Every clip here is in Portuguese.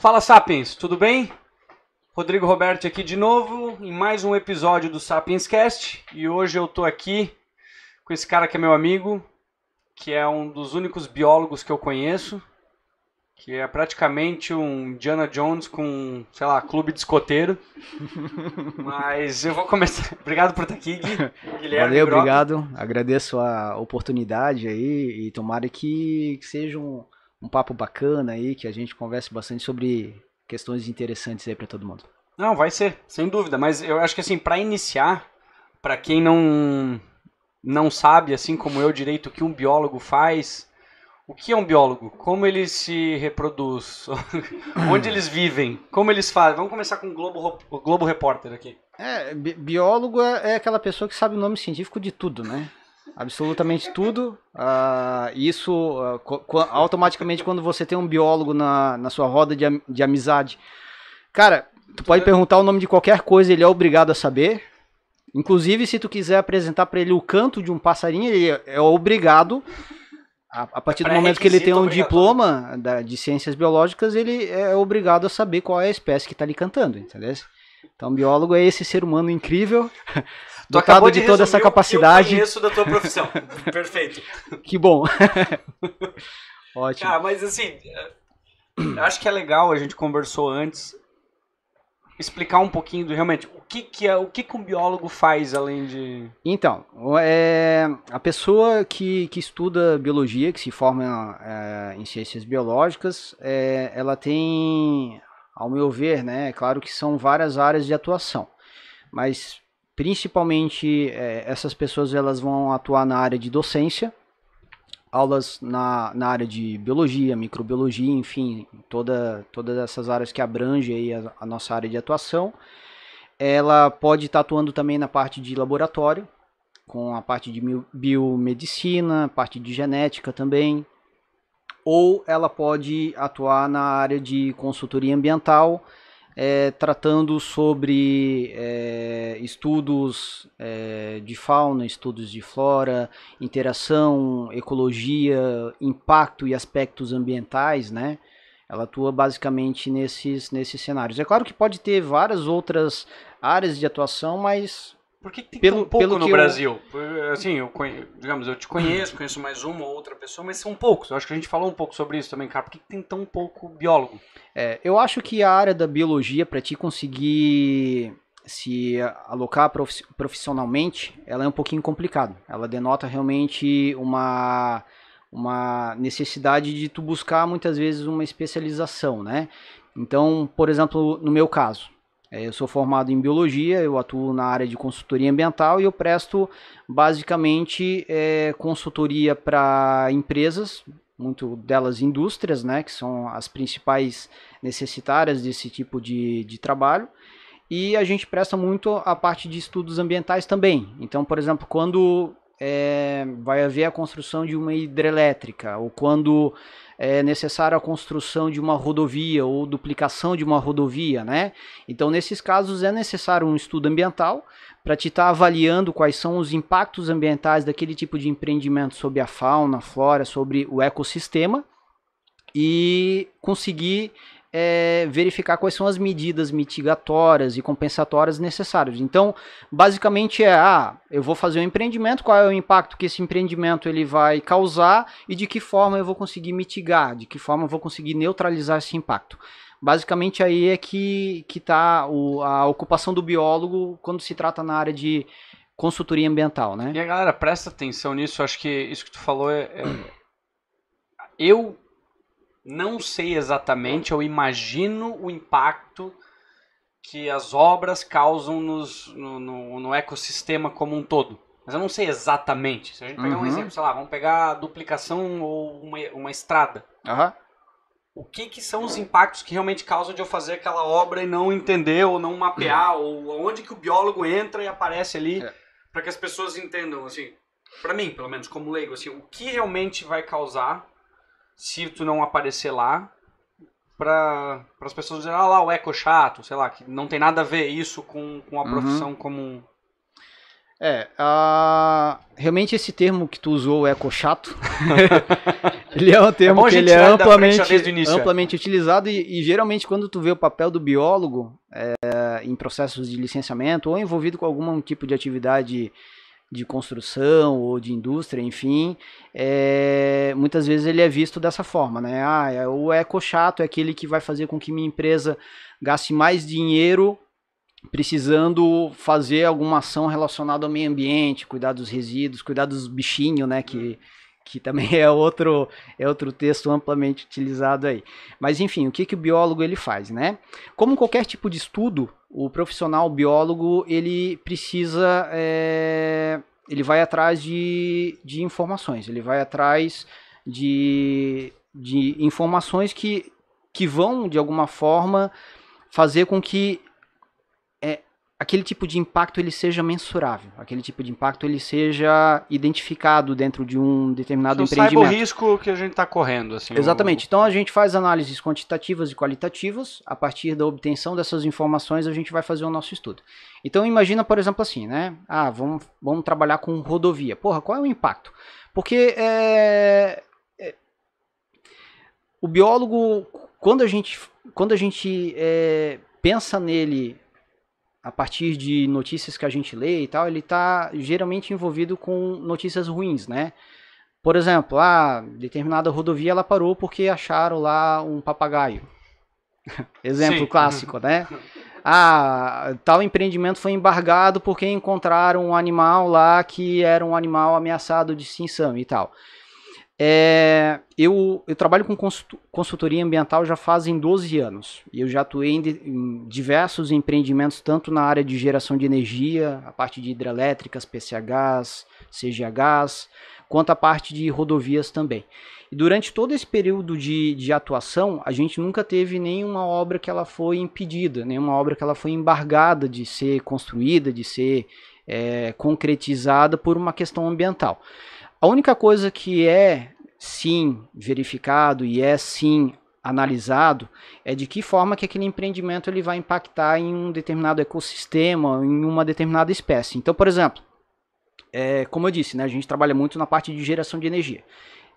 Fala Sapiens, tudo bem? Rodrigo Roberto aqui de novo em mais um episódio do Sapiens Cast e hoje eu tô aqui com esse cara que é meu amigo, que é um dos únicos biólogos que eu conheço, que é praticamente um Diana Jones com, sei lá, clube de escoteiro. Mas eu vou começar. obrigado por estar aqui, Gui. Guilherme. Valeu, obrigado. Agradeço a oportunidade aí e tomara que, que seja um um papo bacana aí, que a gente converse bastante sobre questões interessantes aí para todo mundo. Não, vai ser, sem dúvida, mas eu acho que assim, para iniciar, para quem não não sabe, assim como eu direito o que um biólogo faz, o que é um biólogo? Como ele se reproduz? Onde eles vivem? Como eles fazem? Vamos começar com o Globo, Globo Repórter aqui. É, bi biólogo é, é, aquela pessoa que sabe o nome científico de tudo, né? Absolutamente tudo. Uh, isso uh, automaticamente quando você tem um biólogo na, na sua roda de, de amizade. Cara, tu pode perguntar o nome de qualquer coisa, ele é obrigado a saber. Inclusive, se tu quiser apresentar para ele o canto de um passarinho, ele é, é obrigado. A, a partir do momento que ele tem um diploma da, de ciências biológicas, ele é obrigado a saber qual é a espécie que está ali cantando, entendeu? Então, biólogo é esse ser humano incrível Tu dotado de, de toda essa capacidade. Eu da tua profissão. Perfeito. Que bom. Ótimo. Ah, mas assim, eh, acho que é legal a gente conversou antes explicar um pouquinho do realmente o que que é, o que que um biólogo faz além de então é, a pessoa que, que estuda biologia que se forma é, em ciências biológicas é, ela tem ao meu ver né é claro que são várias áreas de atuação mas Principalmente é, essas pessoas elas vão atuar na área de docência, aulas na, na área de biologia, microbiologia, enfim, toda, todas essas áreas que abrange a, a, nossa área de atuação. Ela pode estar atuando também na parte de laboratório, com a parte de biomedicina, parte de genética também. Ou ela pode atuar na área de consultoria ambiental, é, tratando sobre é, estudos é, de fauna, estudos de flora, interação, ecologia, impacto e aspectos ambientais, né? Ela atua basicamente nesses, nesses cenários. É claro que pode ter várias outras áreas de atuação, mas por que, que tem pelo, tão pouco pelo no Brasil? Eu... Assim, eu conhe... digamos, eu te conheço, conheço mais uma ou outra pessoa, mas são poucos. Eu acho que a gente falou um pouco sobre isso também, cara. Por que, que tem tão pouco biólogo? É, eu acho que a área da biologia, para ti conseguir se alocar profissionalmente, ela é um pouquinho complicada. Ela denota realmente uma uma necessidade de tu buscar muitas vezes uma especialização, né? Então, por exemplo, no meu caso, é, eu sou formado em biologia, eu atuo na área de consultoria ambiental e eu presto basicamente é, consultoria para empresas, muito delas indústrias, né, que são as principais necessitárias desse tipo de, de trabalho. E a gente presta muito a parte de estudos ambientais também. Então, por exemplo, quando é, vai haver a construção de uma hidrelétrica ou quando é necessária a construção de uma rodovia ou duplicação de uma rodovia, né? Então, nesses casos, é necessário um estudo ambiental para te estar tá avaliando quais são os impactos ambientais daquele tipo de empreendimento sobre a fauna, a flora, sobre o ecossistema e conseguir é, verificar quais são as medidas mitigatórias e compensatórias necessárias. Então, basicamente é, ah, eu vou fazer um empreendimento, qual é o impacto que esse empreendimento ele vai causar e de que forma eu vou conseguir mitigar, de que forma eu vou conseguir neutralizar esse impacto. Basicamente aí é que que tá a ocupação do biólogo quando se trata na área de consultoria ambiental, né? E a galera presta atenção nisso, acho que isso que tu falou é, é eu não sei exatamente, eu imagino o impacto que as obras causam nos, no, no, no, ecossistema como um todo. Mas eu não sei exatamente. Se a gente pegar uhum. um exemplo, sei lá, vamos pegar a duplicação ou uma, uma estrada. Uhum. O que, que são os impactos que realmente causam de eu fazer aquela obra e não entender ou não mapear, uhum. ou onde que o biólogo entra e aparece ali, é. para que as pessoas entendam, assim, para mim, pelo menos, como leigo, assim, o que realmente vai causar se tu não aparecer lá, para as pessoas dizerem, ah lá, o eco é chato, sei lá, que não tem nada a ver isso com, com a uhum. profissão comum. É, uh, realmente esse termo que tu usou, eco chato, ele é um termo é que ele é, é amplamente, início, amplamente é. utilizado e, e, geralmente quando tu vê o papel do biólogo é, em processos de licenciamento ou envolvido com algum tipo de atividade de construção ou de indústria, enfim, é, muitas vezes ele é visto dessa forma, né? Ah, é o eco chato é aquele que vai fazer com que minha empresa gaste mais dinheiro precisando fazer alguma ação relacionada ao meio ambiente, cuidar dos resíduos, cuidar dos bichinhos, né? Que, uhum que também é outro, é outro texto amplamente utilizado aí. Mas enfim, o que, que o biólogo ele faz, né? Como qualquer tipo de estudo, o profissional biólogo ele precisa, é, ele vai atrás de, de informações, ele vai atrás de, de informações que, que vão de alguma forma fazer com que aquele tipo de impacto ele seja mensurável, aquele tipo de impacto ele seja identificado dentro de um determinado Então empreendimento. Saiba o risco que a gente está correndo, assim. Exatamente. O... Então a gente faz análises quantitativas e qualitativas. A partir da obtenção dessas informações a gente vai fazer o nosso estudo. Então imagina, por exemplo, assim, né? Ah, vamos, vamos trabalhar com rodovia. Porra, qual é o impacto? Porque É... é o biólogo, quando a gente, quando a gente é... pensa nele a partir de notícias que a gente lê e tal, ele está geralmente envolvido com notícias ruins, né? Por exemplo, a ah, determinada rodovia ela parou porque acharam lá um papagaio. Exemplo Sim. clássico, né? Ah, tal empreendimento foi embargado porque encontraram um animal lá que era um animal ameaçado de extinção e tal. É, eu, eu, trabalho com consultoria ambiental já fazem 12 anos. Eu já atuei em, em, diversos empreendimentos, tanto na área de geração de energia, a parte de hidrelétricas, PCHs, CGHs, quanto a parte de rodovias também. E durante todo esse período de, de atuação, a gente nunca teve nenhuma obra que ela foi impedida, nenhuma obra que ela foi embargada de ser construída, de ser é, concretizada por uma questão ambiental. A única coisa que é sim verificado e é sim analisado é de que forma que aquele empreendimento ele vai impactar em um determinado ecossistema, em uma determinada espécie. Então, por exemplo, é, como eu disse, né, a gente trabalha muito na parte de geração de energia.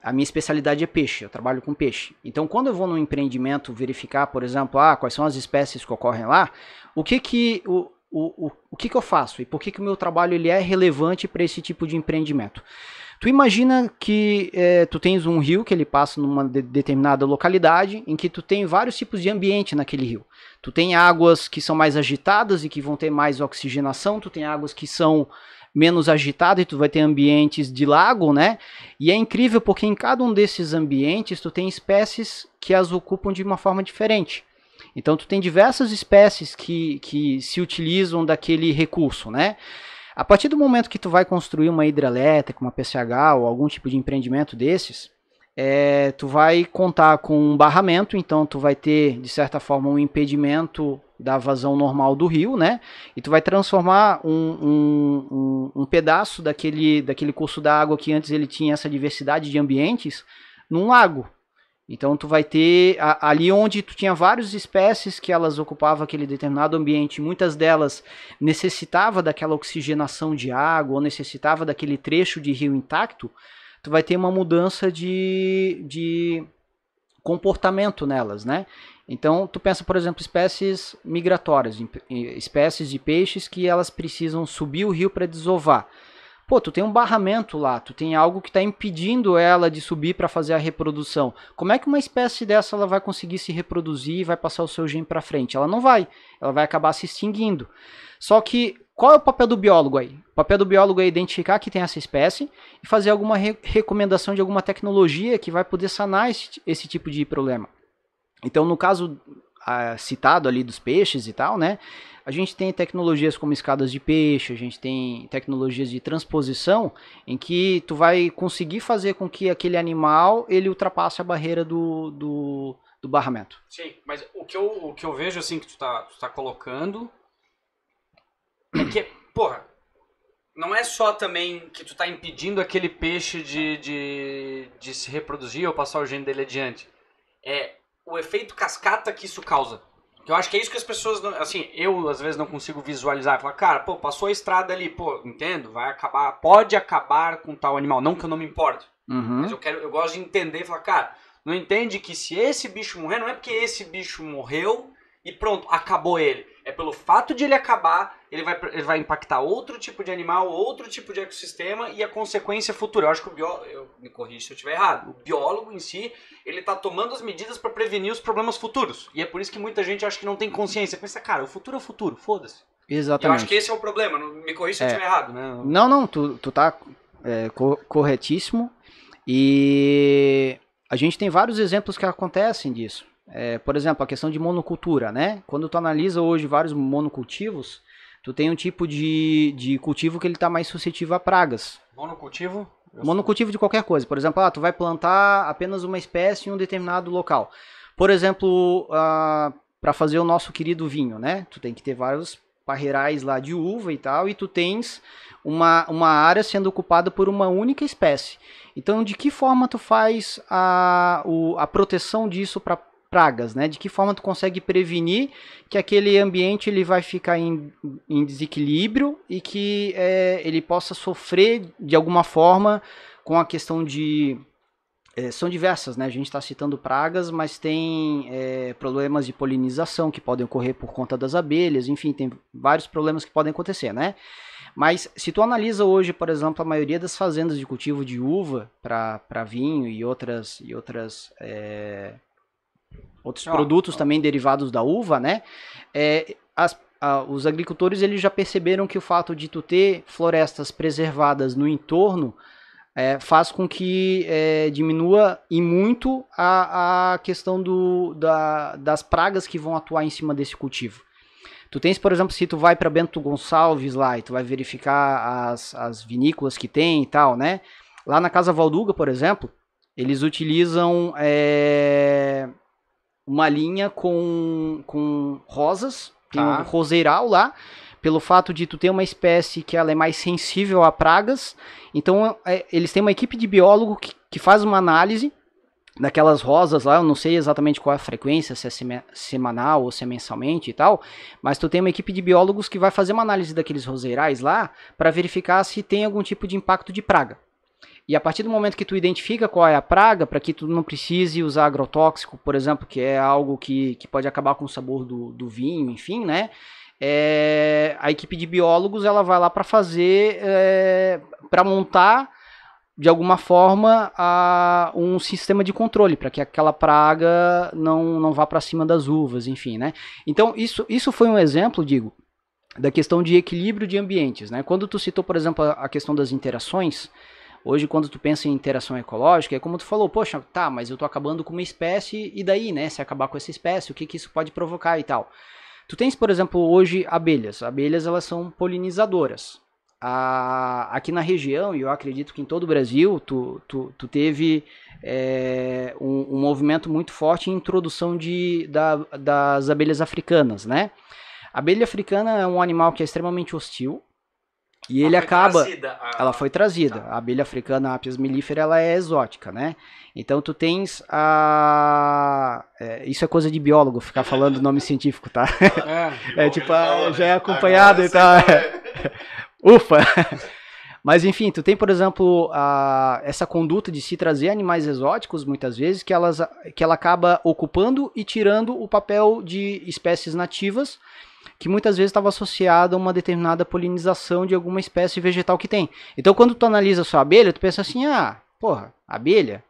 A minha especialidade é peixe, eu trabalho com peixe. Então, quando eu vou num empreendimento verificar, por exemplo, ah, quais são as espécies que ocorrem lá, o que que o, o, o, o que, que eu faço e por que, que o meu trabalho ele é relevante para esse tipo de empreendimento? Tu imagina que é, tu tens um rio que ele passa numa de determinada localidade, em que tu tem vários tipos de ambiente naquele rio. Tu tem águas que são mais agitadas e que vão ter mais oxigenação, tu tem águas que são menos agitadas e tu vai ter ambientes de lago, né? E é incrível porque em cada um desses ambientes tu tem espécies que as ocupam de uma forma diferente. Então tu tem diversas espécies que, que se utilizam daquele recurso, né? A partir do momento que tu vai construir uma hidrelétrica, uma PCH ou algum tipo de empreendimento desses, é, tu vai contar com um barramento, então tu vai ter, de certa forma, um impedimento da vazão normal do rio, né? E tu vai transformar um, um, um, um pedaço daquele, daquele curso da água que antes ele tinha essa diversidade de ambientes num lago. Então tu vai ter a, ali onde tu tinha várias espécies que elas ocupavam aquele determinado ambiente, muitas delas necessitava daquela oxigenação de água ou necessitava daquele trecho de rio intacto, tu vai ter uma mudança de, de comportamento nelas, né? Então tu pensa, por exemplo, espécies migratórias, espécies de peixes que elas precisam subir o rio para desovar. Pô, tu tem um barramento lá, tu tem algo que está impedindo ela de subir para fazer a reprodução. Como é que uma espécie dessa ela vai conseguir se reproduzir e vai passar o seu gene para frente? Ela não vai, ela vai acabar se extinguindo. Só que qual é o papel do biólogo aí? O papel do biólogo é identificar que tem essa espécie e fazer alguma re recomendação de alguma tecnologia que vai poder sanar esse, esse tipo de problema. Então, no caso ah, citado ali dos peixes e tal, né? a gente tem tecnologias como escadas de peixe, a gente tem tecnologias de transposição, em que tu vai conseguir fazer com que aquele animal ele ultrapasse a barreira do, do, do barramento. Sim, mas o que eu, o que eu vejo assim que tu tá, tu tá colocando é que, porra, não é só também que tu tá impedindo aquele peixe de, de, de se reproduzir ou passar o gene dele adiante. É o efeito cascata que isso causa. Eu acho que é isso que as pessoas, não, assim, eu às vezes não consigo visualizar. Falar, cara, pô, passou a estrada ali, pô, entendo, vai acabar, pode acabar com tal animal. Não que eu não me importe, uhum. mas eu quero, eu gosto de entender e falar, cara, não entende que se esse bicho morrer, não é porque esse bicho morreu e pronto, acabou ele. É pelo fato de ele acabar, ele vai, ele vai impactar outro tipo de animal, outro tipo de ecossistema e a consequência futura. Eu acho que o biólogo, eu me corrija se eu estiver errado, o biólogo em si, ele está tomando as medidas para prevenir os problemas futuros. E é por isso que muita gente acha que não tem consciência. Pensa, cara, o futuro é o futuro, foda-se. Exatamente. Eu acho que esse é o problema, me corrija se é. eu estiver errado. Né? Não, não, tu, tu tá é, co corretíssimo e a gente tem vários exemplos que acontecem disso. É, por exemplo, a questão de monocultura, né? Quando tu analisa hoje vários monocultivos, tu tem um tipo de, de cultivo que ele está mais suscetível a pragas. Monocultivo? bom Monocultivo cultivo de qualquer coisa. Por exemplo, ah, tu vai plantar apenas uma espécie em um determinado local. Por exemplo, ah, para fazer o nosso querido vinho, né? Tu tem que ter vários parreirais lá de uva e tal, e tu tens uma, uma área sendo ocupada por uma única espécie. Então, de que forma tu faz a, o, a proteção disso para pragas, né? De que forma tu consegue prevenir que aquele ambiente ele vai ficar em, em desequilíbrio e que é, ele possa sofrer de alguma forma com a questão de é, são diversas, né? A gente está citando pragas, mas tem é, problemas de polinização que podem ocorrer por conta das abelhas, enfim, tem vários problemas que podem acontecer, né? Mas se tu analisa hoje, por exemplo, a maioria das fazendas de cultivo de uva para vinho e outras, e outras é, outros ah, produtos ah, também derivados da uva, né? É, as, os agricultores eles já perceberam que o fato de tu ter florestas preservadas no entorno é, faz com que é, diminua e muito a, a questão do, da, das pragas que vão atuar em cima desse cultivo. Tu tens, por exemplo, se tu vai para Bento Gonçalves lá e tu vai verificar as, as vinícolas que tem e tal, né? Lá na Casa Valduga, por exemplo, eles utilizam é, uma linha com, com rosas, tem tá. um roseiral lá, pelo fato de tu ter uma espécie que ela é mais sensível a pragas. Então, é, eles têm uma equipe de biólogo que, que faz uma análise daquelas rosas lá, eu não sei exatamente qual é a frequência, se é sema semanal ou se é mensalmente e tal, mas tu tem uma equipe de biólogos que vai fazer uma análise daqueles roseirais lá para verificar se tem algum tipo de impacto de praga. E a partir do momento que tu identifica qual é a praga, para que tu não precise usar agrotóxico, por exemplo, que é algo que, que pode acabar com o sabor do, do vinho, enfim, né? É, a equipe de biólogos ela vai lá para fazer, é, para montar de alguma forma a, um sistema de controle para que aquela praga não, não vá para cima das uvas, enfim, né? Então isso, isso foi um exemplo, digo, da questão de equilíbrio de ambientes, né? Quando tu citou, por exemplo, a, a questão das interações, Hoje, quando tu pensa em interação ecológica, é como tu falou, poxa, tá, mas eu tô acabando com uma espécie, e daí, né? Se acabar com essa espécie, o que, que isso pode provocar e tal. Tu tens, por exemplo, hoje abelhas. Abelhas, elas são polinizadoras. aqui na região, e eu acredito que em todo o Brasil, tu, tu, tu teve é, um, um, movimento muito forte em introdução de, da, das abelhas africanas, né? A abelha africana é um animal que é extremamente hostil, e ele acaba. A... Ela foi trazida. Tá. A abelha africana, Apis mellifera, ela é exótica, né? Então tu tens a. É, isso é coisa de biólogo, ficar falando nome científico, tá? É, é tipo, a, ah, né? já é acompanhado e tal. Né? Ufa! Mas enfim, tu tem, por exemplo, a, essa conduta de se trazer animais exóticos, muitas vezes, que, elas, que ela acaba ocupando e tirando o papel de espécies nativas que muitas vezes estava associada a uma determinada polinização de alguma espécie vegetal que tem. Então, quando tu analisa a sua abelha, tu pensa assim: ah, porra, abelha?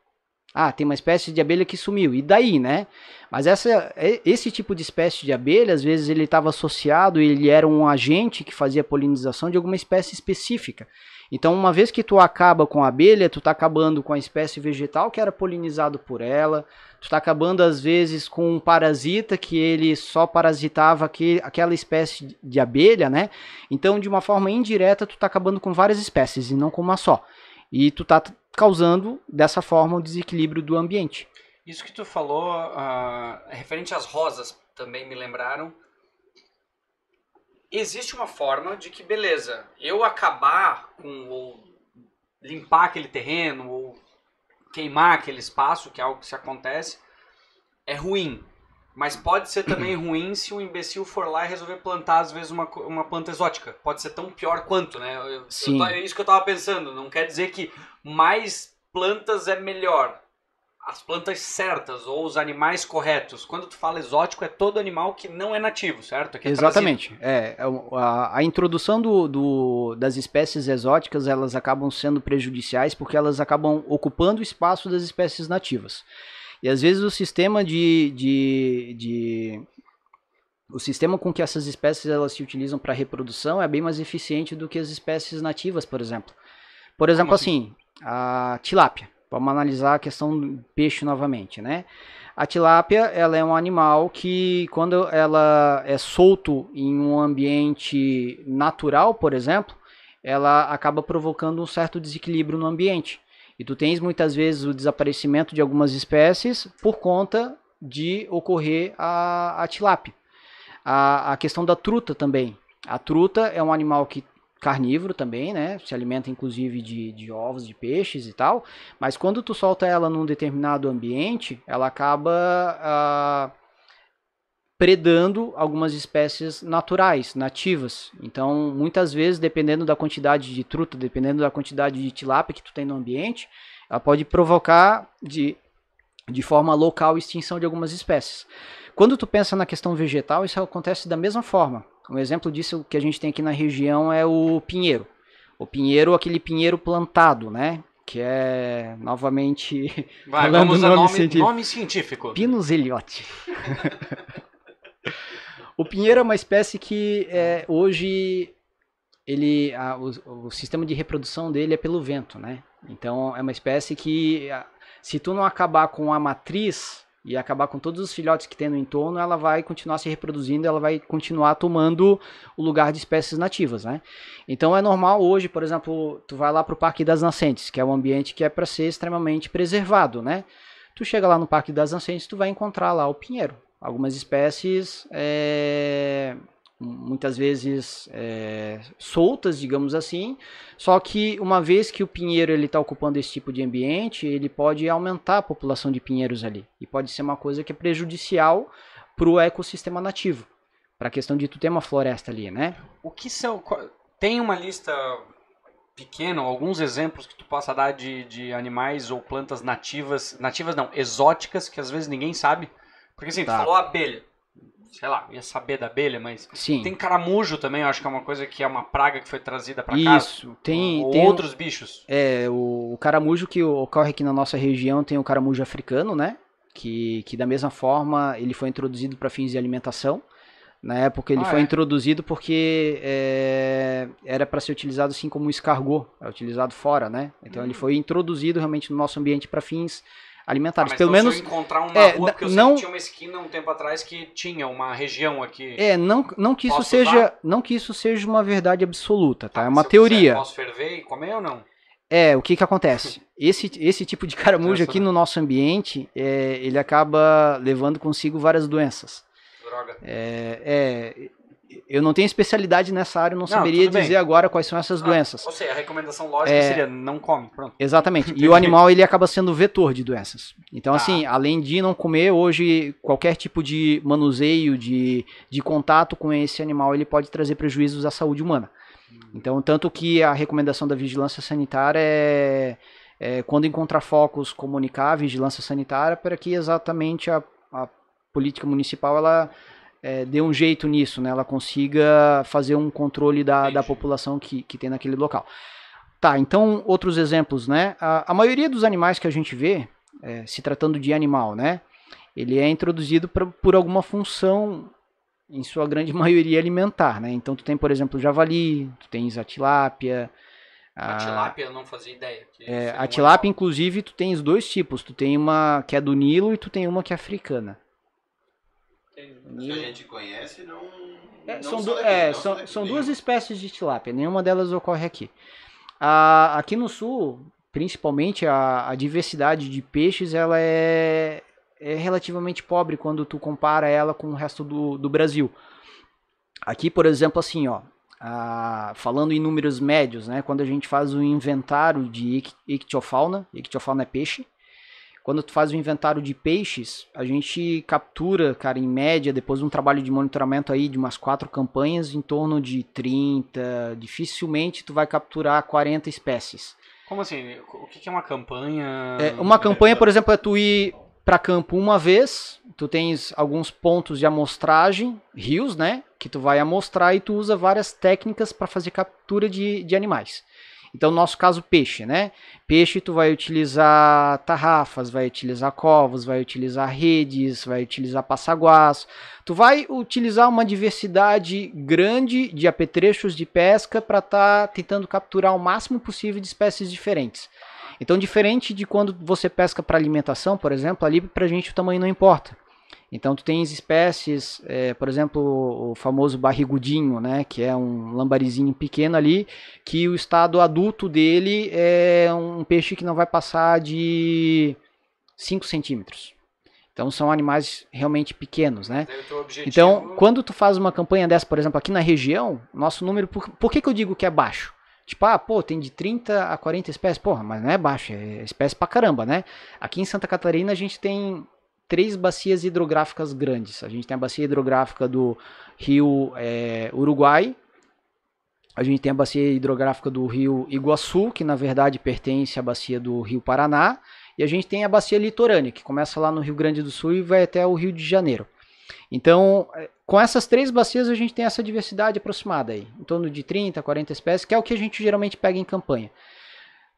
Ah, tem uma espécie de abelha que sumiu. E daí, né? Mas essa, esse tipo de espécie de abelha, às vezes ele estava associado, ele era um agente que fazia polinização de alguma espécie específica. Então, uma vez que tu acaba com a abelha, tu tá acabando com a espécie vegetal que era polinizado por ela, tu tá acabando às vezes com um parasita que ele só parasitava que, aquela espécie de abelha, né? Então, de uma forma indireta, tu tá acabando com várias espécies e não com uma só. E tu tá causando dessa forma o um desequilíbrio do ambiente. Isso que tu falou, uh, referente às rosas, também me lembraram existe uma forma de que, beleza, eu acabar com ou limpar aquele terreno ou queimar aquele espaço, que é algo que se acontece, é ruim. Mas pode ser também ruim se o imbecil for lá e resolver plantar, às vezes, uma, uma planta exótica. Pode ser tão pior quanto, né? Eu, Sim. Eu, é isso que eu tava pensando. Não quer dizer que mais plantas é melhor as plantas certas ou os animais corretos. Quando tu fala exótico, é todo animal que não é nativo, certo? É Exatamente. É, é a, a introdução do, do, das espécies exóticas, elas acabam sendo prejudiciais porque elas acabam ocupando o espaço das espécies nativas. E às vezes o sistema de, de, de o sistema com que essas espécies elas se utilizam para reprodução é bem mais eficiente do que as espécies nativas, por exemplo. Por exemplo, assim? assim, a tilápia. Vamos analisar a questão do peixe novamente, né? A tilápia, ela é um animal que quando ela é solto em um ambiente natural, por exemplo, ela acaba provocando um certo desequilíbrio no ambiente. E tu tens muitas vezes o desaparecimento de algumas espécies por conta de ocorrer a, a tilápia. A, a questão da truta também. A truta é um animal que carnívoro também, né? Se alimenta inclusive de, de ovos, de peixes e tal. Mas quando tu solta ela num determinado ambiente, ela acaba ah, predando algumas espécies naturais, nativas. Então, muitas vezes, dependendo da quantidade de truta, dependendo da quantidade de tilápia que tu tem no ambiente, ela pode provocar de, de forma local extinção de algumas espécies. Quando tu pensa na questão vegetal, isso acontece da mesma forma. Um exemplo disso que a gente tem aqui na região é o pinheiro. O pinheiro, aquele pinheiro plantado, né? Que é, novamente, Vai, falando vamos nome, nome, científico. nome científico. Pinus eliote. o pinheiro é uma espécie que é, hoje ele, a, o, o, sistema de reprodução dele é pelo vento, né? Então é uma espécie que se tu não acabar com a matriz e acabar com todos os filhotes que tem no entorno, ela vai continuar se reproduzindo, ela vai continuar tomando o lugar de espécies nativas, né? Então é normal hoje, por exemplo, tu vai lá para o Parque das Nascentes, que é um ambiente que é para ser extremamente preservado, né? Tu chega lá no Parque das Nascentes, tu vai encontrar lá o pinheiro, algumas espécies é, muitas vezes é, soltas, digamos assim. Só que uma vez que o pinheiro ele está ocupando esse tipo de ambiente, ele pode aumentar a população de pinheiros ali e pode ser uma coisa que é prejudicial para o ecossistema nativo, para a questão de tu ter uma floresta ali, né? O que são? Tem uma lista pequena, alguns exemplos que tu possa dar de, de animais ou plantas nativas, nativas não, exóticas que às vezes ninguém sabe. Porque assim, tá. tu falou abelha sei lá, ia saber da abelha, mas Sim. tem caramujo também, eu acho que é uma coisa que é uma praga que foi trazida para cá. Isso, tem, ou, tem outros bichos. É, o, o caramujo que ocorre aqui na nossa região tem o caramujo africano, né? Que, que da mesma forma ele foi introduzido para fins de alimentação. Na época ele ah, foi é? introduzido porque é, era para ser utilizado assim como um escargot, é utilizado fora, né? Então hum. ele foi introduzido realmente no nosso ambiente para fins alimentares. Ah, Pelo então menos. encontrar uma é, rua, porque eu não, tinha uma esquina um tempo atrás que tinha uma região aqui. É, não, não que isso posso seja, dar? não que isso seja uma verdade absoluta, tá? É uma teoria. Quiser, posso ferver e comer ou não? É, o que que acontece? Esse, esse tipo de caramujo aqui no nosso ambiente, é, ele acaba levando consigo várias doenças. Droga. É, é, eu não tenho especialidade nessa área, não, não saberia dizer agora quais são essas ah, doenças. Ou seja, a recomendação lógica é... seria não come, pronto. Exatamente. e o animal ele acaba sendo vetor de doenças. Então, ah. assim, além de não comer, hoje qualquer tipo de manuseio, de, de contato com esse animal, ele pode trazer prejuízos à saúde humana. Hum. Então, tanto que a recomendação da vigilância sanitária é, é quando encontrar focos, comunicar a vigilância sanitária para que exatamente a, a política municipal ela é, dê um jeito nisso, né? Ela consiga fazer um controle da, da população que, que tem naquele local. Tá, então outros exemplos, né? A, a maioria dos animais que a gente vê, é, se tratando de animal, né? Ele é introduzido pra, por alguma função, em sua grande maioria alimentar, né? Então tu tem, por exemplo, javali, tu tens a tilápia, a, tilápia eu não fazia ideia. É, a tilápia, inclusive, tu tens dois tipos. Tu tem uma que é do Nilo e tu tem uma que é africana. Entendi. Que a gente conhece não. É, não são, é, não são, são duas espécies de tilápia, nenhuma delas ocorre aqui. A, aqui no sul, principalmente, a, a diversidade de peixes ela é, é relativamente pobre quando tu compara ela com o resto do, do Brasil. Aqui, por exemplo, assim, ó, falando em números médios, né, quando a gente faz o um inventário de ic ictiofauna, ictiofauna é peixe, quando tu faz o inventário de peixes, a gente captura, cara, em média, depois de um trabalho de monitoramento aí de umas quatro campanhas, em torno de 30, dificilmente tu vai capturar 40 espécies. Como assim? O que é uma campanha? É, uma campanha, por exemplo, é tu ir para campo uma vez, tu tens alguns pontos de amostragem, rios, né? Que tu vai amostrar e tu usa várias técnicas para fazer captura de, de animais. Então, no nosso caso, peixe, né? Peixe, tu vai utilizar tarrafas, vai utilizar covos, vai utilizar redes, vai utilizar passaguás. Tu vai utilizar uma diversidade grande de apetrechos de pesca para estar tá tentando capturar o máximo possível de espécies diferentes. Então, diferente de quando você pesca para alimentação, por exemplo, ali para a gente o tamanho não importa. Então tu tens espécies, é, por exemplo, o famoso barrigudinho, né, que é um lambarizinho pequeno ali, que o estado adulto dele é um peixe que não vai passar de 5 centímetros. Então são animais realmente pequenos, né? Objetivo... Então, quando tu faz uma campanha dessa, por exemplo, aqui na região, nosso número, por, por que, que eu digo que é baixo? Tipo, ah, pô, tem de 30 a 40 espécies. Porra, mas não é baixo, é espécie pra caramba, né? Aqui em Santa Catarina a gente tem três bacias hidrográficas grandes. A gente tem a bacia hidrográfica do rio é, Uruguai, a gente tem a bacia hidrográfica do rio Iguaçu, que na verdade pertence à bacia do rio Paraná, e a gente tem a bacia litorânea, que começa lá no Rio Grande do Sul e vai até o Rio de Janeiro. Então, é, com essas três bacias, a gente tem essa diversidade aproximada aí, em torno de 30, 40 espécies, que é o que a gente geralmente pega em campanha.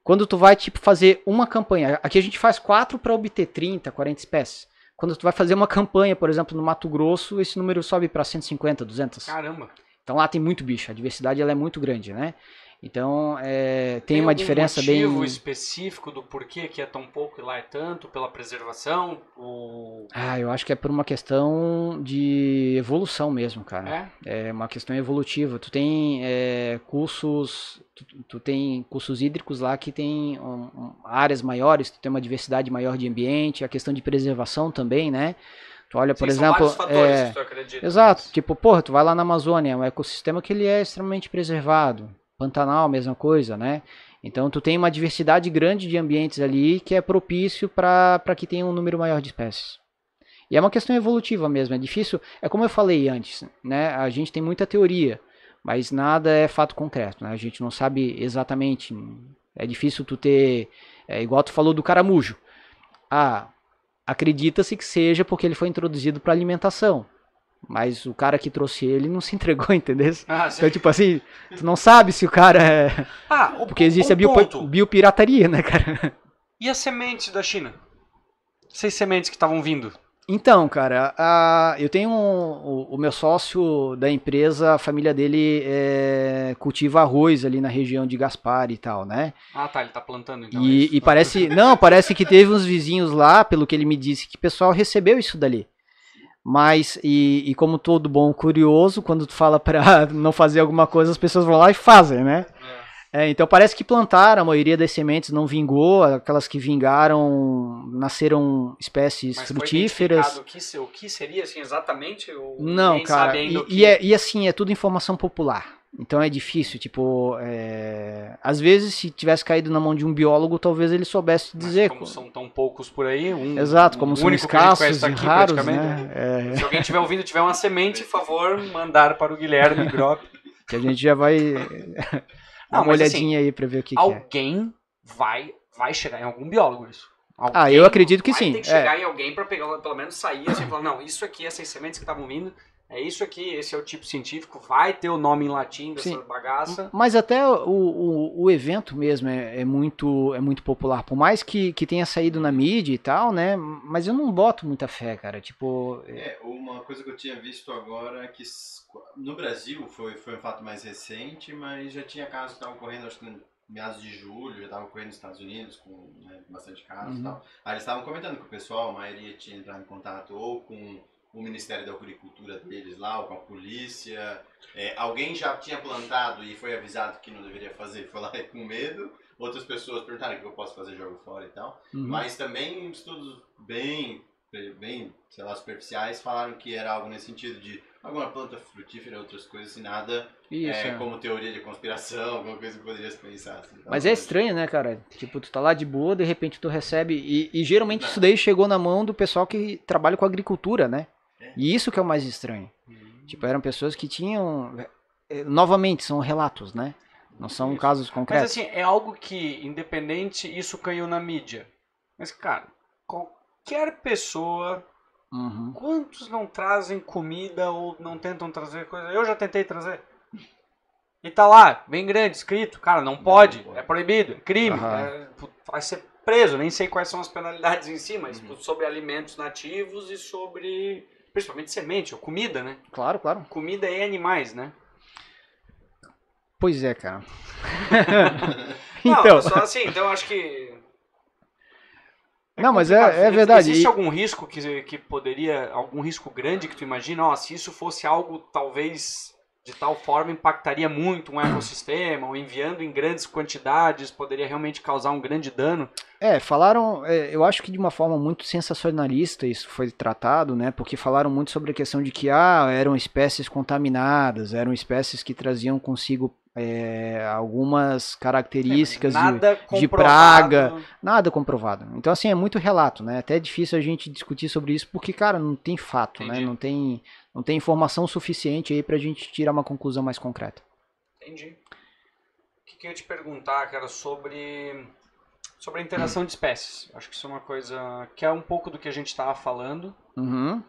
Quando tu vai, tipo, fazer uma campanha, aqui a gente faz quatro para obter 30, 40 espécies. Quando tu vai fazer uma campanha, por exemplo, no Mato Grosso, esse número sobe para 150, 200. Caramba. Então lá tem muito bicho, a diversidade ela é muito grande, né? Então, é, tem, tem, uma diferença motivo bem. motivo específico do porquê que é tão pouco e lá é tanto? Pela preservação? Ou... Ah, eu acho que é por uma questão de evolução mesmo, cara. É, é uma questão evolutiva. Tu tem é, cursos, tu, tu, tem cursos hídricos lá que tem um, áreas maiores, tu tem uma diversidade maior de ambiente, a questão de preservação também, né? Tu olha, Sim, por exemplo. Fatores, é, tu Acredita, exato, mas... tipo, porra, tu vai lá na Amazônia, é um ecossistema que ele é extremamente preservado. Pantanal, mesma coisa, né? Então tu tem uma diversidade grande de ambientes ali que é propício para que tenha um número maior de espécies. E é uma questão evolutiva mesmo, é difícil, é como eu falei antes, né? A gente tem muita teoria, mas nada é fato concreto, né? A gente não sabe exatamente, é difícil tu ter, é igual tu falou do caramujo. Ah, acredita-se que seja porque ele foi introduzido para alimentação. Mas o cara que trouxe ele não se entregou, entendeu? Ah, então, tipo assim, tu não sabe se o cara é. Ah, o, Porque existe um a bio... biopirataria, né, cara? E as sementes da China? Seis sementes que estavam vindo. Então, cara, a... eu tenho um... o, meu sócio da empresa, a família dele é... cultiva arroz ali na região de Gaspar e tal, né? Ah, tá, ele tá plantando então. E, é e parece, não, parece que teve uns vizinhos lá, pelo que ele me disse, que o pessoal recebeu isso dali. Mas, e, e, como todo bom curioso, quando tu fala para não fazer alguma coisa, as pessoas vão lá e fazem, né? É. é, então parece que plantaram, a maioria das sementes não vingou, aquelas que vingaram nasceram espécies Mas frutíferas. Foi que, o que seria assim, exatamente? Ou não, cara. E, que... e, é, é, e assim, é tudo informação popular. Então é difícil, tipo, é... às vezes se tivesse caído na mão de um biólogo, talvez ele soubesse dizer. Mas como são tão poucos por aí, um exato, como um são escassos e raros, né? É... Se alguém tiver ouvindo, tiver uma semente, por favor, mandar para o Guilherme Grop. que a gente já vai dar uma assim, olhadinha assim, aí para ver o que alguém que é. vai vai chegar em algum biólogo isso. Alguém ah, eu acredito que vai sim. Tem que chegar é. em alguém para pegar, pelo menos sair assim, falar, não, isso aqui, essas sementes que estavam vindo, é isso aqui, esse é o tipo científico, vai ter o nome em latim dessa Sim. bagaça. Mas até o, o, o evento mesmo é, é, muito, é muito popular. Por mais que, que tenha saído na mídia e tal, né? Mas eu não boto muita fé, cara. Tipo. É, é uma coisa que eu tinha visto agora é que no Brasil foi, foi um fato mais recente, mas já tinha casos que estavam ocorrendo, acho que no meados de julho, já estava ocorrendo nos Estados Unidos com né, bastante casos uhum. e tal. Aí eles estavam comentando que o pessoal, a maioria tinha entrado em contato ou com o Ministério da Agricultura deles lá, ou com a polícia. É, alguém já tinha plantado e foi avisado que não deveria fazer, foi lá com medo. Outras pessoas perguntaram o que eu posso fazer, jogo fora e tal. Uhum. Mas também estudos bem, bem, sei lá, superficiais falaram que era algo nesse sentido de alguma planta frutífera, outras coisas, assim, nada é, Isso, é, é. como teoria de conspiração, alguma coisa que poderia se pensar. Assim, então. Mas é estranho, né, cara? Tipo, tu tá lá de boa, de repente tu recebe. E, e geralmente Não. É. isso daí chegou na mão do pessoal que trabalha com agricultura, né? E isso que é o mais estranho. Uhum. Tipo, eram pessoas que tinham. Eh, novamente, são relatos, né? Não são isso. casos concretos. Mas assim, é algo que, independente, isso caiu na mídia. Mas, cara, qualquer pessoa. Uhum. Quantos não trazem comida ou não tentam trazer coisa? Eu já tentei trazer. E tá lá, bem grande, escrito. Cara, não pode, não é proibido, é crime. Uhum. É, vai ser preso, nem sei quais são as penalidades em si, mas uhum. Tipo, sobre alimentos nativos e sobre principalmente semente ou comida, né? Claro, claro. Comida e animais, né? Pois é, cara. então. Não, só assim, então acho que. É não, mas é, é verdade. Existe e... algum risco que, que poderia. Algum risco grande que tu imagina? Ó, se isso fosse algo talvez de tal forma impactaria muito um ecossistema, ou enviando em grandes quantidades poderia realmente causar um grande dano. É, falaram, é, eu acho que de uma forma muito sensacionalista isso foi tratado, né? Porque falaram muito sobre a questão de que ah, eram espécies contaminadas, eram espécies que traziam consigo é, algumas características de, de, praga, nada comprovado. Então, assim, é muito relato, né? Até é difícil a gente discutir sobre isso, porque, cara, não tem fato, Entendi. né? Não tem, não tem informação suficiente aí pra gente tirar uma conclusão mais concreta. Entendi. O que, que eu ia te perguntar, cara, sobre, sobre a interação uhum. de espécies. Acho que isso é uma coisa que é um pouco do que a gente estava falando. Uhum.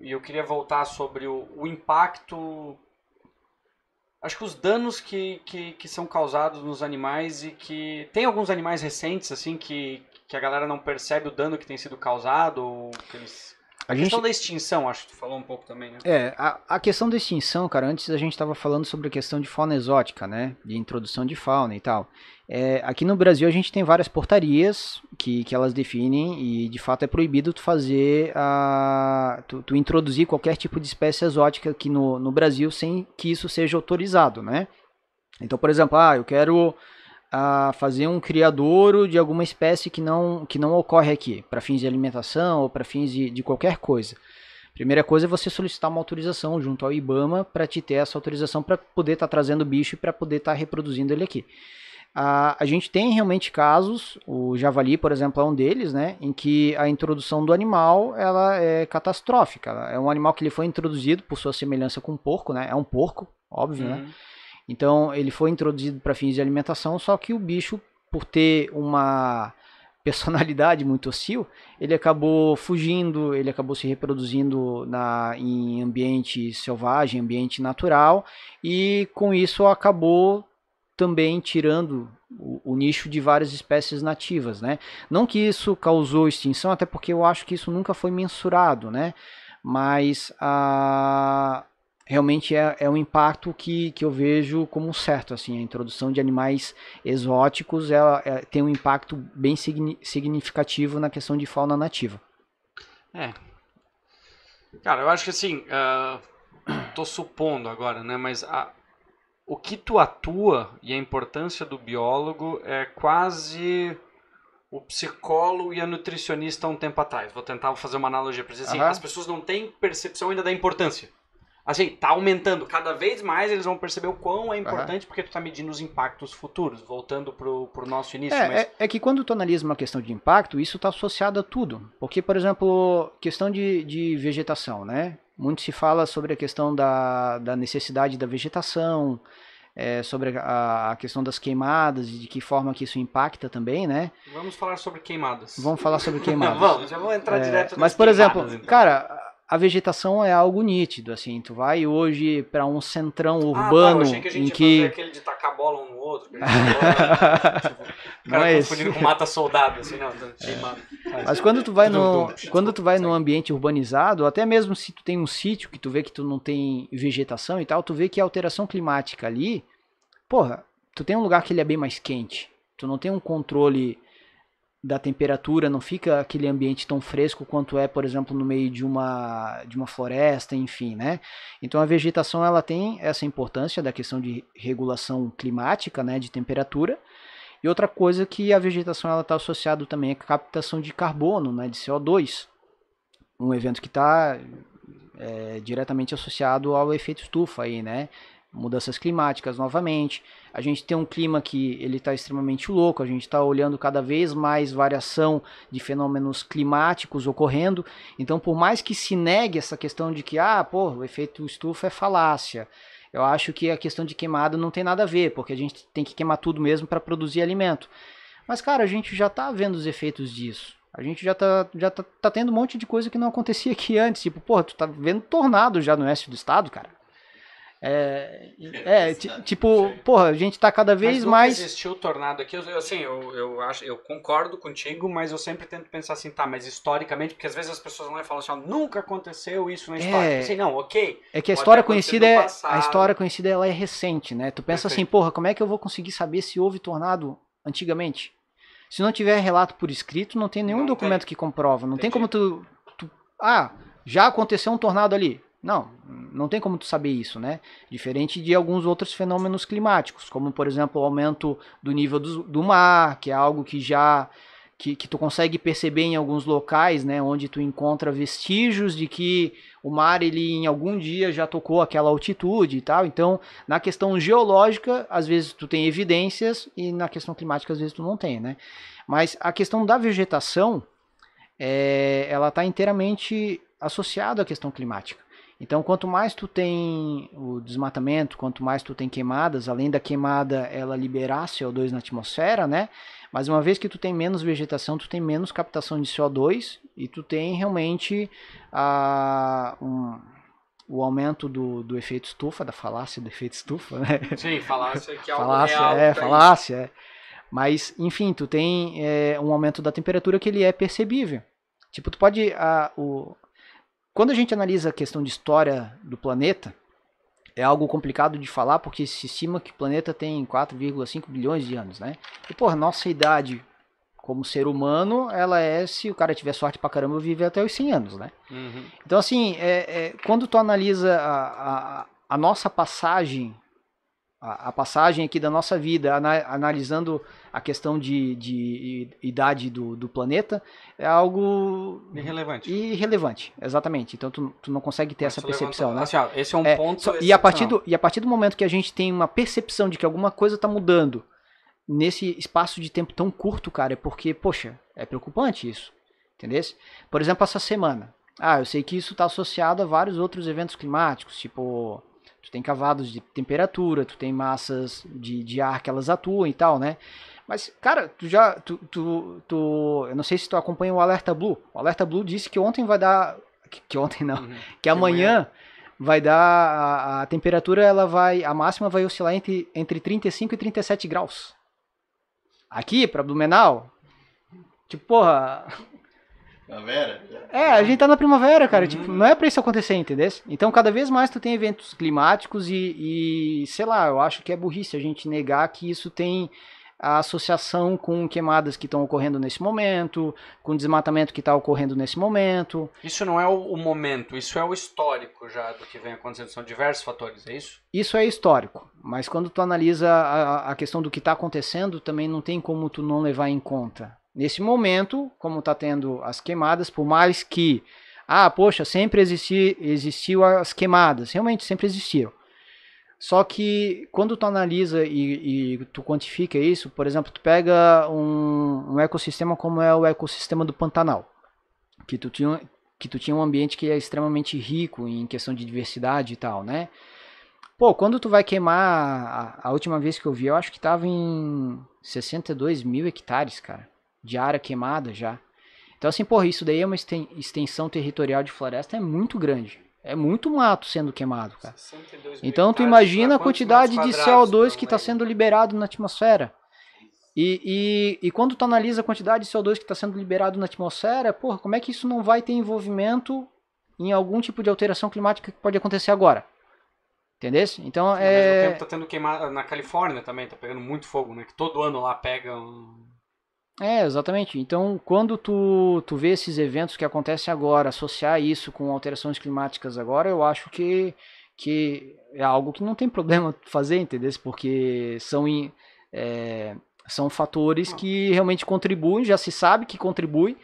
E eu queria voltar sobre o, o impacto acho que os danos que, que, que, são causados nos animais e que tem alguns animais recentes assim que, que a galera não percebe o dano que tem sido causado ou que eles a, a gente... questão da extinção, acho que tu falou um pouco também, né? É, a, a questão da extinção, cara, antes a gente estava falando sobre a questão de fauna exótica, né? De introdução de fauna e tal. É, aqui no Brasil a gente tem várias portarias que, que elas definem e de fato é proibido tu fazer a, tu, tu, introduzir qualquer tipo de espécie exótica aqui no, no Brasil sem que isso seja autorizado, né? Então, por exemplo, ah, eu quero a fazer um criadouro de alguma espécie que não, que não ocorre aqui, para fins de alimentação ou para fins de, de qualquer coisa. Primeira coisa é você solicitar uma autorização junto ao IBAMA para te ter essa autorização para poder estar tá trazendo o bicho e para poder estar tá reproduzindo ele aqui. A, a gente tem realmente casos, o javali, por exemplo, é um deles, né, em que a introdução do animal ela é catastrófica. É um animal que ele foi introduzido por sua semelhança com um porco, né, é um porco, óbvio, né? uhum. né, então ele foi introduzido para fins de alimentação, só que o bicho, por ter uma personalidade muito hostil, ele acabou fugindo, ele acabou se reproduzindo na, em ambiente selvagem, ambiente natural, e com isso acabou também tirando o, o, nicho de várias espécies nativas, né? Não que isso causou extinção, até porque eu acho que isso nunca foi mensurado, né? Mas a realmente é, é um impacto que, que eu vejo como certo. Assim, a introdução de animais exóticos ela, é, tem um impacto bem signi significativo na questão de fauna nativa. É. Cara, eu acho que assim, uh, tô supondo agora, né? Mas a, o que tu atua e a importância do biólogo é quase o psicólogo e a nutricionista há um tempo atrás. Vou tentar fazer uma analogia para dizer assim, as pessoas não têm percepção ainda da importância assim, tá aumentando cada vez mais, eles vão perceber o quão é importante uhum. porque tu tá medindo os impactos futuros, voltando pro, pro nosso início. É, mas... é, é, que quando tu analisa uma questão de impacto, isso tá associado a tudo. Porque, por exemplo, questão de, de vegetação, né? Muito se fala sobre a questão da, da necessidade da vegetação, é, sobre a, a, questão das queimadas e de que forma que isso impacta também, né? Vamos falar sobre queimadas. Vamos falar sobre queimadas. Vamos, já vamos entrar é, direto. Mas, por exemplo, então. cara, a vegetação é algo nítido, assim, tu vai hoje para um centrão urbano ah, tá, eu que a gente em que aquele de tacar bola um no outro, o cara não é com mata soldado, assim, não, é. Mas quando tu vai no quando tu vai num ambiente urbanizado, até mesmo se tu tem um sítio que tu vê que tu não tem vegetação e tal, tu vê que a alteração climática ali, porra, tu tem um lugar que ele é bem mais quente, tu não tem um controle da temperatura, não fica aquele ambiente tão fresco quanto é, por exemplo, no meio de uma, de uma floresta, enfim, né? Então a vegetação ela tem essa importância da questão de regulação climática, né, de temperatura. E outra coisa que a vegetação ela está associada também à é captação de carbono, né, de CO2, um evento que está é, diretamente associado ao efeito estufa aí, né? Mudanças climáticas novamente. A gente tem um clima que ele está extremamente louco, a gente está olhando cada vez mais variação de fenômenos climáticos ocorrendo. Então, por mais que se negue essa questão de que, ah, pô, o efeito estufa é falácia. Eu acho que a questão de queimada não tem nada a ver, porque a gente tem que queimar tudo mesmo para produzir alimento. Mas, cara, a gente já está vendo os efeitos disso. A gente já tá, já tá, tá tendo um monte de coisa que não acontecia aqui antes. Tipo, pô, tu tá vendo tornado já no oeste do estado, cara. É, é, é tipo, porra, a gente tá cada vez mas mais. existiu o tornado aqui, eu, assim, eu, eu, acho, eu concordo contigo, mas eu sempre tento pensar assim, tá, mas historicamente, porque às vezes as pessoas vão e falam assim, ó, nunca aconteceu isso na história. É... Assim, não, ok. É que a história conhecida é. A história conhecida ela é recente, né? Tu pensa assim, Perfeito. assim, porra, como é que eu vou conseguir saber se houve tornado antigamente? Se não tiver relato por escrito, não tem nenhum não documento tem. que comprova. Não Entendi. tem como tu, tu. Ah, já aconteceu um tornado ali não, não tem como tu saber isso, né? Diferente de alguns outros fenômenos climáticos, como por exemplo o aumento do nível do, do mar, que é algo que já que, que, tu consegue perceber em alguns locais, né, onde tu encontra vestígios de que o mar ele em algum dia já tocou aquela altitude e tal. Então, na questão geológica, às vezes tu tem evidências e na questão climática às vezes tu não tem, né? Mas a questão da vegetação, é, ela está inteiramente associada à questão climática. Então, quanto mais tu tem o desmatamento, quanto mais tu tem queimadas, além da queimada ela liberar CO2 na atmosfera, né? Mas uma vez que tu tem menos vegetação, tu tem menos captação de CO2 e tu tem realmente a, ah, um, o aumento do, do efeito estufa, da falácia do efeito estufa, né? Sim, falácia que é algo falácia, real. É, falácia, é. Mas, enfim, tu tem é, um aumento da temperatura que ele é percebível. Tipo, tu pode... A, ah, o, quando a gente analisa a questão de história do planeta, é algo complicado de falar porque se estima que o planeta tem 4,5 bilhões de anos, né? E por nossa idade como ser humano, ela é, se o cara tiver sorte pra caramba, vive até os 100 anos, né? Uhum. Então, assim, é, é, quando tu analisa a, a, a nossa passagem a, passagem aqui da nossa vida, analisando a questão de, de idade do, do, planeta, é algo. Irrelevante. Irrelevante, exatamente. Então tu, tu não consegue ter Mas essa percepção, levanta, né? Assim, esse é um é, ponto. Só, e, a é partir do, e a partir do momento que a gente tem uma percepção de que alguma coisa está mudando nesse espaço de tempo tão curto, cara, é porque, poxa, é preocupante isso. Entendeu? Por exemplo, essa semana. Ah, eu sei que isso está associado a vários outros eventos climáticos, tipo Tu tem cavados de temperatura, tu tem massas de, de ar que elas atuam e tal, né? Mas, cara, tu já. Tu, tu, tu, eu não sei se tu acompanha o Alerta Blue. O Alerta Blue disse que ontem vai dar. Que, que ontem não. Uhum. Que amanhã, vai dar. A, a, temperatura, ela vai. A máxima vai oscilar entre, entre 35 e 37 graus. Aqui, pra Blumenau. Tipo, porra. Primavera? É, a gente tá na primavera, cara. Uhum. Tipo, não é pra isso acontecer, entendeu? Então, cada vez mais tu tem eventos climáticos e, e, sei lá, eu acho que é burrice a gente negar que isso tem a associação com queimadas que estão ocorrendo nesse momento, com desmatamento que está ocorrendo nesse momento. Isso não é o, momento, isso é o histórico já do que vem acontecendo. São diversos fatores, é isso? Isso é histórico, mas quando tu analisa a, a questão do que está acontecendo, também não tem como tu não levar em conta Nesse momento, como está tendo as queimadas, por mais que, ah, poxa, sempre existi, existiu as queimadas, realmente sempre existiram. Só que quando tu analisa e, e tu quantifica isso, por exemplo, tu pega um, um ecossistema como é o ecossistema do Pantanal, que tu tinha, que tu tinha um ambiente que é extremamente rico em questão de diversidade e tal, né? Pô, quando tu vai queimar, a, a última vez que eu vi, eu acho que tava em 62 mil hectares, cara de área queimada já. Então, assim, porra, isso daí é uma extensão territorial de floresta é muito grande. É muito mato sendo queimado, cara. Então, tu imagina a quantidade de CO2 que está sendo liberado na atmosfera. E, e, e, quando tu analisa a quantidade de CO2 que está sendo liberado na atmosfera, porra, como é que isso não vai ter envolvimento em algum tipo de alteração climática que pode acontecer agora? Entendeu? Então, Sim, é... Ao mesmo é- tempo tá tendo queimado na Califórnia também, tá pegando muito fogo, né? Que todo ano lá pega um... É, exatamente. Então, quando tu, tu vê esses eventos que acontecem agora, associar isso com alterações climáticas agora, eu acho que, que é algo que não tem problema fazer, entendeu? Porque são, é, são fatores que realmente contribuem, já se sabe que contribui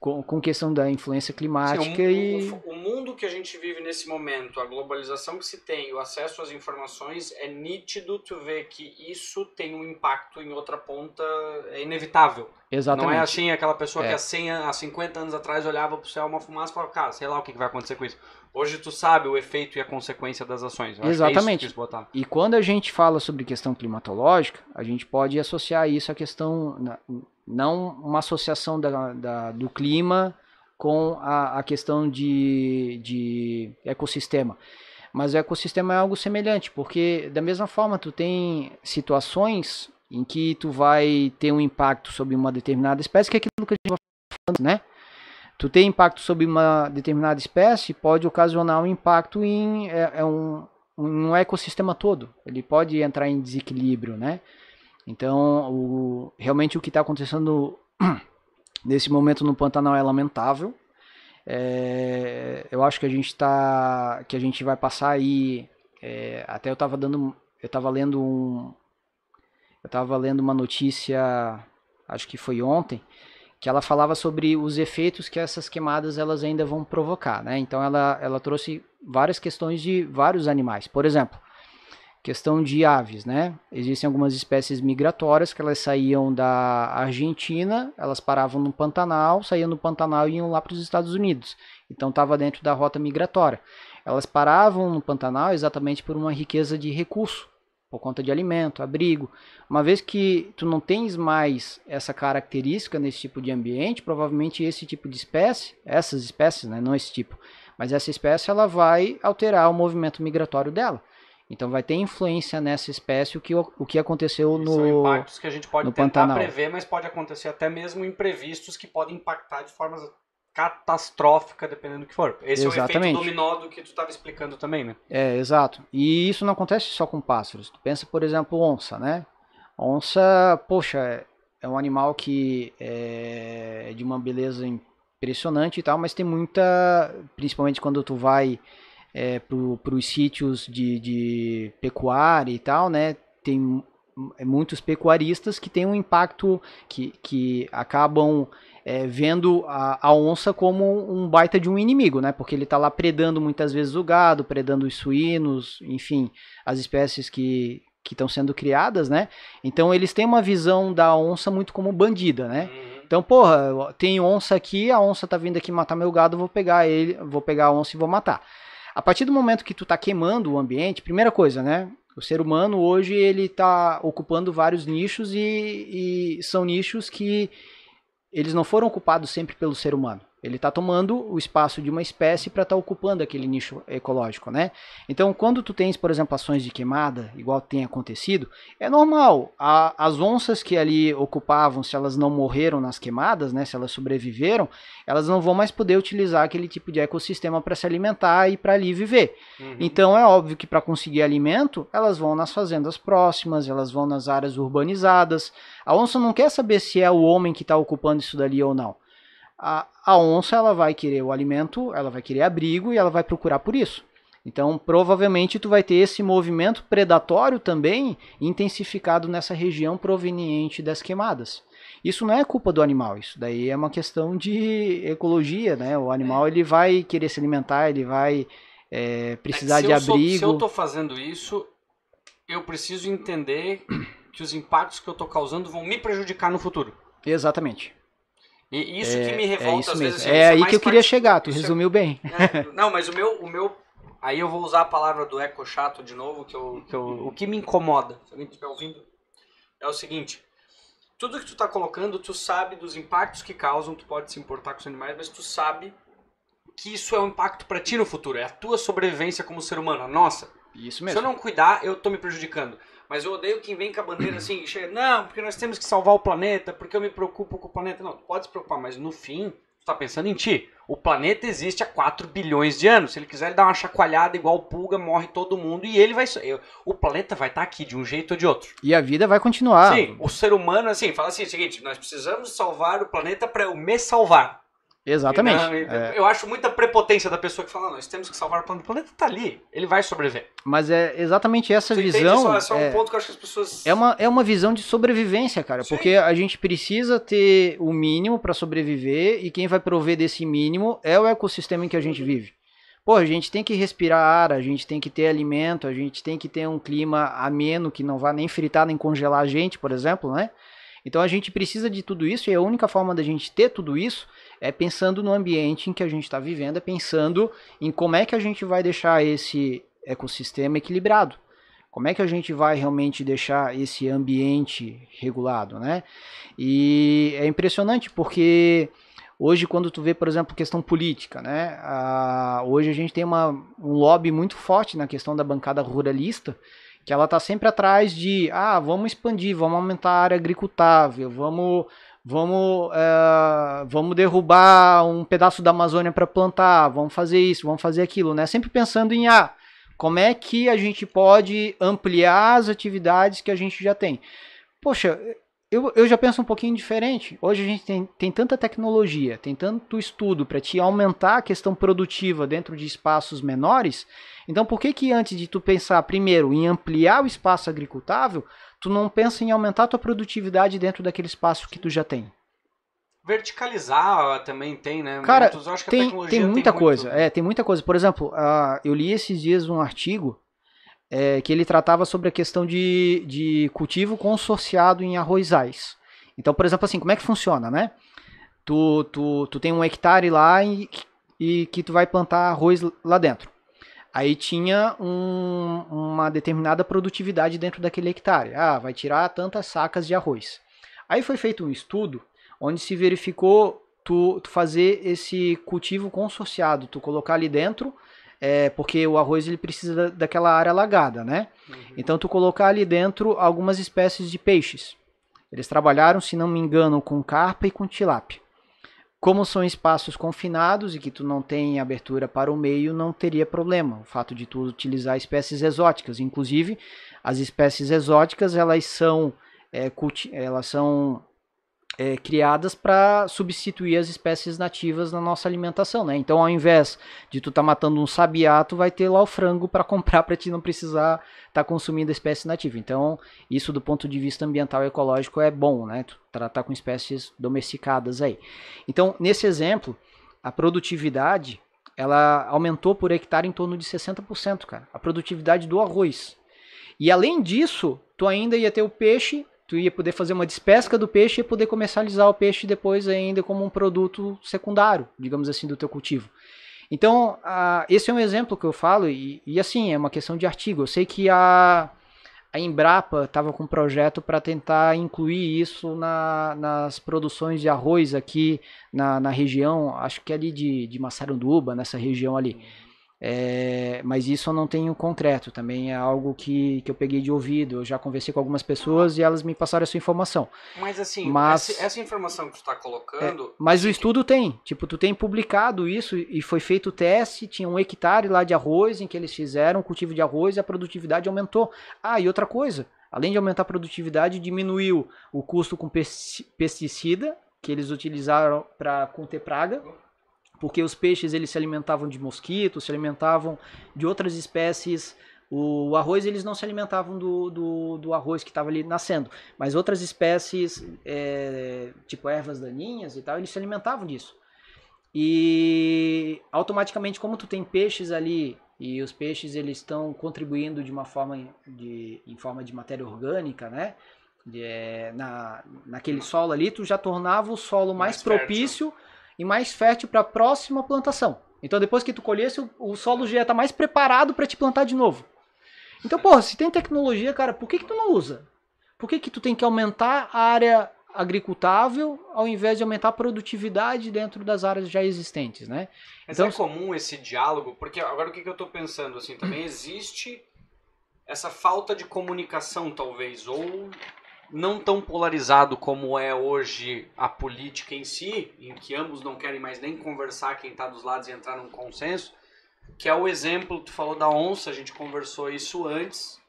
com, com questão da influência climática Sim, o, e. O, mundo que a gente vive nesse momento, a globalização que se tem, o acesso às informações, é nítido tu ver que isso tem um impacto em outra ponta, é inevitável. Exatamente. Não é assim aquela pessoa é. que há, 100, há 50 anos atrás olhava para o céu uma fumaça e falava, cara, sei lá o que, vai acontecer com isso. Hoje tu sabe o efeito e a consequência das ações. Eu é Exatamente. É e quando a gente fala sobre questão climatológica, a gente pode associar isso à questão. Na não uma associação da, da, do clima com a, a questão de, de ecossistema. Mas o ecossistema é algo semelhante, porque da mesma forma tu tem situações em que tu vai ter um impacto sobre uma determinada espécie, que é aquilo que a gente vai falando, né? Tu tem impacto sobre uma determinada espécie, pode ocasionar um impacto em é, é um, um ecossistema todo. Ele pode entrar em desequilíbrio, né? Então, o, realmente o que está acontecendo nesse momento no Pantanal é lamentável. É, eu acho que a gente está, que a gente vai passar aí. É, até eu estava dando, eu estava lendo um, eu estava lendo uma notícia, acho que foi ontem, que ela falava sobre os efeitos que essas queimadas elas ainda vão provocar, né? Então ela, ela trouxe várias questões de vários animais. Por exemplo, Questão de aves, né? Existem algumas espécies migratórias que elas saíam da Argentina, elas paravam no Pantanal, saíam do Pantanal e iam lá para os Estados Unidos. Então estava dentro da rota migratória. Elas paravam no Pantanal exatamente por uma riqueza de recurso, por conta de alimento, abrigo. Uma vez que tu não tens mais essa característica nesse tipo de ambiente, provavelmente esse tipo de espécie, essas espécies, né, não esse tipo, mas essa espécie ela vai alterar o movimento migratório dela. Então vai ter influência nessa espécie o que, o que aconteceu no. São impactos que a gente pode tentar Pantanal. prever, mas pode acontecer até mesmo imprevistos que podem impactar de formas catastrófica, dependendo do que for. Esse Exatamente. é o efeito dominó do que tu estava explicando também, né? É, exato. E isso não acontece só com pássaros. Tu pensa, por exemplo, onça, né? Onça, poxa, é, é um animal que é, é de uma beleza impressionante e tal, mas tem muita, principalmente quando tu vai é, para os sítios de, de pecuária e tal, né? Tem é, muitos pecuaristas que têm um impacto que, que acabam é, vendo a, a, onça como um baita de um inimigo, né? Porque ele está lá predando muitas vezes o gado, predando os suínos, enfim, as espécies que que estão sendo criadas, né? Então eles têm uma visão da onça muito como bandida, né? Uhum. Então, porra, tem onça aqui, a onça tá vindo aqui matar meu gado, vou pegar ele, vou pegar a onça e vou matar. A partir do momento que tu tá queimando o ambiente, primeira coisa, né? O ser humano hoje ele tá ocupando vários nichos e, e são nichos que eles não foram ocupados sempre pelo ser humano. Ele está tomando o espaço de uma espécie para estar tá ocupando aquele nicho ecológico, né? Então, quando tu tens, por exemplo, ações de queimada, igual tem acontecido, é normal. A, as onças que ali ocupavam, se elas não morreram nas queimadas, né? Se elas sobreviveram, elas não vão mais poder utilizar aquele tipo de ecossistema para se alimentar e para ali viver. Uhum. Então, é óbvio que para conseguir alimento, elas vão nas fazendas próximas, elas vão nas áreas urbanizadas. A onça não quer saber se é o homem que está ocupando isso dali ou não a, a onça ela vai querer o alimento, ela vai querer abrigo e ela vai procurar por isso. Então, provavelmente tu vai ter esse movimento predatório também intensificado nessa região proveniente das queimadas. Isso não é culpa do animal, isso daí é uma questão de ecologia, né? O animal é. ele vai querer se alimentar, ele vai é, precisar é de abrigo. Sou, se eu estou fazendo isso, eu preciso entender que os impactos que eu estou causando vão me prejudicar no futuro. Exatamente. E isso é, que me é revolta assim, é às vezes. Assim, é aí que eu queria chegar, tu resumiu é... bem. não, mas o meu, o meu. Aí eu vou usar a palavra do eco chato de novo, que, eu, que eu... o que me incomoda, se alguém estiver ouvindo, é o seguinte. Tudo que tu está colocando, tu sabe dos impactos que causam, tu pode se importar com os animais, mas tu sabe que isso é um impacto para ti no futuro, é a tua sobrevivência como ser humano, a nossa. Isso mesmo. Se eu não cuidar, eu tô me prejudicando. Mas eu odeio quem vem com a bandeira assim e chega, não, porque nós temos que salvar o planeta, porque eu me preocupo com o planeta. Não, pode se preocupar, mas no fim, tu tá pensando em ti. O planeta existe há 4 bilhões de anos. Se ele quiser ele dá uma chacoalhada igual pulga, morre todo mundo e ele vai. O planeta vai estar tá aqui de um jeito ou de outro. E a vida vai continuar. Sim, o ser humano, assim, fala assim: seguinte, nós precisamos salvar o planeta para eu me salvar. Exatamente. Não, é. Eu acho muita prepotência da pessoa que fala, nós temos que salvar o planeta. O planeta tá ali, ele vai sobreviver. Mas é exatamente essa Você visão. Entende? É só, é, é um ponto que eu acho que as pessoas. É uma, é uma visão de sobrevivência, cara. Sim. Porque a gente precisa ter o mínimo para sobreviver, e quem vai prover desse mínimo é o ecossistema em que a gente uhum. vive. Pô, a gente tem que respirar ar, a gente tem que ter alimento, a gente tem que ter um clima ameno que não vá nem fritar nem congelar a gente, por exemplo, né? Então a gente precisa de tudo isso e é a única forma da gente ter tudo isso é pensando no ambiente em que a gente está vivendo, é pensando em como é que a gente vai deixar esse ecossistema equilibrado. Como é que a gente vai realmente deixar esse ambiente regulado, né? E é impressionante porque hoje quando tu vê, por exemplo, questão política, né? Ah, hoje a gente tem uma, um lobby muito forte na questão da bancada ruralista, que ela está sempre atrás de, ah, vamos expandir, vamos aumentar a área agricultável, vamos vamos, é, vamos derrubar um pedaço da Amazônia para plantar, vamos fazer isso, vamos fazer aquilo, né? Sempre pensando em ah, como é que a gente pode ampliar as atividades que a gente já tem. Poxa, eu, eu já penso um pouquinho diferente. Hoje a gente tem, tem tanta tecnologia, tem tanto estudo para te aumentar a questão produtiva dentro de espaços menores. Então, por que que antes de tu pensar primeiro em ampliar o espaço agricultável, tu não pensa em aumentar a tua produtividade dentro daquele espaço que tu já tem. Verticalizar ah, também tem, né? Cara, Muitos, acho que tem, tem muita tem coisa. Muito... É, tem muita coisa. Por exemplo, uh, eu li esses dias um artigo é, que ele tratava sobre a questão de, de cultivo consorciado em arrozais. Então, por exemplo, assim, como é que funciona, né? Tu, tu, tu tem um hectare lá e, e que tu vai plantar arroz lá dentro. Aí tinha um, uma determinada produtividade dentro daquele hectare. Ah, vai tirar tantas sacas de arroz. Aí foi feito um estudo onde se verificou tu, tu fazer esse cultivo consorciado, tu colocar ali dentro, é, porque o arroz ele precisa daquela área alagada, né? Uhum. Então tu colocar ali dentro algumas espécies de peixes. Eles trabalharam, se não me engano, com carpa e com tilápia. Como são espaços confinados e que tu não tem abertura para o meio, não teria problema o fato de tu utilizar espécies exóticas. Inclusive, as espécies exóticas elas são, é, elas são é, criadas para substituir as espécies nativas na nossa alimentação, né? Então, ao invés de tu tá matando um sabiá, tu vai ter lá o frango para comprar para ti não precisar estar tá consumindo a espécie nativa. Então, isso do ponto de vista ambiental e ecológico é bom, né? Tu tratar tá com espécies domesticadas aí. Então, nesse exemplo, a produtividade ela aumentou por hectare em torno de 60%, cara. A produtividade do arroz. E além disso, tu ainda ia ter o peixe tu ia poder fazer uma despesca do peixe e poder comercializar o peixe depois ainda como um produto secundário, digamos assim, do teu cultivo. Então, uh, esse é um exemplo que eu falo, e, e, assim, é uma questão de artigo. Eu sei que a, a Embrapa estava com um projeto para tentar incluir isso na, nas produções de arroz aqui na, na região, acho que é ali de, de Massaranduba, nessa região ali. É, mas isso eu não tenho concreto, também é algo que, que eu peguei de ouvido. Eu já conversei com algumas pessoas e elas me passaram essa informação. Mas assim, mas, essa, essa informação que tu está colocando. É, mas o estudo que... tem. Tipo, tu tem publicado isso e foi feito o teste, tinha um hectare lá de arroz em que eles fizeram o cultivo de arroz e a produtividade aumentou. Ah, e outra coisa, além de aumentar a produtividade, diminuiu o custo com pesticida que eles utilizaram para conter praga porque os peixes eles se alimentavam de mosquitos, se alimentavam de outras espécies. O, o arroz eles não se alimentavam do, do, do arroz que estava ali nascendo, mas outras espécies, é, tipo ervas daninhas e tal, eles se alimentavam disso. E automaticamente, como tu tem peixes ali e os peixes eles estão contribuindo de uma forma de, em forma de matéria orgânica, né? De, é, na, naquele solo ali, tu já tornava o solo mais, mais propício e mais fértil para a próxima plantação. Então depois que tu colhesse, o, o solo já está mais preparado para te plantar de novo. Então, porra, se tem tecnologia, cara, por que, que tu não usa? Por que, que tu tem que aumentar a área agricultável ao invés de aumentar a produtividade dentro das áreas já existentes, né? Mas então, é comum esse diálogo, porque agora o que, que eu estou pensando, assim, também existe essa falta de comunicação, talvez, ou não tão polarizado como é hoje a política em si, em que ambos não querem mais nem conversar quem está dos lados e entrar num consenso, que é o exemplo, tu falou da onça, a gente conversou isso antes,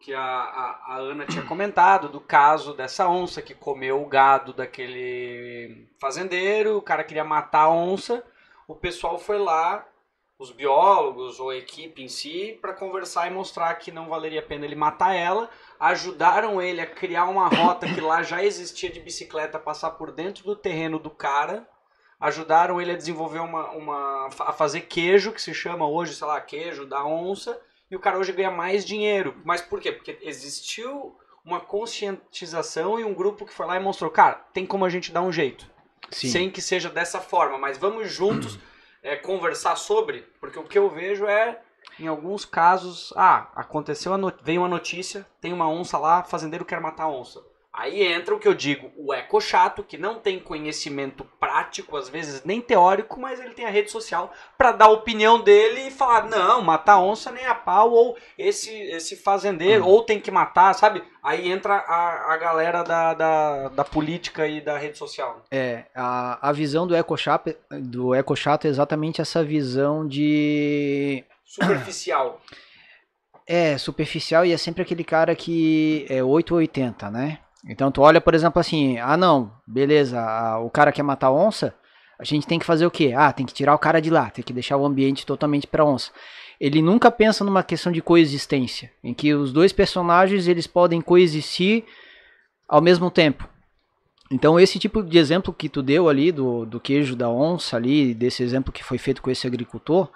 que a, a, a Ana tinha comentado, do caso dessa onça que comeu o gado daquele fazendeiro, o cara queria matar a onça, o pessoal foi lá, os biólogos ou a equipe em si para conversar e mostrar que não valeria a pena ele matar ela. Ajudaram ele a criar uma rota que lá já existia de bicicleta passar por dentro do terreno do cara. Ajudaram ele a desenvolver uma, uma a fazer queijo que se chama hoje, sei lá, queijo da onça. E o cara hoje ganha mais dinheiro. Mas por quê? Porque existiu uma conscientização e um grupo que foi lá e mostrou, cara, tem como a gente dar um jeito. Sim. Sem que seja dessa forma, mas vamos juntos é, conversar sobre, porque o que eu vejo é, em alguns casos, ah, aconteceu, a veio uma notícia, tem uma onça lá, fazendeiro quer matar a onça. Aí entra o que eu digo, o eco chato, que não tem conhecimento prático, às vezes nem teórico, mas ele tem a rede social para dar a opinião dele e falar: não, matar onça nem a pau, ou esse, esse fazendeiro, uhum. ou tem que matar, sabe? Aí entra a, a galera da, da, da política e da rede social. É, a, a visão do eco, chato, do eco chato é exatamente essa visão de. superficial. É, superficial e é sempre aquele cara que é 880, né? Então tu olha, por exemplo, assim, ah não, beleza, o cara quer matar a onça, a gente tem que fazer o quê? Ah, tem que tirar o cara de lá, tem que deixar o ambiente totalmente para onça. Ele nunca pensa numa questão de coexistência, em que os dois personagens eles podem coexistir ao mesmo tempo. Então esse tipo de exemplo que tu deu ali do, do queijo da onça ali, desse exemplo que foi feito com esse agricultor,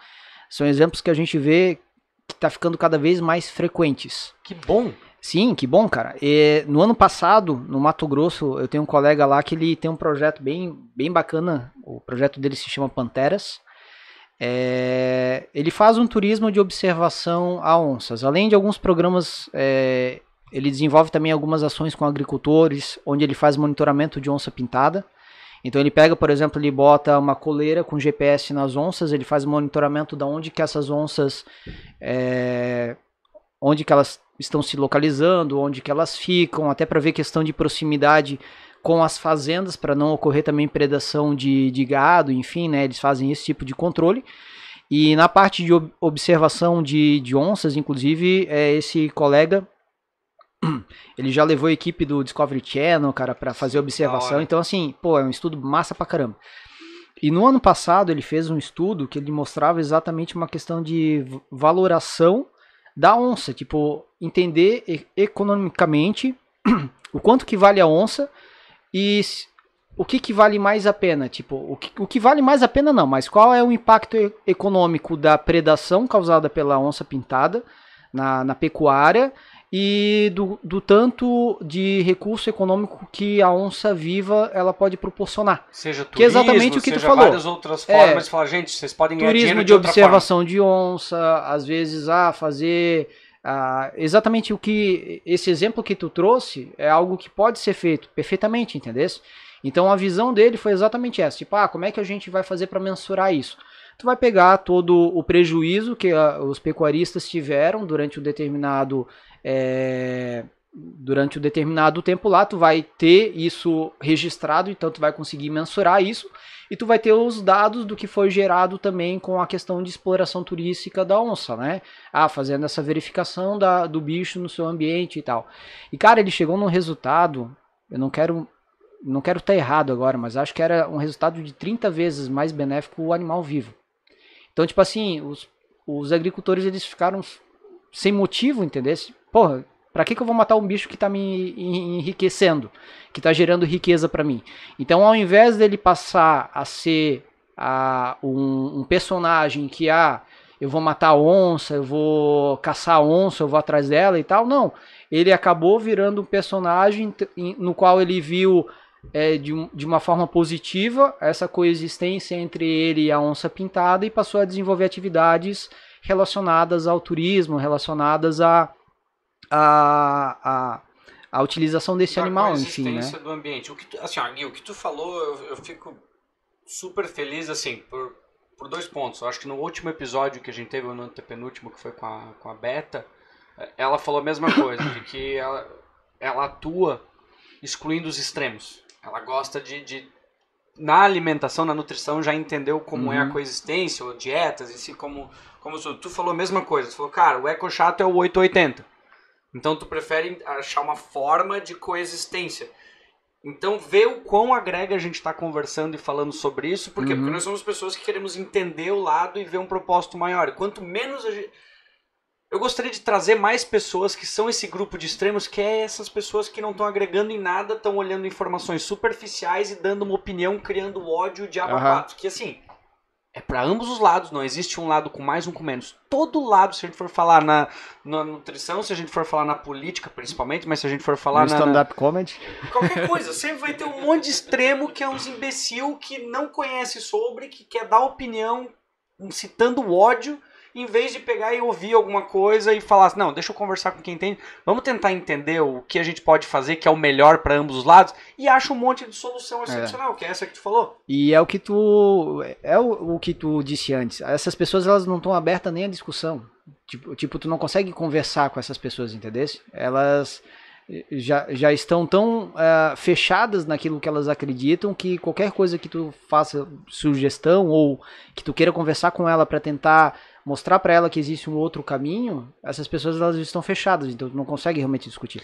são exemplos que a gente vê que está ficando cada vez mais frequentes. Que bom! Sim, que bom, cara. E, no ano passado, no Mato Grosso, eu tenho um colega lá que ele tem um projeto bem, bem bacana. O projeto dele se chama Panteras. É, ele faz um turismo de observação a onças. Além de alguns programas, é, ele desenvolve também algumas ações com agricultores, onde ele faz monitoramento de onça pintada. Então ele pega, por exemplo, ele bota uma coleira com GPS nas onças, ele faz monitoramento da onde que essas onças, é, onde que elas estão se localizando, onde que elas ficam, até para ver questão de proximidade com as fazendas para não ocorrer também predação de, de gado, enfim, né? Eles fazem esse tipo de controle. E na parte de observação de, de onças, inclusive, é, esse colega ele já levou a equipe do Discovery Channel, cara, para fazer observação. Então, assim, pô, é um estudo massa pra caramba. E no ano passado ele fez um estudo que ele mostrava exatamente uma questão de valoração da onça, tipo, entender economicamente o quanto que vale a onça e o que, que vale mais a pena, tipo, o que, o que vale mais a pena não, mas qual é o impacto econômico da predação causada pela onça pintada na, na pecuária e do, do tanto de recurso econômico que a onça viva ela pode proporcionar. Seja turismo, que é exatamente o que tu falou. várias outras formas. É, falar, gente, vocês podem turismo de, de observação forma. de onça, às vezes ah, fazer ah, exatamente o que esse exemplo que tu trouxe é algo que pode ser feito perfeitamente, entendeu? Então a visão dele foi exatamente essa, tipo, ah, como é que a gente vai fazer para mensurar isso? tu vai pegar todo o prejuízo que ah, os pecuaristas tiveram durante um determinado é, durante um determinado tempo lá, tu vai ter isso registrado, então tu vai conseguir mensurar isso, e tu vai ter os dados do que foi gerado também com a questão de exploração turística da onça, né? Ah, fazendo essa verificação da, do bicho no seu ambiente e tal. E cara, ele chegou num resultado, eu não quero não quero estar errado agora, mas acho que era um resultado de 30 vezes mais benéfico o animal vivo. Então, tipo assim, os, os agricultores eles ficaram sem motivo, entendesse? Porra, para que, que eu vou matar um bicho que tá me enriquecendo, que tá gerando riqueza para mim? Então, ao invés dele passar a ser a, um, um, personagem que ah, eu vou matar a onça, eu vou caçar a onça, eu vou atrás dela e tal, não. Ele acabou virando um personagem no qual ele viu é, de, um, de uma forma positiva essa coexistência entre ele e a onça pintada e passou a desenvolver atividades relacionadas ao turismo, relacionadas à a, a, a, utilização desse tá, a animal, enfim, né? do ambiente. O que tu, assim, ó, Gui, o que tu falou, eu, eu fico super feliz, assim, por, por dois pontos. Eu acho que no último episódio que a gente teve, no antepenúltimo, que foi com a, com a Beta, ela falou a mesma coisa, de que ela, ela atua excluindo os extremos. Ela gosta de, de na alimentação, na nutrição, já entendeu como uhum. é a uhum. coexistência, ou dietas, e se como, como tu falou a mesma coisa. Tu falou, cara, o eco chato é o 880. Então tu prefere achar uma forma de coexistência. Então vê o quão agrega a gente está conversando e falando sobre isso, Uhum. Porque nós somos pessoas que queremos entender o lado e ver um propósito maior. quanto menos a gente eu gostaria de trazer mais pessoas que são esse grupo de extremos, que é essas pessoas que não estão agregando em nada, estão olhando informações superficiais e dando uma opinião, criando ódio de abacato. Uhum. Que assim, é para ambos os lados, não existe um lado com mais, um com menos. Todo lado, se a gente for falar na, na nutrição, se a gente for falar na política, principalmente, mas se a gente for falar no na. stand-up comedy? Qualquer coisa, sempre vai ter um monte de extremo que é uns imbecil que não conhece sobre, que quer dar opinião citando ódio em vez de pegar e ouvir alguma coisa e falar assim, não, deixa eu conversar com quem entende, vamos tentar entender o que a gente pode fazer que é o melhor para ambos os lados e acha um monte de solução é. excepcional, é. que é essa que tu falou. E é o que tu é o, o que tu disse antes. Essas pessoas elas não estão abertas nem à discussão. Tipo, tipo, tu não consegue conversar com essas pessoas, entendeu? Elas já, já estão tão uh, fechadas naquilo que elas acreditam que qualquer coisa que tu faça sugestão ou que tu queira conversar com ela para tentar mostrar para ela que existe um outro caminho, essas pessoas elas estão fechadas, então não consegue realmente discutir.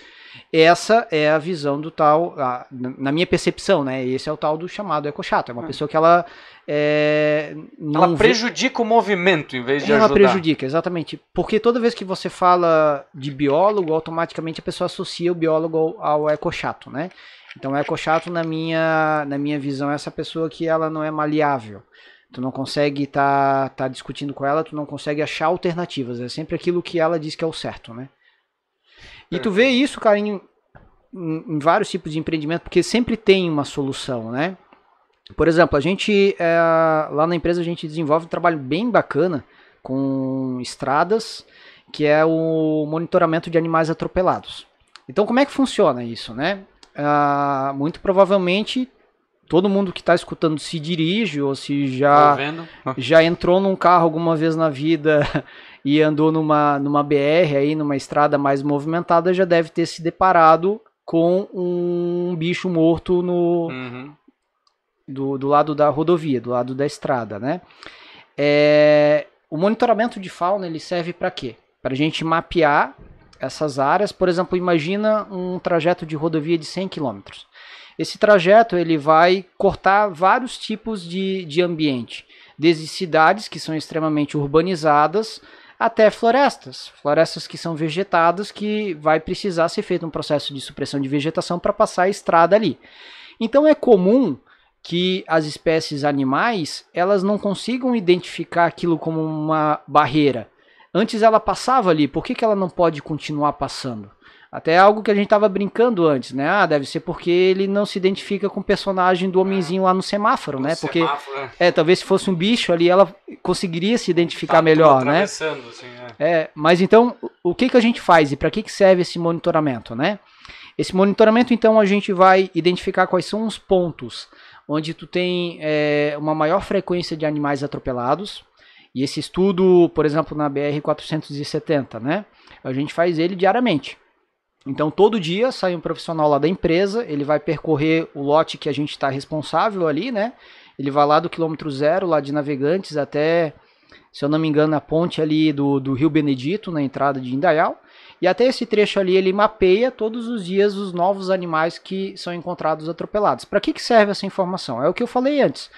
Essa é a visão do tal, a, na minha percepção, né? Esse é o tal do chamado ecochato. É uma é. pessoa que ela é, não ela prejudica vê... o movimento em vez de ela ajudar. Ela prejudica, exatamente. Porque toda vez que você fala de biólogo, automaticamente a pessoa associa o biólogo ao, ao ecochato, né? Então, o ecochato, na minha, na minha visão, é essa pessoa que ela não é maleável. Tu não consegue estar tá, tá discutindo com ela, tu não consegue achar alternativas. É sempre aquilo que ela diz que é o certo, né? E tu é. vê isso, cara, em, em, vários tipos de empreendimento, porque sempre tem uma solução, né? Por exemplo, a gente, é, lá na empresa, a gente desenvolve um trabalho bem bacana com estradas, que é o monitoramento de animais atropelados. Então, como é que funciona isso, né? Uh, muito provavelmente todo mundo que está escutando se dirige ou se já tá ah. já entrou num carro alguma vez na vida e andou numa numa BR aí numa estrada mais movimentada já deve ter se deparado com um bicho morto no uhum. do, do lado da rodovia do lado da estrada né é, o monitoramento de fauna ele serve para quê para a gente mapear essas áreas por exemplo imagina um trajeto de rodovia de 100 quilômetros esse trajeto ele vai cortar vários tipos de, de ambiente, desde cidades que são extremamente urbanizadas até florestas, florestas que são vegetadas que vai precisar ser feito um processo de supressão de vegetação para passar a estrada ali. Então é comum que as espécies animais elas não consigam identificar aquilo como uma barreira. Antes ela passava ali, por que, que ela não pode continuar passando? Até algo que a gente tava brincando antes, né? Ah, deve ser porque ele não se identifica com o personagem do homenzinho lá no semáforo, né? Porque é. é, talvez se fosse um bicho ali, ela conseguiria se identificar tá melhor, né? Assim, é. é, mas então o que que a gente faz e para que que serve esse monitoramento, né? Esse monitoramento, então, a gente vai identificar quais são os pontos onde tu tem é, uma maior frequência de animais atropelados. E esse estudo, por exemplo, na BR 470, né? A gente faz ele diariamente. Então, todo dia sai um profissional lá da empresa, ele vai percorrer o lote que a gente está responsável ali, né? Ele vai lá do quilômetro zero, lá de Navegantes, até, se eu não me engano, a ponte ali do, do Rio Benedito, na entrada de Indaial. E até esse trecho ali, ele mapeia todos os dias os novos animais que são encontrados atropelados. Para que, que serve essa informação? É o que eu falei antes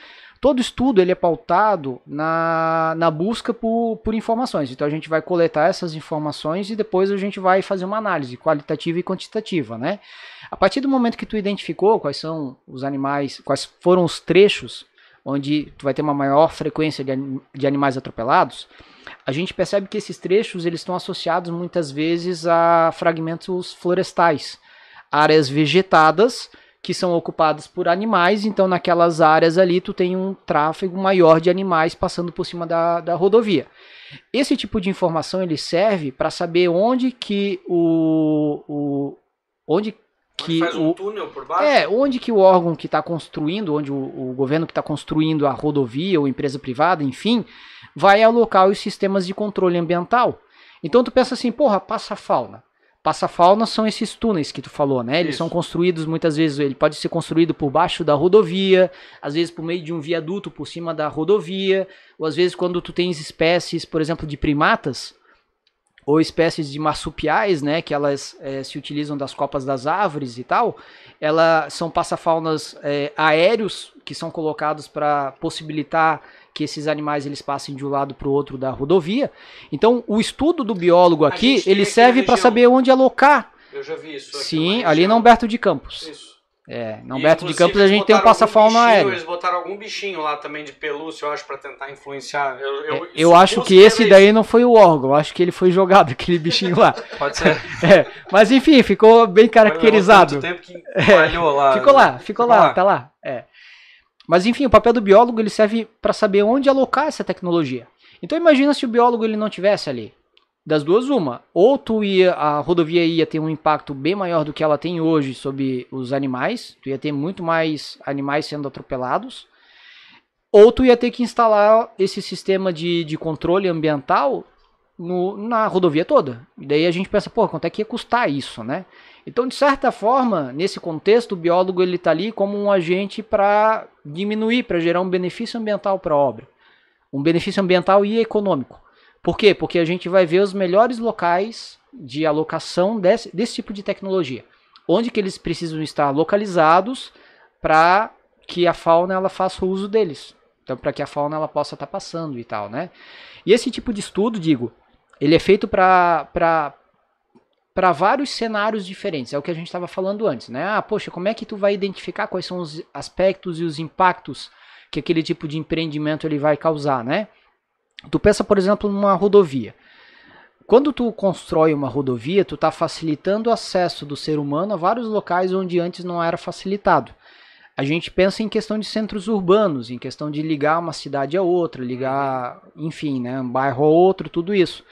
todo estudo ele é pautado na, na busca por, por informações. Então a gente vai coletar essas informações e depois a gente vai fazer uma análise qualitativa e quantitativa, né? A partir do momento que tu identificou quais são os animais, quais foram os trechos onde tu vai ter uma maior frequência de, de animais atropelados, a gente percebe que esses trechos eles estão associados muitas vezes a fragmentos florestais, áreas vegetadas que são ocupadas por animais, então naquelas áreas ali tu tem um tráfego maior de animais passando por cima da, da rodovia. Esse tipo de informação ele serve para saber onde que o, o onde que onde o, um túnel por baixo? É, onde que o órgão que está construindo, onde o, o governo que está construindo a rodovia ou empresa privada, enfim, vai alocar os sistemas de controle ambiental. Então tu pensa assim, porra, passa fauna passa Passa-fauna são esses túneis que tu falou, né? Eles Isso. são construídos muitas vezes, ele pode ser construído por baixo da rodovia, às vezes por meio de um viaduto por cima da rodovia, ou às vezes quando tu tens espécies, por exemplo, de primatas, ou espécies de marsupiais, né, que elas é, se utilizam das copas das árvores e tal, elas são passa é, eh, aéreos que são colocados para possibilitar que esses animais eles passem de um lado para o outro da rodovia. Então, o estudo do biólogo aqui, ele serve para saber onde alocar. Eu já vi isso. Sim, ali na Humberto de Campos. Isso. É, na Humberto de Campos a gente tem um passafauna aéreo. Eles botaram algum bichinho lá também de pelúcia, eu acho, para tentar influenciar. Eu, eu, é, eu é acho que esse daí não foi o órgão, eu acho que ele foi jogado, aquele bichinho lá. Pode ser. É, mas enfim, ficou bem caracterizado. Tempo que é, lá. Ficou lá, ficou, né? ficou lá, lá, tá lá. É. Mas enfim, o papel do biólogo ele serve para saber onde alocar essa tecnologia. Então imagina se o biólogo ele não tivesse ali. Das duas, uma. Ou tu ia, a rodovia ia ter um impacto bem maior do que ela tem hoje sobre os animais. Tu ia ter muito mais animais sendo atropelados. Ou tu ia ter que instalar esse sistema de, de controle ambiental no, na rodovia toda. E daí a gente pensa, pô, quanto é que ia custar isso, né? Então, de certa forma, nesse contexto, o biólogo ele está ali como um agente para diminuir, para gerar um benefício ambiental para a obra, um benefício ambiental e econômico. Por quê? Porque a gente vai ver os melhores locais de alocação desse, desse tipo de tecnologia, onde que eles precisam estar localizados para que a fauna ela faça o uso deles. Então, para que a fauna ela possa estar tá passando e tal, né? E esse tipo de estudo, digo, ele é feito para para vários cenários diferentes. É o que a gente estava falando antes, né? Ah, poxa, como é que tu vai identificar quais são os aspectos e os impactos que aquele tipo de empreendimento ele vai causar, né? Tu pensa, por exemplo, numa rodovia. Quando tu constrói uma rodovia, tu está facilitando o acesso do ser humano a vários locais onde antes não era facilitado a gente pensa em questão de centros urbanos, em questão de ligar uma cidade a outra, ligar, enfim, né, um bairro a outro, tudo isso.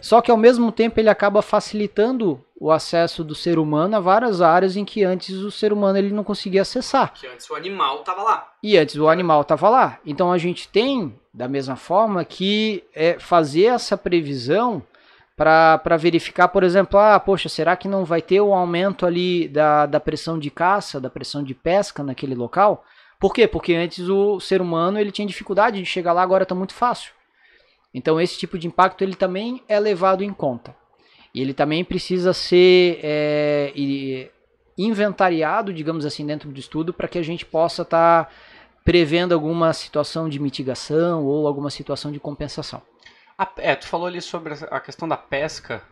Só que ao mesmo tempo ele acaba facilitando o acesso do ser humano a várias áreas em que antes o ser humano ele não conseguia acessar. Que antes o animal estava lá. E antes o animal estava lá. Então a gente tem, da mesma forma, que é, fazer essa previsão para verificar, por exemplo, ah, poxa, será que não vai ter o um aumento ali da, da pressão de caça, da pressão de pesca naquele local? Por quê? Porque antes o ser humano ele tinha dificuldade de chegar lá, agora está muito fácil. Então esse tipo de impacto ele também é levado em conta. E ele também precisa ser é, inventariado, digamos assim, dentro do estudo, para que a gente possa estar tá prevendo alguma situação de mitigação ou alguma situação de compensação. A, é, tu falou ali sobre a questão da pesca.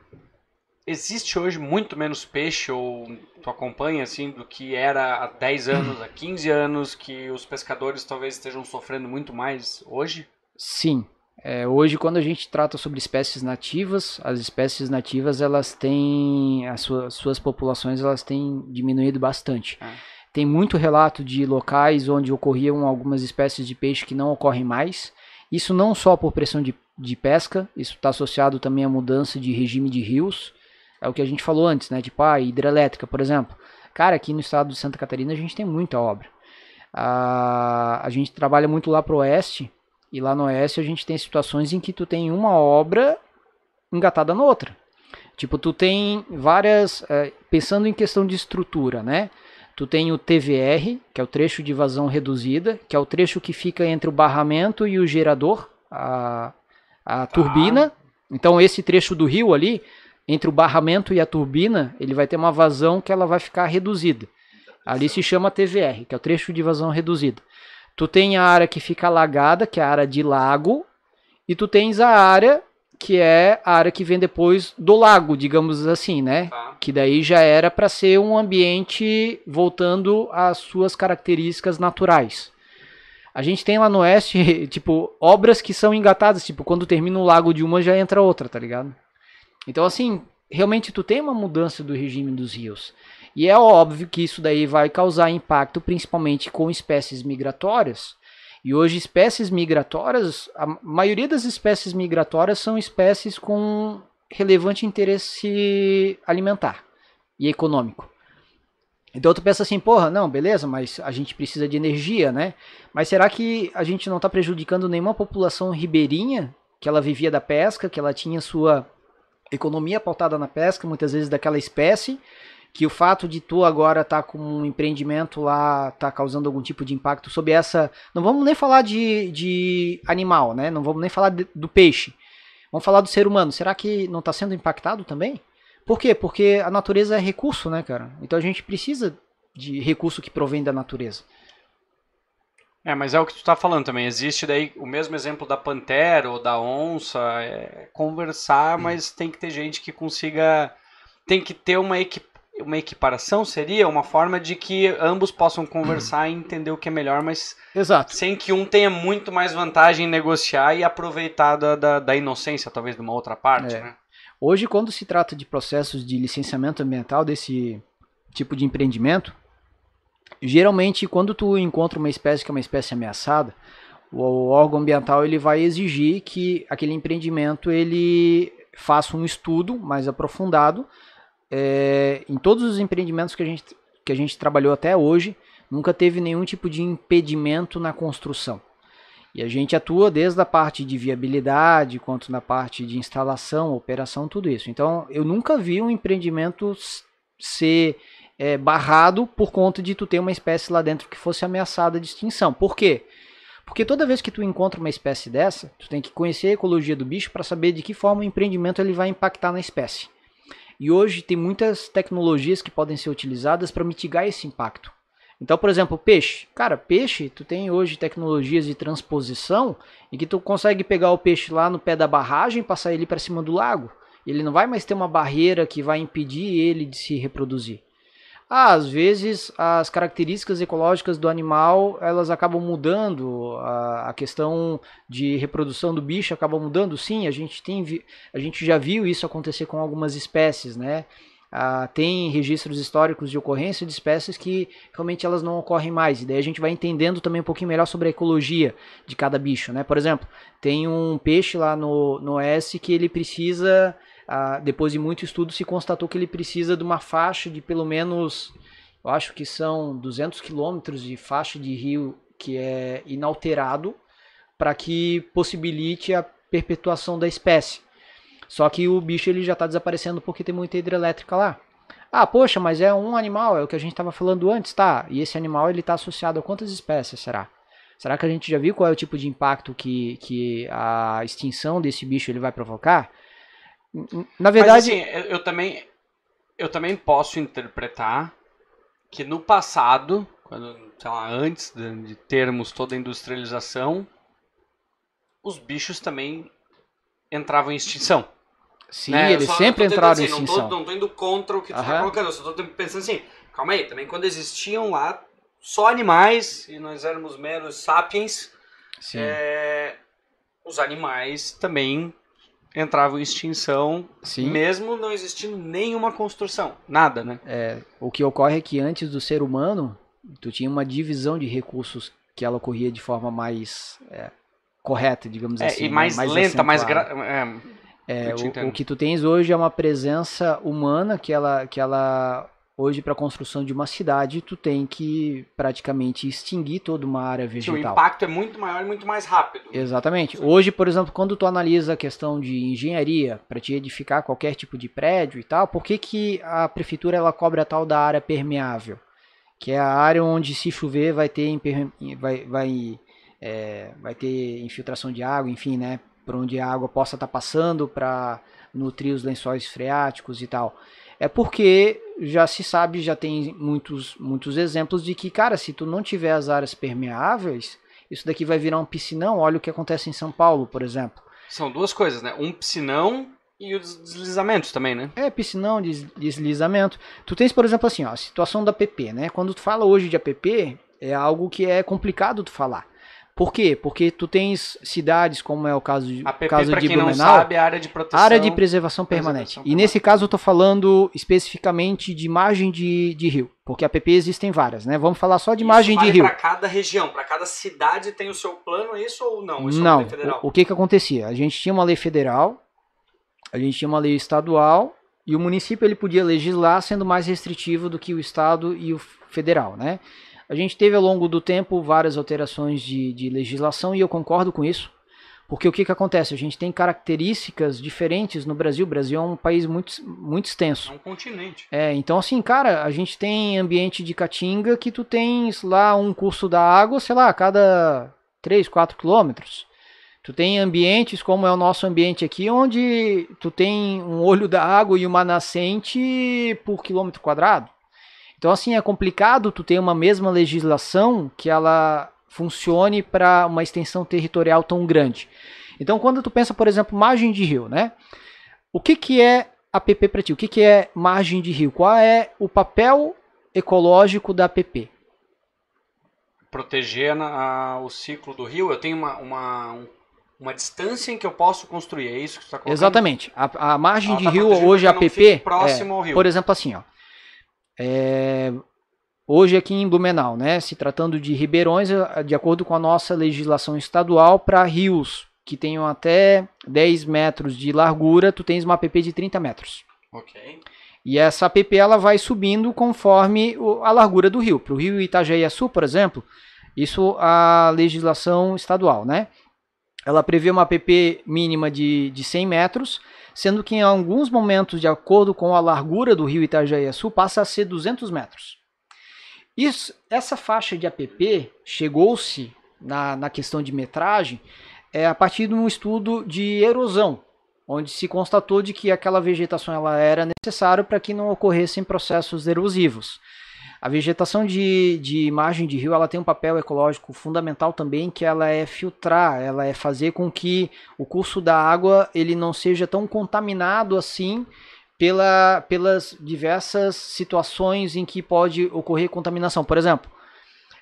Existe hoje muito menos peixe, ou tu acompanha assim, do que era há 10 anos, há 15 anos, que os pescadores talvez estejam sofrendo muito mais hoje? Sim, é, hoje, quando a gente trata sobre espécies nativas, as espécies nativas elas têm as suas, suas populações elas têm diminuído bastante. É. Tem muito relato de locais onde ocorriam algumas espécies de peixe que não ocorrem mais. Isso não só por pressão de de pesca, isso está associado também à mudança de regime de rios. É o que a gente falou antes, né? Tipo, ah, hidrelétrica, por exemplo. Cara, aqui no estado de Santa Catarina a gente tem muita obra. A, a gente trabalha muito lá para o oeste, e lá no oeste a gente tem situações em que tu tem uma obra engatada na outra. Tipo, tu tem várias. É, pensando em questão de estrutura, né? Tu tem o TVR, que é o trecho de vazão reduzida, que é o trecho que fica entre o barramento e o gerador. A, a turbina. Ah. Então esse trecho do rio ali, entre o barramento e a turbina, ele vai ter uma vazão que ela vai ficar reduzida. Ali se chama TVR, que é o trecho de vazão reduzida. Tu tem a área que fica alagada, que é a área de lago, e tu tens a área que é a área que vem depois do lago, digamos assim, né? Tá. Que daí já era para ser um ambiente voltando às suas características naturais. A gente tem lá no oeste, tipo, obras que são engatadas, tipo, quando termina um lago de uma já entra outra, tá ligado? Então, assim, realmente tu tem uma mudança do regime dos rios. E é óbvio que isso daí vai causar impacto principalmente com espécies migratórias. E hoje espécies migratórias, a maioria das espécies migratórias são espécies com relevante interesse alimentar e econômico. Então tu pensa assim, porra, não, beleza, mas a gente precisa de energia, né? Mas será que a gente não está prejudicando nenhuma população ribeirinha que ela vivia da pesca, que ela tinha sua economia pautada na pesca, muitas vezes daquela espécie, que o fato de tu agora estar tá com um empreendimento lá tá causando algum tipo de impacto sobre essa. Não vamos nem falar de, de animal, né? Não vamos nem falar de, do peixe. Vamos falar do ser humano. Será que não está sendo impactado também? Por quê? Porque a natureza é recurso, né, cara? Então a gente precisa de recurso que provém da natureza. É, mas é o que tu está falando também. Existe daí o mesmo exemplo da pantera ou da onça. É conversar, hum. mas tem que ter gente que consiga. Tem que ter uma, equi... uma equiparação, seria uma forma de que ambos possam conversar e entender o que é melhor, mas Exato. sem que um tenha muito mais vantagem em negociar e aproveitar da, da, da inocência, talvez, de uma outra parte, é. né? Hoje, quando se trata de processos de licenciamento ambiental desse tipo de empreendimento, geralmente quando tu encontra uma espécie que é uma espécie ameaçada, o órgão ambiental ele vai exigir que aquele empreendimento ele faça um estudo mais aprofundado é, em todos os empreendimentos que a gente que a gente trabalhou até hoje nunca teve nenhum tipo de impedimento na construção e a gente atua desde a parte de viabilidade, quanto na parte de instalação, operação, tudo isso. Então, eu nunca vi um empreendimento ser é, barrado por conta de tu ter uma espécie lá dentro que fosse ameaçada de extinção. Por quê? Porque toda vez que tu encontra uma espécie dessa, tu tem que conhecer a ecologia do bicho para saber de que forma o empreendimento ele vai impactar na espécie. E hoje tem muitas tecnologias que podem ser utilizadas para mitigar esse impacto. Então, por exemplo, peixe. Cara, peixe, tu tem hoje tecnologias de transposição e que tu consegue pegar o peixe lá no pé da barragem e passar ele para cima do lago. Ele não vai mais ter uma barreira que vai impedir ele de se reproduzir. às vezes as características ecológicas do animal elas acabam mudando a, questão de reprodução do bicho acaba mudando sim a gente tem a gente já viu isso acontecer com algumas espécies né ah, tem registros históricos de ocorrência de espécies que realmente elas não ocorrem mais. E daí a gente vai entendendo também um pouquinho melhor sobre a ecologia de cada bicho, né? Por exemplo, tem um peixe lá no, no oeste que ele precisa, ah, depois de muito estudo, se constatou que ele precisa de uma faixa de pelo menos, eu acho que são 200 quilômetros de faixa de rio que é inalterado para que possibilite a perpetuação da espécie. Só que o bicho ele já está desaparecendo porque tem muita hidrelétrica lá. Ah, poxa, mas é um animal, é o que a gente estava falando antes, tá? E esse animal ele está associado a quantas espécies será? Será que a gente já viu qual é o tipo de impacto que, que a extinção desse bicho ele vai provocar? Na verdade, mas, assim, eu também eu também posso interpretar que no passado, quando, sei lá, antes de termos toda a industrialização, os bichos também entravam em extinção. Sim, né? eles só, sempre entraram assim, em extinção. Não tô, não tô indo contra o que tu uhum. tá colocando, eu só tô pensando assim, calma aí, também quando existiam lá só animais, e nós éramos meros sapiens, é, os animais também entravam em extinção, Sim. mesmo não existindo nenhuma construção, nada, né? É, o que ocorre é que antes do ser humano, tu tinha uma divisão de recursos que ela ocorria de forma mais é, correta, digamos é, assim. E né? mais, mais lenta, mais... Gra... É, é, o, o, que tu tens hoje é uma presença humana que ela, que ela hoje para a construção de uma cidade tu tem que praticamente extinguir toda uma área vegetal. Sim, o impacto é muito maior e muito mais rápido. Exatamente. Sim. Hoje, por exemplo, quando tu analisa a questão de engenharia para te edificar qualquer tipo de prédio e tal, por que, que a prefeitura ela cobra tal da área permeável, que é a área onde se chover vai ter imper... vai, vai é, vai ter infiltração de água, enfim, né? para onde a água possa estar tá passando para nutrir os lençóis freáticos e tal. É porque já se sabe, já tem muitos, muitos exemplos de que, cara, se tu não tiver as áreas permeáveis, isso daqui vai virar um piscinão. Olha o que acontece em São Paulo, por exemplo. São duas coisas, né? Um piscinão e os deslizamentos também, né? É, piscinão, des deslizamento. Tu tens, por exemplo, assim, ó, a situação da app, né? Quando tu fala hoje de app, é algo que é complicado tu falar. Por quê? Porque tu tens cidades, como é o caso de, APP, caso de quem Blumenau, sabe, é área de proteção, área de preservação permanente. Preservação e permanente. nesse caso eu estou falando especificamente de margem de, de rio, porque APP existem várias, né? Vamos falar só de isso margem vale de rio. Para cada região, para cada cidade tem o seu plano, é isso ou não? Isso é não. É o, o que que acontecia? A gente tinha uma lei federal, a gente tinha uma lei estadual e o município ele podia legislar sendo mais restritivo do que o estado e o federal, né? A gente teve ao longo do tempo várias alterações de, de legislação e eu concordo com isso. Porque o que, que acontece? A gente tem características diferentes no Brasil. O Brasil é um país muito, muito extenso. É um continente. É, então assim, cara, a gente tem ambiente de caatinga que tu tens lá um curso da água, sei lá, a cada 3, 4 quilômetros. Tu tem ambientes como é o nosso ambiente aqui, onde tu tem um olho da água e uma nascente por quilômetro quadrado. Então, assim, é complicado tu ter uma mesma legislação que ela funcione para uma extensão territorial tão grande. Então, quando tu pensa, por exemplo, margem de rio, né? O que, que é APP para ti? O que, que é margem de rio? Qual é o papel ecológico da APP? Proteger a, o ciclo do rio. Eu tenho uma, uma, uma distância em que eu posso construir. É isso que está colocando? Exatamente. A, a margem Ela de tá rio hoje, a APP, é, por exemplo, assim, ó, é, hoje aqui em Blumenau, né? Se tratando de ribeirões, de acordo com a nossa legislação estadual, para rios que tenham até 10 metros de largura, tu tens uma APP de 30 metros. Ok. E essa APP ela vai subindo conforme a largura do rio. Para o rio itajaí por exemplo, isso a legislação estadual, né? Ela prevê uma APP mínima de, de 100 metros sendo que em alguns momentos, de acordo com a largura do rio Itajaí-Açu, passa a ser 200 metros. Isso, essa faixa de APP chegou-se na, na questão de metragem é, a partir de um estudo de erosão, onde se constatou de que aquela vegetação ela era necessária para que não ocorressem processos erosivos. A vegetação de, de margem de rio ela tem um papel ecológico fundamental também, que ela é filtrar, ela é fazer com que o curso da água ele não seja tão contaminado assim pela, pelas diversas situações em que pode ocorrer contaminação. Por exemplo,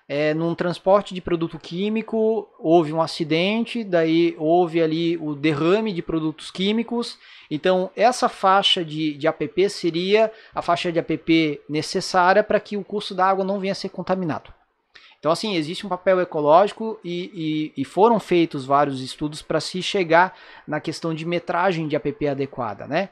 é, num transporte de produto químico, houve um acidente, daí houve ali o derrame de produtos químicos. Então, essa faixa de, de APP seria a faixa de APP necessária para que o curso da água não venha a ser contaminado. Então, assim, existe um papel ecológico e, e, e foram feitos vários estudos para se chegar na questão de metragem de APP adequada, né?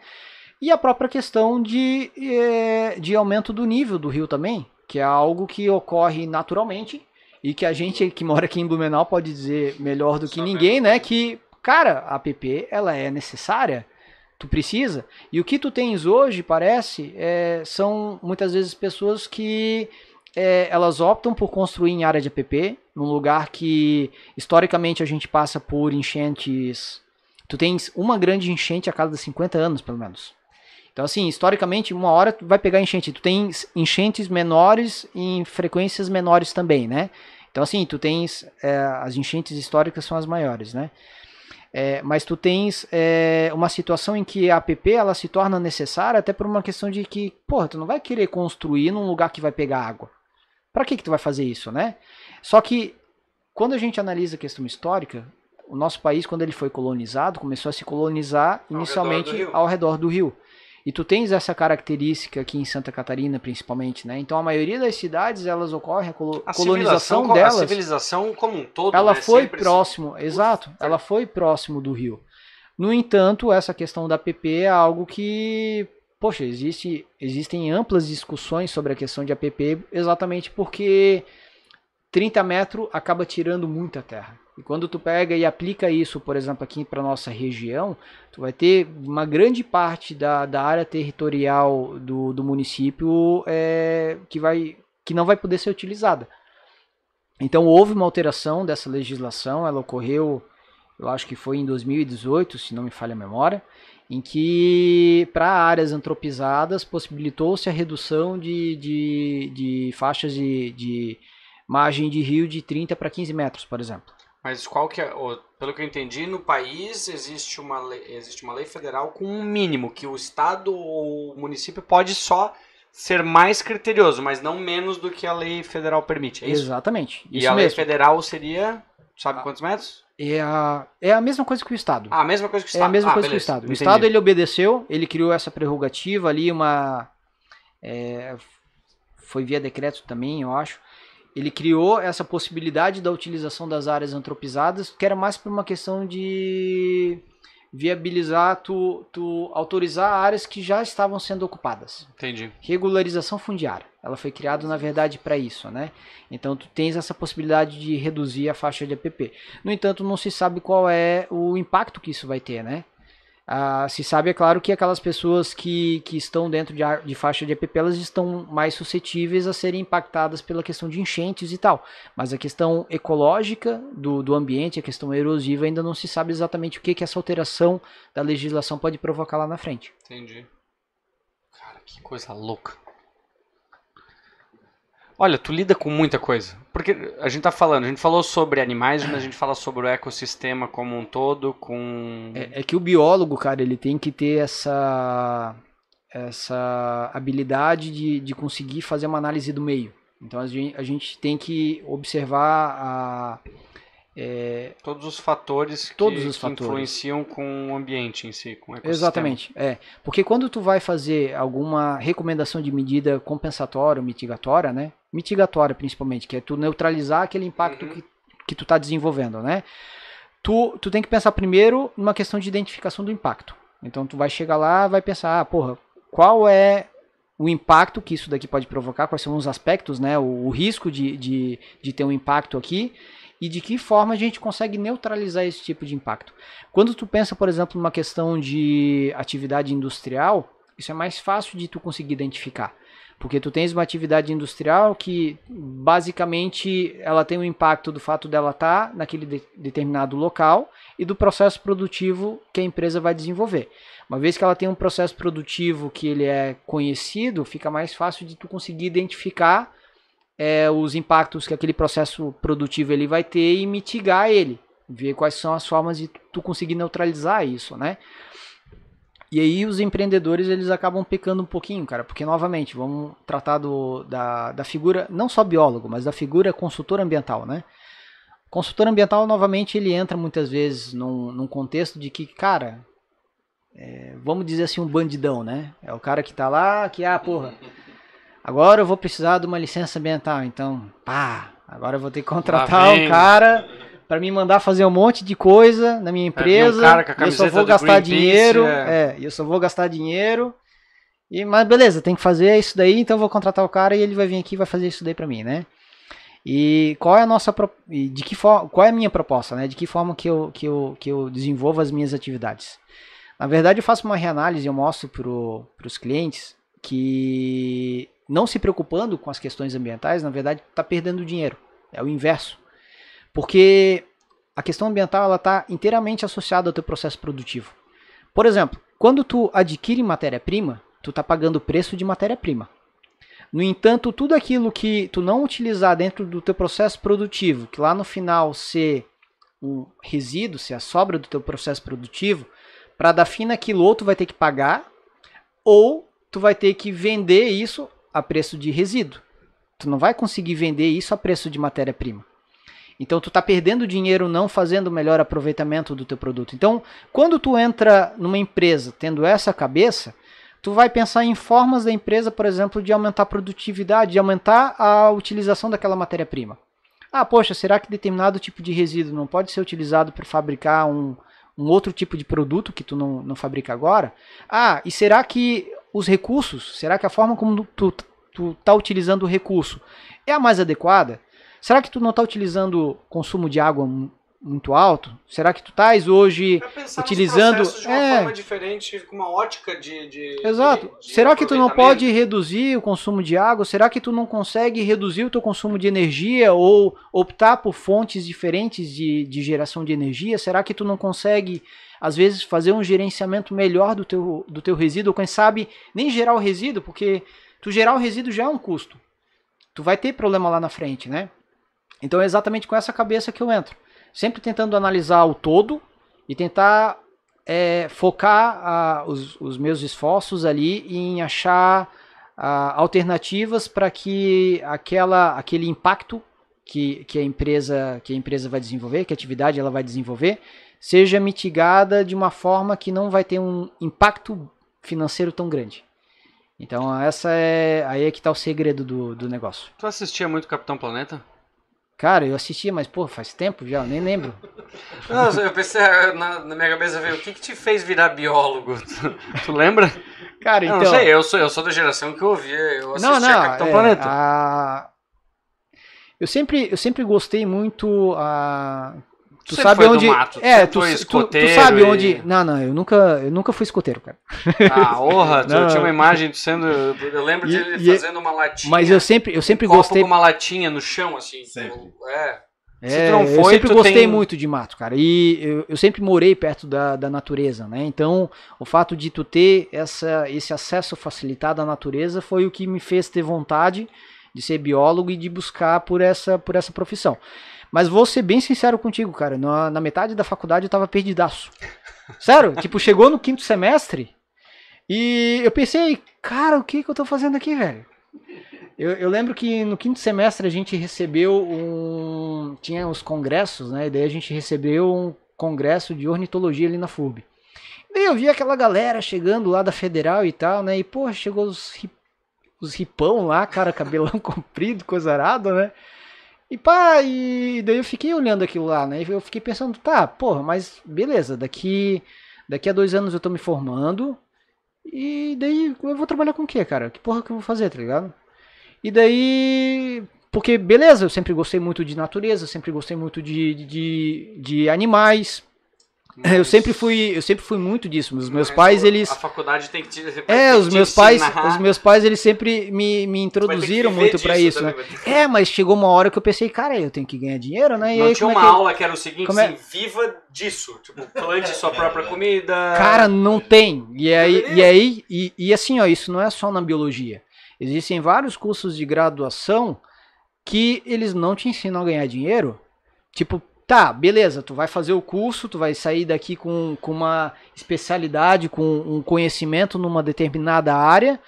E a própria questão de, eh, de aumento do nível do rio também, que é algo que ocorre naturalmente e que a gente que mora aqui em Blumenau pode dizer melhor do que Só ninguém, mesmo. né? Que, cara, a app ela é necessária, tu precisa. E o que tu tens hoje, parece, é, são muitas vezes pessoas que é, elas optam por construir em área de app, num lugar que historicamente a gente passa por enchentes. Tu tens uma grande enchente a cada 50 anos, pelo menos. Então, assim, historicamente, uma hora tu vai pegar enchente. Tu tem enchentes menores em frequências menores também, né? Então, assim, tu tens. É, as enchentes históricas são as maiores, né? É, mas tu tens é, uma situação em que a app ela se torna necessária até por uma questão de que, porra, tu não vai querer construir num lugar que vai pegar água. Para que que tu vai fazer isso, né? Só que quando a gente analisa a questão histórica, o nosso país quando ele foi colonizado, começou a se colonizar inicialmente ao redor do rio. Redor do rio. E tu tens essa característica aqui em Santa Catarina, principalmente, né? Então a maioria das cidades elas ocorrem a, colo a colonização delas. A civilização como um todo. Ela né? foi Sempre próximo, se... exato. Ufa, é. ela foi próximo do rio. No entanto, essa questão da PP é algo que, poxa, existe, existem amplas discussões sobre a questão de APP, exatamente porque 30 metros acaba tirando muita terra. E quando tu pega e aplica isso, por exemplo, aqui para nossa região, tu vai ter uma grande parte da, da área territorial do, do município é, que, vai, que não vai poder ser utilizada. Então houve uma alteração dessa legislação, ela ocorreu, eu acho que foi em 2018, se não me falha a memória, em que para áreas antropizadas possibilitou-se a redução de, de, de faixas de, de margem de rio de 30 para 15 metros, por exemplo. Mas qual que é, pelo que eu entendi, no país existe uma lei, existe uma lei federal com um mínimo que o estado ou o município pode só ser mais criterioso, mas não menos do que a lei federal permite. É isso? Exatamente. e a mesmo. lei federal seria, sabe quantos metros? É a, é a mesma coisa que o Estado. Ah, a mesma coisa que o Estado. É a mesma ah, coisa beleza. que o Estado. O Entendi. Estado ele obedeceu, ele criou essa prerrogativa ali, uma. É, foi via decreto também, eu acho. Ele criou essa possibilidade da utilização das áreas antropizadas, que era mais por uma questão de viabilizar, tu, tu autorizar áreas que já estavam sendo ocupadas. Entendi. Regularização fundiária. Ela foi criada, na verdade, para isso, né? Então, tu tens essa possibilidade de reduzir a faixa de APP. No entanto, não se sabe qual é o impacto que isso vai ter, né? Ah, se sabe, é claro, que aquelas pessoas que, que estão dentro de, de faixa de EPP, elas estão mais suscetíveis a serem impactadas pela questão de enchentes e tal. Mas a questão ecológica do, do ambiente, a questão erosiva, ainda não se sabe exatamente o que, que essa alteração da legislação pode provocar lá na frente. Entendi. Cara, que coisa louca. Olha, tu lida com muita coisa. Porque a gente tá falando, a gente falou sobre animais, mas a gente fala sobre o ecossistema como um todo, com. É, é que o biólogo, cara, ele tem que ter essa essa habilidade de, de conseguir fazer uma análise do meio. Então a gente, a gente tem que observar a, é, todos os fatores que, os que fatores. influenciam com o ambiente em si, com o ecossistema. Exatamente, é. Porque quando tu vai fazer alguma recomendação de medida compensatória ou mitigatória, né? Mitigatória principalmente, que é tu neutralizar aquele impacto uhum. que, que tu está desenvolvendo, né? Tu, tu tem que pensar primeiro numa questão de identificação do impacto. Então tu vai chegar lá, vai pensar, ah, porra, qual é o impacto que isso daqui pode provocar, quais são os aspectos, né? O, o risco de, de, de ter um impacto aqui e de que forma a gente consegue neutralizar esse tipo de impacto. Quando tu pensa, por exemplo, numa questão de atividade industrial, isso é mais fácil de tu conseguir identificar. Porque tu tens uma atividade industrial que basicamente ela tem um impacto do fato dela estar tá naquele de determinado local e do processo produtivo que a empresa vai desenvolver. Uma vez que ela tem um processo produtivo que ele é conhecido, fica mais fácil de tu conseguir identificar é, os impactos que aquele processo produtivo ele vai ter e mitigar ele, ver quais são as formas de tu conseguir neutralizar isso, né? E aí os empreendedores eles acabam pecando um pouquinho, cara, porque novamente vamos tratar do, da, da figura não só biólogo, mas da figura consultor ambiental, né? O consultor ambiental novamente ele entra muitas vezes num, num contexto de que, cara, é, vamos dizer assim um bandidão, né? É o cara que tá lá que ah porra agora eu vou precisar de uma licença ambiental, então, pá, agora eu vou ter que contratar um cara para me mandar fazer um monte de coisa na minha é, empresa. Um eu só vou gastar dinheiro, é. é, eu só vou gastar dinheiro. E, mas beleza, tem que fazer isso daí, então eu vou contratar o cara e ele vai vir aqui e vai fazer isso daí para mim, né? E qual é a nossa de que qual é a minha proposta, né? De que forma que eu, que eu, que eu desenvolvo as minhas atividades? Na verdade, eu faço uma reanálise, eu mostro para os clientes que não se preocupando com as questões ambientais, na verdade, está perdendo dinheiro. É o inverso. Porque a questão ambiental ela está inteiramente associada ao teu processo produtivo. Por exemplo, quando tu adquire matéria-prima, tu está pagando o preço de matéria-prima. No entanto, tudo aquilo que tu não utilizar dentro do teu processo produtivo, que lá no final ser o resíduo, ser a sobra do teu processo produtivo, para dar fim naquilo ou tu vai ter que pagar, ou tu vai ter que vender isso a preço de resíduo. Tu não vai conseguir vender isso a preço de matéria-prima. Então tu está perdendo dinheiro não fazendo o melhor aproveitamento do teu produto. Então, quando tu entra numa empresa tendo essa cabeça, tu vai pensar em formas da empresa, por exemplo, de aumentar a produtividade, de aumentar a utilização daquela matéria-prima. Ah, poxa, será que determinado tipo de resíduo não pode ser utilizado para fabricar um, um outro tipo de produto que tu não, não fabrica agora? Ah, e será que os recursos? Será que a forma como tu, tu tá utilizando o recurso é a mais adequada? Será que tu não está utilizando consumo de água muito alto? Será que tu estás hoje utilizando de uma é... forma diferente, com uma ótica de, de exato? De, de Será que tu não pode reduzir o consumo de água? Será que tu não consegue reduzir o teu consumo de energia ou optar por fontes diferentes de, de geração de energia? Será que tu não consegue às vezes fazer um gerenciamento melhor do teu, do teu resíduo, quem sabe nem gerar o resíduo, porque tu gerar o resíduo já é um custo. Tu vai ter problema lá na frente, né? Então é exatamente com essa cabeça que eu entro. Sempre tentando analisar o todo e tentar é, focar a, os, os, meus esforços ali em achar a, alternativas para que aquela, aquele impacto que, que, a empresa, que a empresa vai desenvolver, que a atividade ela vai desenvolver, seja mitigada de uma forma que não vai ter um impacto financeiro tão grande. Então essa é aí é que tá o segredo do, do negócio. Tu assistia muito Capitão Planeta? Cara, eu assistia, mas pô, faz tempo já, nem lembro. Não, eu pensei é, na, na minha cabeça veio, o que que te fez virar biólogo? Tu, tu lembra? Cara, não, então. Não sei, eu sou eu sou da geração que ouvia, eu assistia não, não, Capitão é, Planeta. A... Eu sempre eu sempre gostei muito a Tu Sempre sabe onde. Mato, é, tu, tu, tu, sabe e... onde. Não, não, eu nunca, eu nunca fui escoteiro, cara. Ah, honra! eu tinha uma imagem de sendo. Eu lembro e, ele de fazendo uma latinha. Mas eu sempre, eu sempre copo gostei. com uma latinha no chão, assim. Sempre. É. é foi, eu sempre gostei tem... muito de mato, cara. E eu, eu sempre morei perto da, da natureza, né? Então, o fato de tu ter essa, esse acesso facilitado à natureza foi o que me fez ter vontade de ser biólogo e de buscar por essa, por essa profissão. Mas vou ser bem sincero contigo, cara. Na, na metade da faculdade eu tava perdidaço. Sério, tipo, chegou no quinto semestre e eu pensei, cara, o que que eu tô fazendo aqui, velho? Eu, eu, lembro que no quinto semestre a gente recebeu um. Tinha os congressos, né? E daí a gente recebeu um congresso de ornitologia ali na FUB. E daí eu vi aquela galera chegando lá da Federal e tal, né? E, pô, chegou os, os ripão lá, cara, cabelão comprido, coisa arada, né? E pá, e daí eu fiquei olhando aquilo lá, né? Eu fiquei pensando, tá, porra, mas beleza, daqui, daqui a dois anos eu tô me formando. E daí eu vou trabalhar com o quê, cara? Que porra que eu vou fazer, tá ligado? E daí. Porque, beleza, eu sempre gostei muito de natureza, sempre gostei muito de, de, de animais. É, mas... Eu sempre fui, eu sempre fui muito disso. Os meus Mas pais, eles a faculdade tem que te, É, os meus pais, os meus pais, eles sempre me, me introduziram muito para isso, né? É, mas chegou uma hora que eu pensei, cara, eu tenho que ganhar dinheiro, né? E Não aí, tinha é uma é que... aula que era o seguinte, como é... Assim, viva disso, tipo, plante sua é, própria né? comida. Cara, não tem. E aí, e aí, e, e assim, ó, isso não é só na biologia. Existem vários cursos de graduação que eles não te ensinam a ganhar dinheiro. Tipo, tá, beleza, tu vai fazer o curso, tu vai sair daqui com, com uma especialidade, com um conhecimento numa determinada área.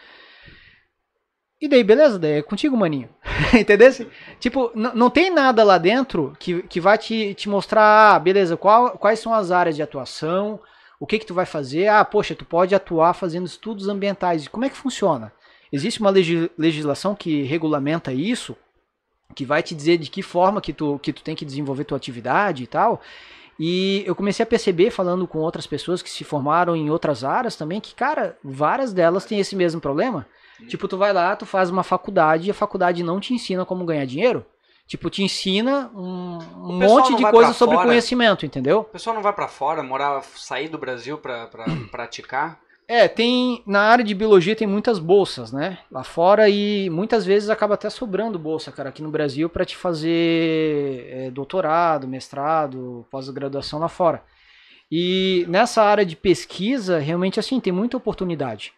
E daí, beleza, daí é contigo, maninho. Entendeu? Assim, tipo, não tem nada lá dentro que, que vai te, te mostrar, ah, beleza, qual, quais são as áreas de atuação, o que que tu vai fazer. Ah, poxa, tu pode atuar fazendo estudos ambientais. Como é que funciona? Existe uma legislação que regulamenta isso? que vai te dizer de que forma que tu, que tu tem que desenvolver tua atividade e tal. E eu comecei a perceber, falando com outras pessoas que se formaram em outras áreas também, que, cara, várias delas têm esse mesmo problema. Sim. Tipo, tu vai lá, tu faz uma faculdade e a faculdade não te ensina como ganhar dinheiro. Tipo, te ensina um, monte de coisa sobre fora. conhecimento, entendeu? O pessoal não vai para fora, morar, sair do Brasil para pra praticar. É, tem na área de biologia tem muitas bolsas, né? Lá fora e muitas vezes acaba até sobrando bolsa, cara, aqui no Brasil para te fazer é, doutorado, mestrado, pós-graduação lá fora. E nessa área de pesquisa, realmente assim, tem muita oportunidade.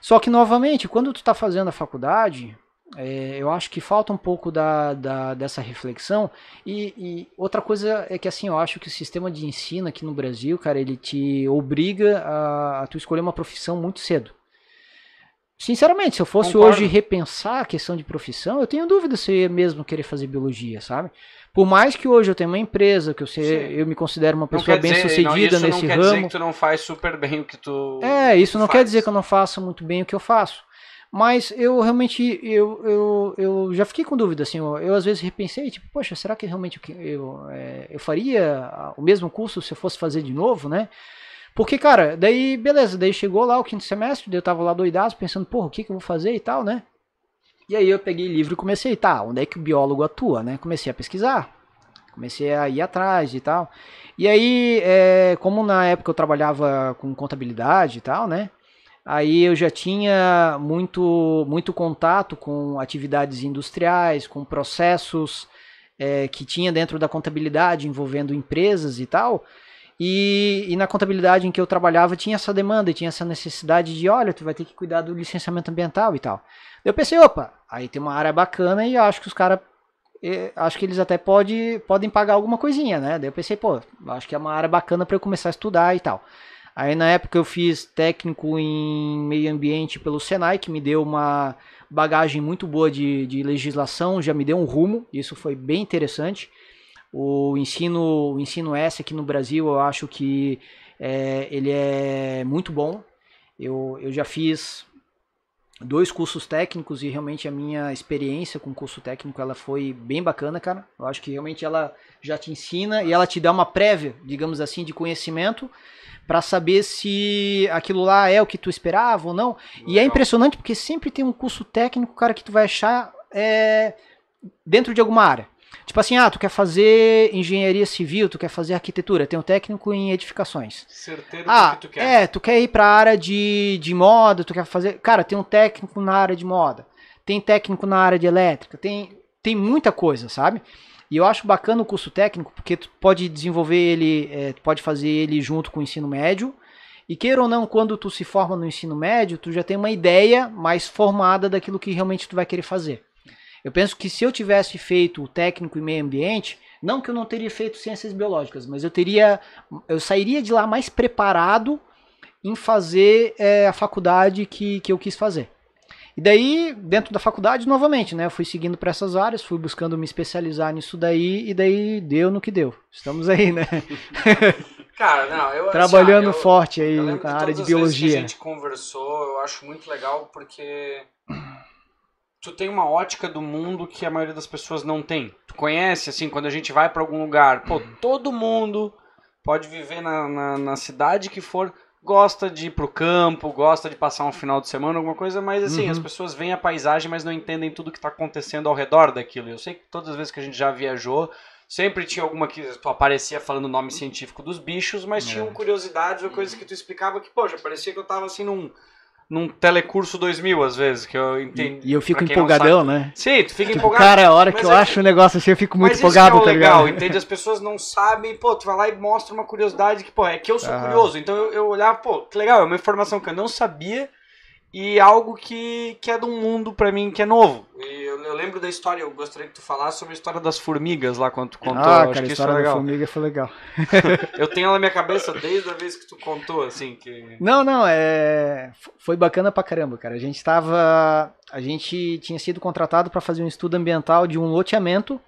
Só que novamente, quando tu tá fazendo a faculdade, é, eu acho que falta um pouco da, da dessa reflexão. E, e, outra coisa é que assim, eu acho que o sistema de ensino aqui no Brasil, cara, ele te obriga a, a tu escolher uma profissão muito cedo. Sinceramente, se eu fosse Concordo. hoje repensar a questão de profissão, eu tenho dúvida se eu ia mesmo querer fazer biologia, sabe? Por mais que hoje eu tenha uma empresa, que eu, sei, eu me considero uma pessoa bem sucedida nesse ramo. ramo. Não quer dizer que tu não faz super bem o que tu. É, isso não faz. quer dizer que eu não faço muito bem o que eu faço. Mas eu realmente, eu, eu, eu já fiquei com dúvida, assim, eu, eu às vezes repensei, tipo, poxa, será que realmente eu, eu, é, eu faria o mesmo curso se eu fosse fazer de novo, né? Porque, cara, daí, beleza, daí chegou lá o quinto semestre, daí eu tava lá doidado, pensando, porra, o que que eu vou fazer e tal, né? E aí eu peguei livro e comecei, tá, onde é que o biólogo atua, né? Comecei a pesquisar, comecei a ir atrás e tal. E aí, é, como na época eu trabalhava com contabilidade e tal, né? Aí eu já tinha muito, muito contato com atividades industriais, com processos é, que tinha dentro da contabilidade envolvendo empresas e tal. E, e, na contabilidade em que eu trabalhava tinha essa demanda, tinha essa necessidade de, olha, tu vai ter que cuidar do licenciamento ambiental e tal. Eu pensei, opa, aí tem uma área bacana e acho que os caras, é, acho que eles até pode, podem pagar alguma coisinha, né? Daí eu pensei, pô, acho que é uma área bacana para eu começar a estudar e tal. Aí na época eu fiz técnico em meio ambiente pelo Senai, que me deu uma bagagem muito boa de, de legislação, já me deu um rumo, isso foi bem interessante. O ensino, o ensino S aqui no Brasil, eu acho que é, ele é muito bom. Eu, eu já fiz dois cursos técnicos e realmente a minha experiência com curso técnico ela foi bem bacana, cara. Eu acho que realmente ela já te ensina e ela te dá uma prévia, digamos assim, de conhecimento para saber se aquilo lá é o que tu esperava ou não. Legal. E é impressionante porque sempre tem um curso técnico, cara, que tu vai achar é, dentro de alguma área. Tipo assim, ah, tu quer fazer engenharia civil, tu quer fazer arquitetura, tem um técnico em edificações. Certeiro ah, que tu quer. É, tu quer ir pra área de, de moda, tu quer fazer. Cara, tem um técnico na área de moda, tem técnico na área de elétrica, tem, tem muita coisa, sabe? E eu acho bacana o curso técnico, porque tu pode desenvolver ele, é, pode fazer ele junto com o ensino médio. E queira ou não, quando tu se forma no ensino médio, tu já tem uma ideia mais formada daquilo que realmente tu vai querer fazer. Eu penso que se eu tivesse feito o técnico e meio ambiente, não que eu não teria feito ciências biológicas, mas eu teria, eu sairia de lá mais preparado em fazer é, a faculdade que, que eu quis fazer. E daí, dentro da faculdade, novamente, né? Eu fui seguindo para essas áreas, fui buscando me especializar nisso daí, e daí deu no que deu. Estamos aí, né? Cara, não, eu assim, Trabalhando assim, eu, forte aí na área de biologia. que a gente conversou, eu acho muito legal porque tu tem uma ótica do mundo que a maioria das pessoas não tem. Tu conhece, assim, quando a gente vai para algum lugar, pô, todo mundo pode viver na, na, na cidade que for gosta de ir pro campo, gosta de passar um final de semana, alguma coisa, mas assim, uhum. as pessoas veem a paisagem, mas não entendem tudo que está acontecendo ao redor daquilo. Eu sei que todas as vezes que a gente já viajou, sempre tinha alguma que tu aparecia falando o nome científico dos bichos, mas é. tinham curiosidades ou coisas que tu explicava que, poxa, parecia que eu estava assim num num telecurso 2000, às vezes, que eu entendi. E, eu fico empolgadão, né? Sim, tu fica tipo, empolgado. Cara, a hora que eu é, acho um negócio assim, eu fico muito empolgado, isso é tá legal, ligado? entende? As pessoas não sabem, pô, tu vai lá e mostra uma curiosidade que, pô, é que eu sou ah. curioso. Então eu, eu olhava, pô, que legal, é uma informação que eu não sabia, e algo que, que é de um mundo para mim que é novo. E eu, eu, lembro da história, eu gostaria que tu falasse sobre a história das formigas lá quando tu contou. Ah, acho cara, que a história é da formiga foi legal. eu tenho ela na minha cabeça desde a vez que tu contou, assim. Que... Não, não, é... foi bacana pra caramba, cara. A gente tava. A gente tinha sido contratado para fazer um estudo ambiental de um loteamento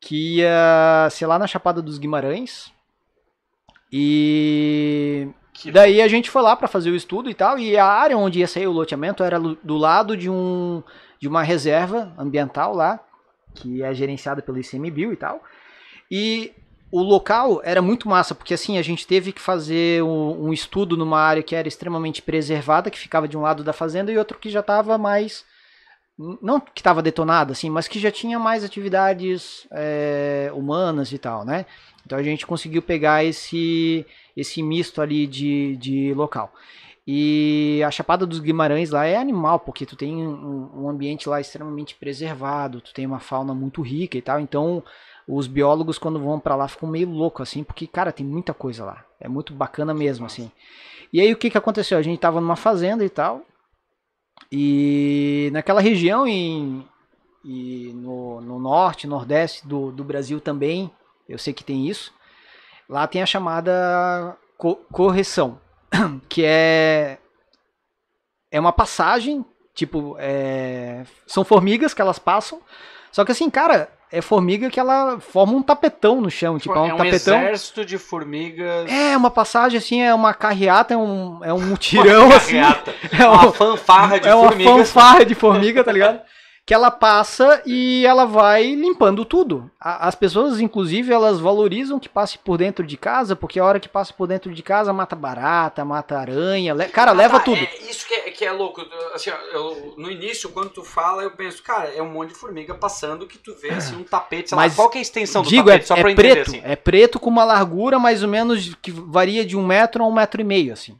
que ia ser lá na Chapada dos Guimarães. E que Daí bom. a gente foi lá para fazer o estudo e tal, e a área onde ia sair o loteamento era do lado de, um, de uma reserva ambiental lá, que é gerenciada pelo ICMBio e tal. E o local era muito massa, porque assim, a gente teve que fazer um, um, estudo numa área que era extremamente preservada, que ficava de um lado da fazenda, e outro que já estava mais. Não que estava detonada, assim, mas que já tinha mais atividades é, humanas e tal, né? Então a gente conseguiu pegar esse, esse misto ali de, de local. E a Chapada dos Guimarães lá é animal, porque tu tem um, um ambiente lá extremamente preservado, tu tem uma fauna muito rica e tal, então os biólogos quando vão para lá ficam meio louco assim, porque cara, tem muita coisa lá. É muito bacana mesmo assim. E aí o que que aconteceu? A gente tava numa fazenda e tal. E naquela região em e no, no norte, nordeste do, do Brasil também, eu sei que tem isso. Lá tem a chamada co correção, que é é uma passagem, tipo, é, são formigas que elas passam. Só que assim, cara, é formiga que ela forma um tapetão no chão, tipo, é um, é um tapetão. exército de formigas. É, é uma passagem assim, é uma carreata, é um, é um tirão uma assim. Carreata. É uma, uma fanfarra de formigas. É uma fanfarra de formiga, tá ligado? que ela passa e ela vai limpando tudo. A, as pessoas, inclusive, elas valorizam que passe por dentro de casa, porque a hora que passa por dentro de casa mata barata, mata aranha, le cara, ah, leva tá, tudo. É, isso que é, que é louco. Assim, eu, no início, quando tu fala, eu penso, cara, é um monte de formiga passando que tu vê é. assim um tapete. Mas lá, qual que é a extensão do digo, tapete? É, Só é, é preto, entender, assim. É preto com uma largura mais ou menos que varia de um metro a um metro e meio, assim.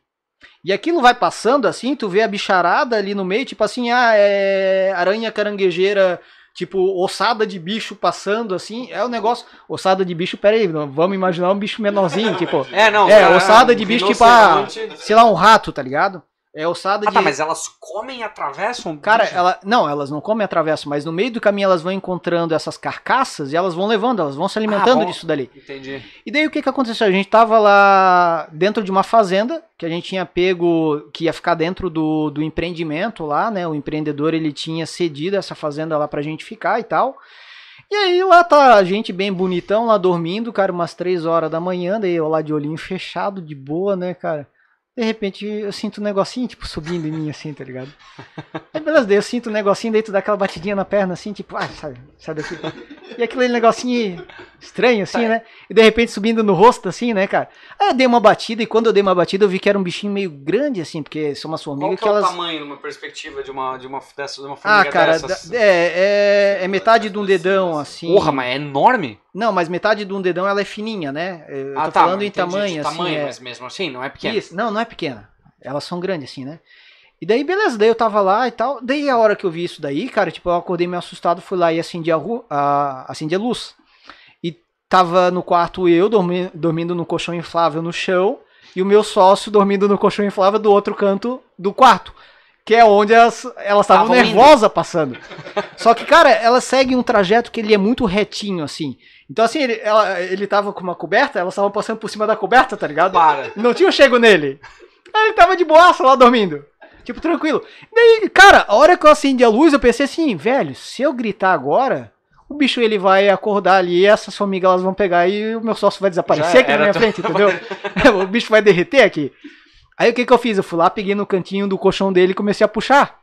E aquilo vai passando assim, tu vê a bicharada ali no meio, tipo assim, ah, é aranha caranguejeira, tipo, ossada de bicho passando assim, é o um negócio, ossada de bicho, peraí, vamos imaginar um bicho menorzinho, tipo. é, não. É, ossada de bicho, tipo, ah, sei lá, um rato, tá ligado? É ossada ah, tá, de. Ah, tá, mas elas comem e atravessam? Cara, ela... não, elas não comem e atravessam, mas no meio do caminho elas vão encontrando essas carcaças e elas vão levando, elas vão se ah, alimentando ah, disso dali. Entendi. E daí o que, que aconteceu? A gente tava lá dentro de uma fazenda que a gente tinha pego, que ia ficar dentro do, do empreendimento lá, né? O empreendedor ele tinha cedido essa fazenda lá pra gente ficar e tal. E aí lá tá a gente bem bonitão lá dormindo, cara, umas três horas da manhã, daí eu lá de olhinho fechado, de boa, né, cara? de repente eu sinto um negocinho, tipo, subindo em mim, assim, tá ligado? É Aí beleza, daí eu sinto um negocinho, daí tu dá aquela batidinha na perna, assim, tipo, ah, sai, sai daqui. E aquele negocinho estranho, assim, tá. né? E de repente subindo no rosto, assim, né, cara? Aí eu dei uma batida, e quando eu dei uma batida eu vi que era um bichinho meio grande, assim, porque são uma formiga que é elas... Qual o tamanho, numa perspectiva de uma, de uma, dessa, de uma ah, formiga Ah, cara, dessas... é, é, é metade de um dedão, assim. Porra, mas é enorme? Não, mas metade de um dedão ela é fininha, né? Eu ah, tô tá, falando em entendi, tamanho, assim. tamanho, é... mas mesmo assim, não é pequeno. Isso, não, não é pequena. Elas são grandes, assim, né? E daí, beleza, daí eu tava lá e tal. Daí a hora que eu vi isso daí, cara, tipo, eu acordei meio assustado, fui lá e acendi a, rua, a, acendi a luz. E tava no quarto eu, dormi, dormindo no colchão inflável no chão, e o meu sócio dormindo no colchão inflável do outro canto do quarto que é onde elas estavam nervosas passando. Só que, cara, elas seguem um trajeto que ele é muito retinho, assim. Então, assim, ele, ela, ele tava com uma coberta, elas estavam passando por cima da coberta, tá ligado? Para. Não tinha chego nele. Aí ele tava de boaça lá dormindo. Tipo, tranquilo. Daí, cara, a hora que eu acendi a luz, eu pensei assim, velho, se eu gritar agora, o bicho ele vai acordar ali, essas formigas elas vão pegar e o meu sócio vai desaparecer aqui na minha tá frente, entendeu? o bicho vai derreter aqui. Aí o que que eu fiz? Eu fui lá, peguei no cantinho do colchão dele e comecei a puxar.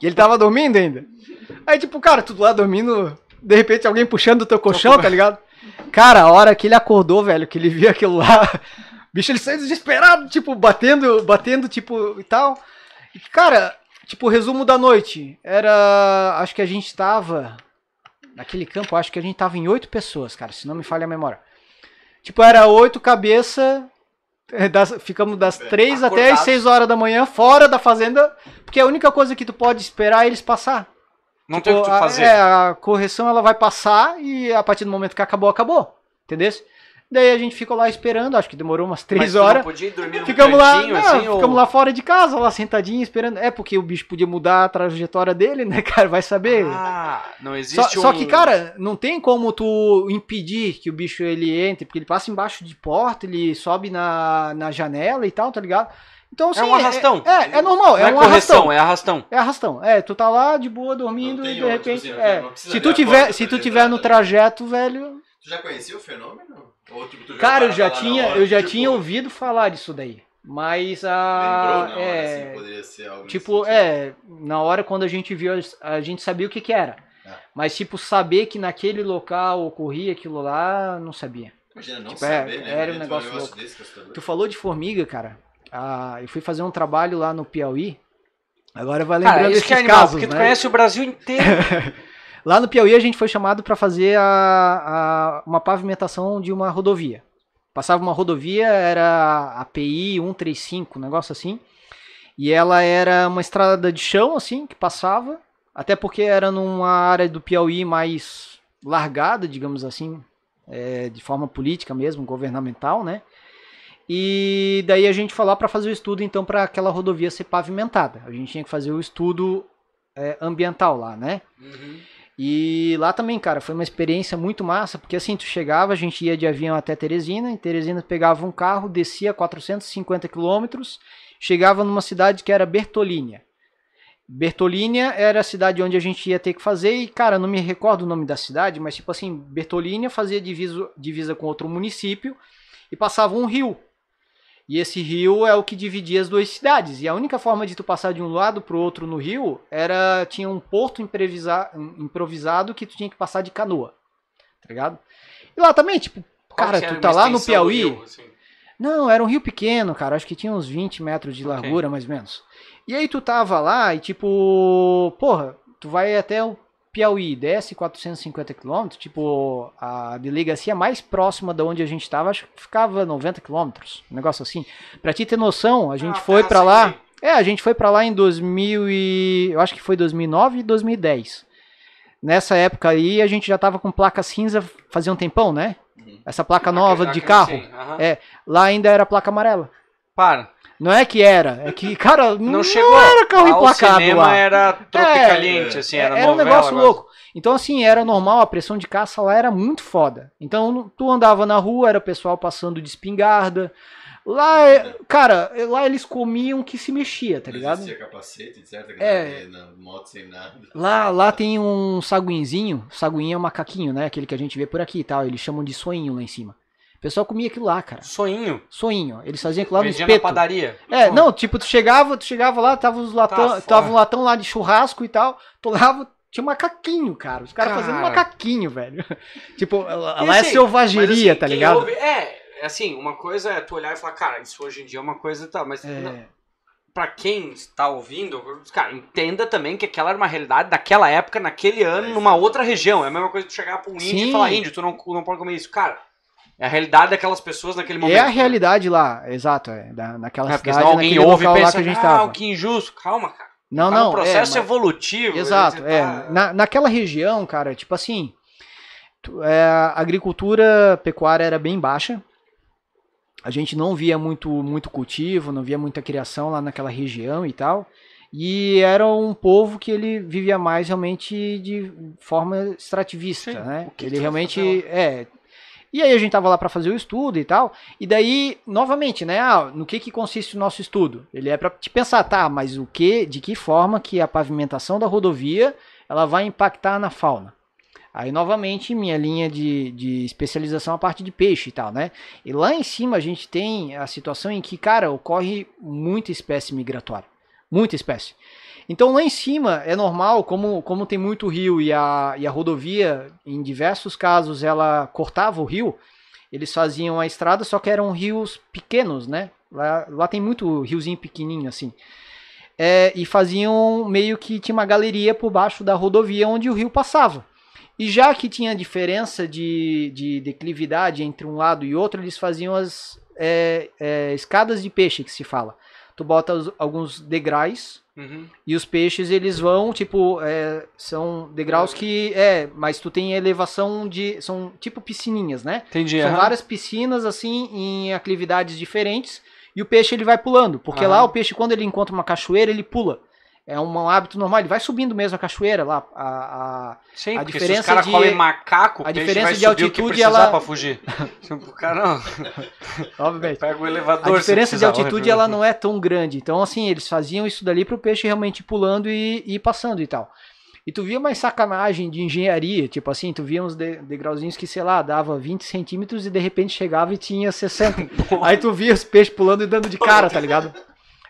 E ele tava dormindo ainda. Aí, tipo, cara, tudo lá dormindo, de repente alguém puxando o teu colchão, tá ligado? Cara, a hora que ele acordou, velho, que ele viu aquilo lá, bicho, ele saiu desesperado, tipo, batendo, batendo, tipo, e tal. E, cara, tipo, resumo da noite. Era. Acho que a gente tava. Naquele campo, acho que a gente tava em oito pessoas, cara, se não me falha a memória. Tipo, era oito cabeça é, das, ficamos das é, três até as seis horas da manhã fora da fazenda, porque a única coisa que tu pode esperar é eles passar. Não tipo, tem o que tu fazer. A, é, a correção ela vai passar e a partir do momento que acabou, acabou. Entendeu? Daí a gente ficou lá esperando, acho que demorou umas três Mas horas. Não podia dormir ficamos lá, não, assim, ficamos ou... lá fora de casa, lá sentadinho esperando. É porque o bicho podia mudar a trajetória dele, né, cara? Vai saber. Ah, não existe só, um... só que, cara, não tem como tu impedir que o bicho ele entre, porque ele passa embaixo de porta, ele sobe na, na janela e tal, tá ligado? Então, é assim, é um arrastão. É, é, é normal, não é, é um correção, arrastão. É arrastão. É arrastão. É, tu tá lá de boa dormindo e de repente. Assim, é. Se tu tiver, se tá tu tiver no trajeto, velho. Tu já conhecia o fenômeno? É Ou, tipo, Cara, eu já tinha, hora, eu já tipo... tinha ouvido falar disso daí. Mas a. Lembrou né, é, assim, poderia ser algo Tipo, é, na hora quando a gente viu, a gente sabia o que, que era. É. Mas, tipo, saber que naquele local ocorria aquilo lá, não sabia. Imagina, não tipo, é, saber, é, né? Era um negócio, louco. tu falou de formiga, cara. Ah, eu fui fazer um trabalho lá no Piauí. Agora vai lembrando cara, esses é animal, casos, porque né? tu conhece o Brasil inteiro. Lá no Piauí a gente foi chamado para fazer a, a, uma pavimentação de uma rodovia. Passava uma rodovia, era a PI 135, um negócio assim. E ela era uma estrada de chão, assim, que passava. Até porque era numa área do Piauí mais largada, digamos assim, é, de forma política mesmo, governamental, né? E daí a gente foi lá para fazer o estudo, então, para aquela rodovia ser pavimentada. A gente tinha que fazer o estudo é, ambiental lá, né? Uhum. E lá também, cara, foi uma experiência muito massa, porque assim, tu chegava, a gente ia de avião até Teresina, em Teresina pegava um carro, descia 450 quilômetros, chegava numa cidade que era Bertolínia. Bertolínia era a cidade onde a gente ia ter que fazer, e cara, não me recordo o nome da cidade, mas tipo assim, Bertolínia fazia diviso divisa com outro município e passava um rio. E esse rio é o que dividia as duas cidades. E a única forma de tu passar de um lado pro outro no rio era tinha um porto improvisado que tu tinha que passar de canoa. Tá ligado? E lá também, tipo, Qual cara, tu tá lá no Piauí. Rio, assim? Não, era um rio pequeno, cara. Acho que tinha uns 20 metros de largura, okay. mais ou menos. E aí tu tava lá e tipo, porra, tu vai até o Piauí desce 450 quilômetros, tipo, a delegacia mais próxima da onde a gente estava, acho que ficava 90 quilômetros, um negócio assim. Pra te ter noção, a gente ah, foi tá, para lá... Aí. É, a gente foi para lá em 2000 e... Eu acho que foi 2009 e 2010. Nessa época aí, a gente já tava com placa cinza fazia um tempão, né? Uhum. Essa placa nova de carro. Uhum. É, lá ainda era placa amarela. Para. Não é que era, é que, cara, não, não chegou. Não era carro ah, implacável. O cinema lá. era tropicaliente, é, assim, é, era, era novela, um negócio agora. louco. Então, assim, era normal, a pressão de caça lá era muito foda. Então, tu andava na rua, era o pessoal passando de espingarda. Lá, é, cara, é, lá eles comiam que se mexia, tá ligado? Tinha capacete, certo? É. Na moto sem nada. Lá, lá tem um saguinzinho. Saguinho é um macaquinho, né? Aquele que a gente vê por aqui e tal. Eles chamam de soinho lá em cima. O pessoal comia aquilo lá, cara. soinho soinho Eles faziam aquilo lá Vendia no espeto. Na padaria? É, Pô. não, tipo, tu chegava, tu chegava lá, tava, os latão, tá tava um latão lá de churrasco e tal, tu lava, tinha um macaquinho, cara. Os caras cara. fazendo um macaquinho, velho. tipo, lá assim, é selvageria, assim, tá ligado? Ouve, é, é, assim, uma coisa é tu olhar e falar, cara, isso hoje em dia é uma coisa e tal, mas... É. Não para quem está ouvindo, cara, entenda também que aquela era uma realidade daquela época, naquele ano, é, numa outra região. É a mesma coisa que tu chegar para um índio Sim. e falar, índio, tu não, não pode comer isso. Cara, é a realidade daquelas pessoas naquele é momento. É a né? realidade lá, exato. É, da, naquela é, cidade, senão alguém ouve e pensa, que ah, que injusto. Calma, cara. Não, tá não. É um processo é, evolutivo. Né? Exato, é. Tá... Na, naquela região, cara, tipo assim, é, a agricultura pecuária era bem baixa. A gente não via muito, muito cultivo, não via muita criação lá naquela região e tal. E era um povo que ele vivia mais realmente de forma extrativista, Sim, né? Ele realmente tá é e aí a gente tava lá para fazer o estudo e tal. E daí, novamente, né? Ah, no que que consiste o nosso estudo? Ele é para te pensar, tá, mas o que, de que forma que a pavimentação da rodovia ela vai impactar na fauna? Aí, novamente, minha linha de, de especialização é a parte de peixe e tal, né? E lá em cima a gente tem a situação em que, cara, ocorre muita espécie migratória. Muita espécie. Então lá em cima é normal, como, como tem muito rio e a, e a rodovia, em diversos casos, ela cortava o rio, eles faziam a estrada, só que eram rios pequenos, né? Lá, lá tem muito riozinho pequenininho assim. É, e faziam meio que tinha uma galeria por baixo da rodovia onde o rio passava. E já que tinha diferença de, de declividade entre um lado e outro, eles faziam as é, é, escadas de peixe que se fala. Tu bota os, alguns degraus Uhum. E os peixes, eles vão, tipo, é, são degraus que. É, mas tu tem elevação de. São tipo piscininhas, né? Entendi. São uhum. várias piscinas, assim, em aclividades diferentes. E o peixe ele vai pulando. Porque uhum. lá o peixe, quando ele encontra uma cachoeira, ele pula é um hábito normal, ele vai subindo mesmo a cachoeira lá. A, a, Sim, a diferença se os caras macaco, a diferença de altitude ela para fugir. Tipo, o cara não. Obviamente. Pega o elevador. A diferença de altitude ela não é tão grande. Então assim, eles faziam isso dali para o peixe realmente pulando e, e passando e tal. E tu via mais sacanagem de engenharia, tipo assim, tu via uns degrauzinhos que, sei lá, dava 20 centímetros e de repente chegava e tinha 60. Aí tu via os peixes pulando e dando de cara, tá ligado?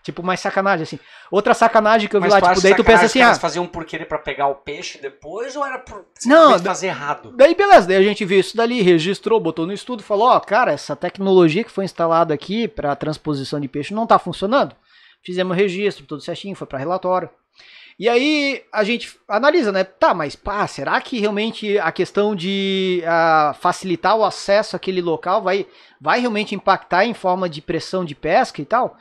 Tipo, mais sacanagem, assim. Outra sacanagem que eu vi Mas lá, tipo, daí tu pensa assim, ah... faziam por querer para pegar o peixe depois ou era por não, fazer errado? Daí beleza, daí a gente viu isso dali, registrou, botou no estudo, falou, ó, oh, cara, essa tecnologia que foi instalada aqui pra transposição de peixe não tá funcionando. Fizemos registro, tudo certinho, foi pra relatório. E aí a gente analisa, né? Tá, mas pá, será que realmente a questão de uh, facilitar o acesso àquele local vai, vai realmente impactar em forma de pressão de pesca e tal?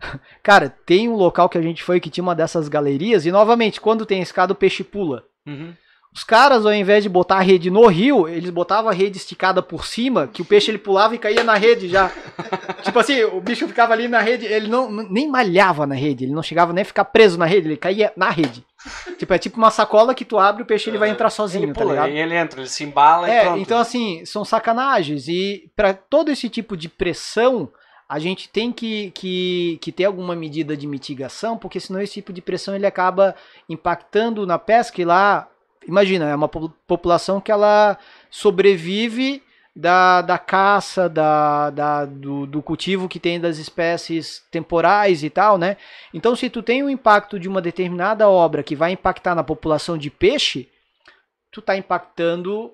Cara, tem um local que a gente foi que tinha uma dessas galerias, e novamente, quando tem escada, o peixe pula. Uhum. Os caras, ao invés de botar a rede no rio, eles botavam a rede esticada por cima, que o peixe ele pulava e caía na rede já. tipo assim, o bicho ficava ali na rede, ele não nem malhava na rede, ele não chegava nem a ficar preso na rede, ele caía na rede. Tipo, é tipo uma sacola que tu abre, o peixe ele vai é, entrar sozinho, ele tá pula, tá ligado? Ele entra, ele se embala é, e pronto. Então assim, são sacanagens e para todo esse tipo de pressão, a gente tem que, que, que ter alguma medida de mitigação, porque senão esse tipo de pressão ele acaba impactando na pesca e lá, imagina, é uma população que ela sobrevive da, da caça, da, da, do, do cultivo que tem das espécies temporais e tal, né? Então, se tu tem o um impacto de uma determinada obra que vai impactar na população de peixe, tu tá impactando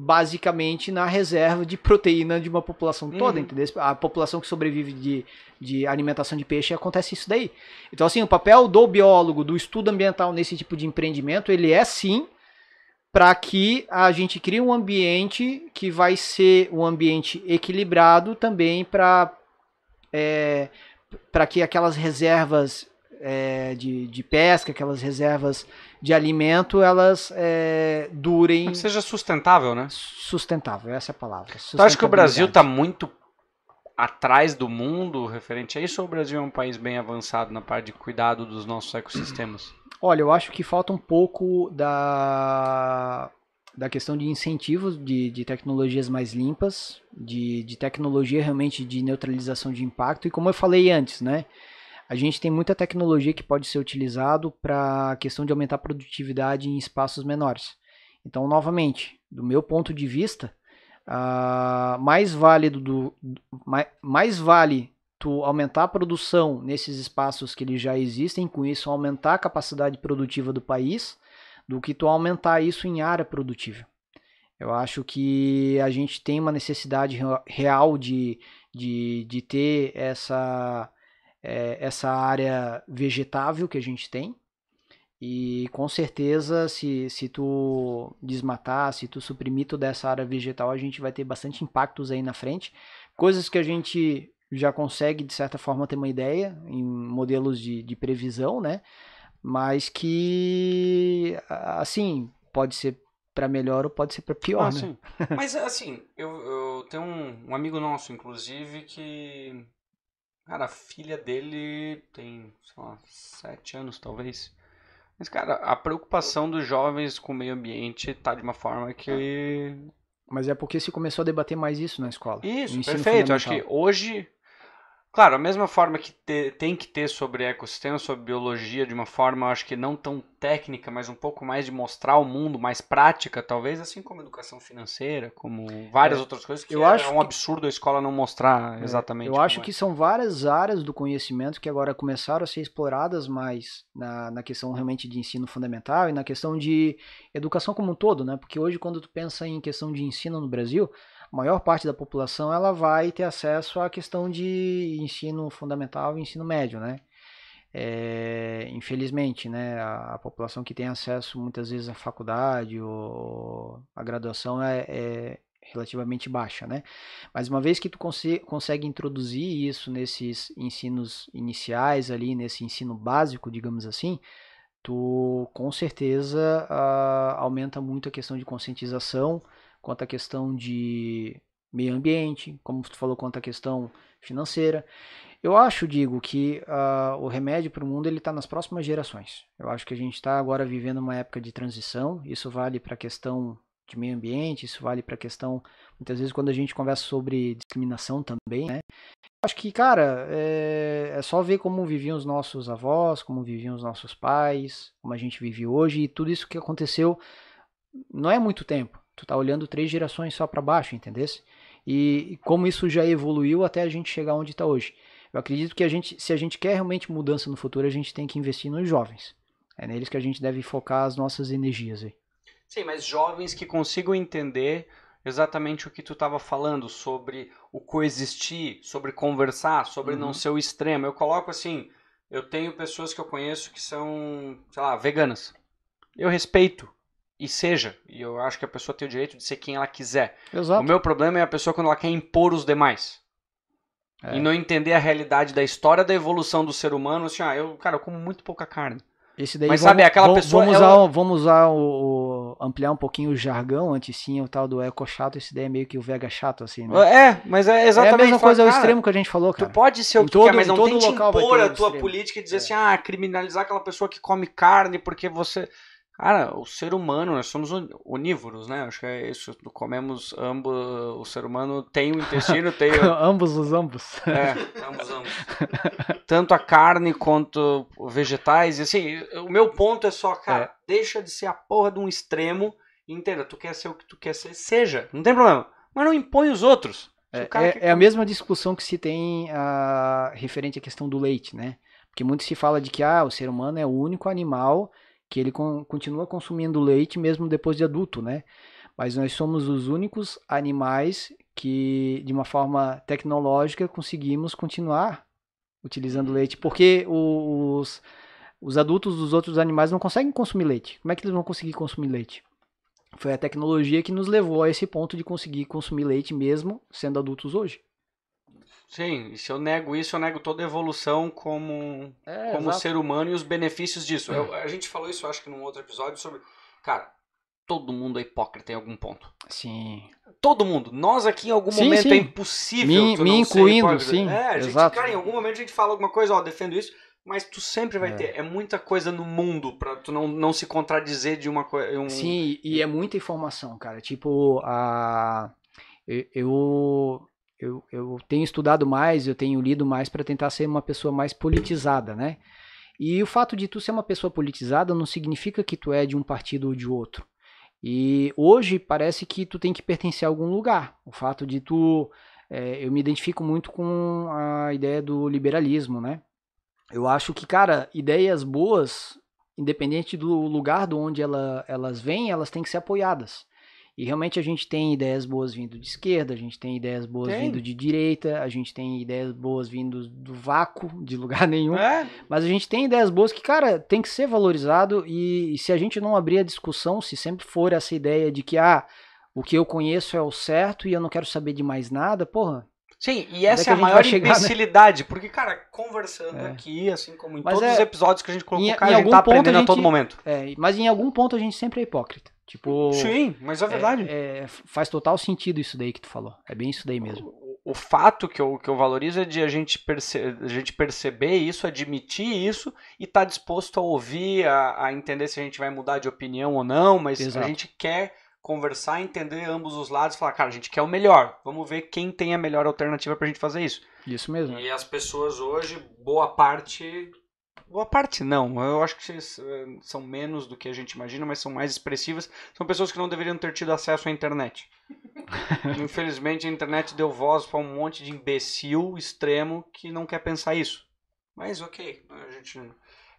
basicamente na reserva de proteína de uma população toda, uhum. entendeu? A população que sobrevive de, de alimentação de peixe acontece isso daí. Então, assim, o papel do biólogo, do estudo ambiental nesse tipo de empreendimento, ele é sim para que a gente crie um ambiente que vai ser um ambiente equilibrado também para é, para que aquelas reservas é, de, de pesca, aquelas reservas de alimento, elas é, durem. Seja sustentável, né? Sustentável, essa é a palavra. Tu então, acha que o Brasil está muito atrás do mundo referente a isso ou o Brasil é um país bem avançado na parte de cuidado dos nossos ecossistemas? Olha, eu acho que falta um pouco da, da questão de incentivos de, de tecnologias mais limpas, de, de tecnologia realmente de neutralização de impacto e como eu falei antes, né? a gente tem muita tecnologia que pode ser utilizado para a questão de aumentar a produtividade em espaços menores. Então, novamente, do meu ponto de vista, uh, mais válido do, do mais, mais vale tu aumentar a produção nesses espaços que eles já existem, com isso aumentar a capacidade produtiva do país, do que tu aumentar isso em área produtiva. Eu acho que a gente tem uma necessidade real de, de, de ter essa, é, essa área vegetável que a gente tem. E com certeza, se, se tu desmatar, se tu suprimir toda essa área vegetal, a gente vai ter bastante impactos aí na frente. Coisas que a gente já consegue, de certa forma, ter uma ideia em modelos de, de previsão, né? Mas que, assim, pode ser para melhor ou pode ser para pior, ah, né? Mas, assim, eu, eu tenho um, um amigo nosso, inclusive, que Cara, a filha dele tem, sei lá, sete anos talvez. Mas, cara, a preocupação dos jovens com o meio ambiente tá de uma forma que. Mas é porque se começou a debater mais isso na escola. Isso, perfeito. Eu acho que hoje Claro, a mesma forma que te, tem que ter sobre ecossistema, sobre biologia, de uma forma, acho que não tão técnica, mas um pouco mais de mostrar o mundo, mais prática, talvez, assim como educação financeira, como várias é, outras coisas, que eu é, é acho é um absurdo a escola não mostrar é, exatamente. eu acho é. que são várias áreas do conhecimento que agora começaram a ser exploradas mais na, na questão realmente de ensino fundamental e na questão de educação como um todo, né? Porque hoje, quando tu pensa em questão de ensino no Brasil, a maior parte da população ela vai ter acesso à questão de ensino fundamental e ensino médio, né? É, infelizmente, né, a, a, população que tem acesso muitas vezes à faculdade ou à graduação é, é, relativamente baixa, né? Mas uma vez que tu consegue introduzir isso nesses ensinos iniciais ali, nesse ensino básico, digamos assim, tu com certeza uh, aumenta muito a questão de conscientização, quanto à questão de meio ambiente, como tu falou, quanto à questão financeira. Eu acho, digo, que uh, o remédio para o mundo ele está nas próximas gerações. Eu acho que a gente está agora vivendo uma época de transição. Isso vale para a questão de meio ambiente, isso vale para a questão, muitas vezes, quando a gente conversa sobre discriminação também, né? Acho que, cara, é, é, só ver como viviam os nossos avós, como viviam os nossos pais, como a gente vive hoje e tudo isso que aconteceu não é muito tempo tu tá olhando três gerações só para baixo, entendeu? E, e como isso já evoluiu até a gente chegar onde está hoje. Eu acredito que a gente, se a gente quer realmente mudança no futuro, a gente tem que investir nos jovens. É neles que a gente deve focar as nossas energias aí. Sim, mas jovens que consigam entender exatamente o que tu estava falando sobre o coexistir, sobre conversar, sobre uhum. não ser o extremo. Eu coloco assim, eu tenho pessoas que eu conheço que são, sei lá, veganas. Eu respeito, e seja. E eu acho que a pessoa tem o direito de ser quem ela quiser. Exato. O meu problema é a pessoa quando ela quer impor os demais. É. E não entender a realidade da história da evolução do ser humano, assim, ah, eu, cara, eu como muito pouca carne. Esse daí Mas vamos, sabe, aquela vamos, pessoa. Vamos usar, vamos usar o, o, ampliar um pouquinho o jargão, antes sim, o tal do eco chato, esse daí é meio que o vega chato, assim, né? É, mas é exatamente. É a mesma coisa, cara, é o extremo que a gente falou, cara. Tu pode ser o em que todo, quer, mas não tente impor a tua extremo. política e dizer é. assim, ah, criminalizar aquela pessoa que come carne porque você. Cara, o ser humano, nós somos onívoros, né? Acho que é isso. Comemos ambos. O ser humano tem o intestino, tem. O... ambos os ambos. É, ambos, ambos. Tanto a carne quanto vegetais. E assim, o meu ponto é só, cara, é. deixa de ser a porra de um extremo entenda. Tu quer ser o que tu quer ser, seja. Não tem problema. Mas não impõe os outros. É, é, quer... é a mesma discussão que se tem a... Ah, referente à questão do leite, né? Porque muito se fala de que ah, o ser humano é o único animal que ele con continua consumindo leite mesmo depois de adulto, né? Mas nós somos os únicos animais que, de uma forma tecnológica, conseguimos continuar utilizando leite, porque os, os adultos dos outros animais não conseguem consumir leite. Como é que eles vão conseguir consumir leite? Foi a tecnologia que nos levou a esse ponto de conseguir consumir leite mesmo sendo adultos hoje. Sim, e se eu nego isso, eu nego toda a evolução como, é, como ser humano e os benefícios disso. Eu, a gente falou isso, acho que num outro episódio, sobre. Cara, todo mundo é hipócrita em algum ponto. Sim. Todo mundo. Nós aqui em algum sim, momento sim. é impossível. Me, me incluindo, sim. É, a gente, exato. cara, em algum momento a gente fala alguma coisa, ó, defendo isso mas tu sempre vai é. ter. É muita coisa no mundo para tu não, não se contradizer de uma coisa. Um... Sim, e é muita informação, cara. Tipo, a. Eu, eu, eu tenho estudado mais, eu tenho lido mais para tentar ser uma pessoa mais politizada, né? E o fato de tu ser uma pessoa politizada não significa que tu é de um partido ou de outro. E hoje parece que tu tem que pertencer a algum lugar. O fato de tu. É, eu me identifico muito com a ideia do liberalismo, né? Eu acho que, cara, ideias boas, independente do lugar de onde ela, elas vêm, elas têm que ser apoiadas. E realmente a gente tem ideias boas vindo de esquerda, a gente tem ideias boas tem. vindo de direita, a gente tem ideias boas vindo do vácuo, de lugar nenhum. É. Mas a gente tem ideias boas que, cara, tem que ser valorizado e, e se a gente não abrir a discussão, se sempre for essa ideia de que, ah, o que eu conheço é o certo e eu não quero saber de mais nada, porra, Sim, e é essa é, a, maior né? imbecilidade, né? porque, cara, conversando é. aqui, assim como em mas todos é os episódios que a gente colocou, em, cara, em a gente tá aprendendo a, gente, a, todo momento. É, mas em algum ponto a gente sempre é hipócrita. Tipo, Sim, mas é, é verdade. faz total sentido isso daí que tu falou. É bem isso daí mesmo. O, o fato que eu, que eu valorizo é de a gente, perce, a gente perceber isso, admitir isso e estar tá disposto a ouvir, a, a, entender se a gente vai mudar de opinião ou não, mas Exato. a gente quer conversar, entender ambos os lados e falar, cara, a gente quer o melhor. Vamos ver quem tem a melhor alternativa pra gente fazer isso. Isso mesmo. E as pessoas hoje, boa parte. Boa parte não, eu acho que eh, são menos do que a gente imagina, mas são mais expressivas. São pessoas que não deveriam ter tido acesso à internet. Infelizmente, a internet deu voz para um monte de imbecil extremo que não quer pensar isso. Mas ok, a gente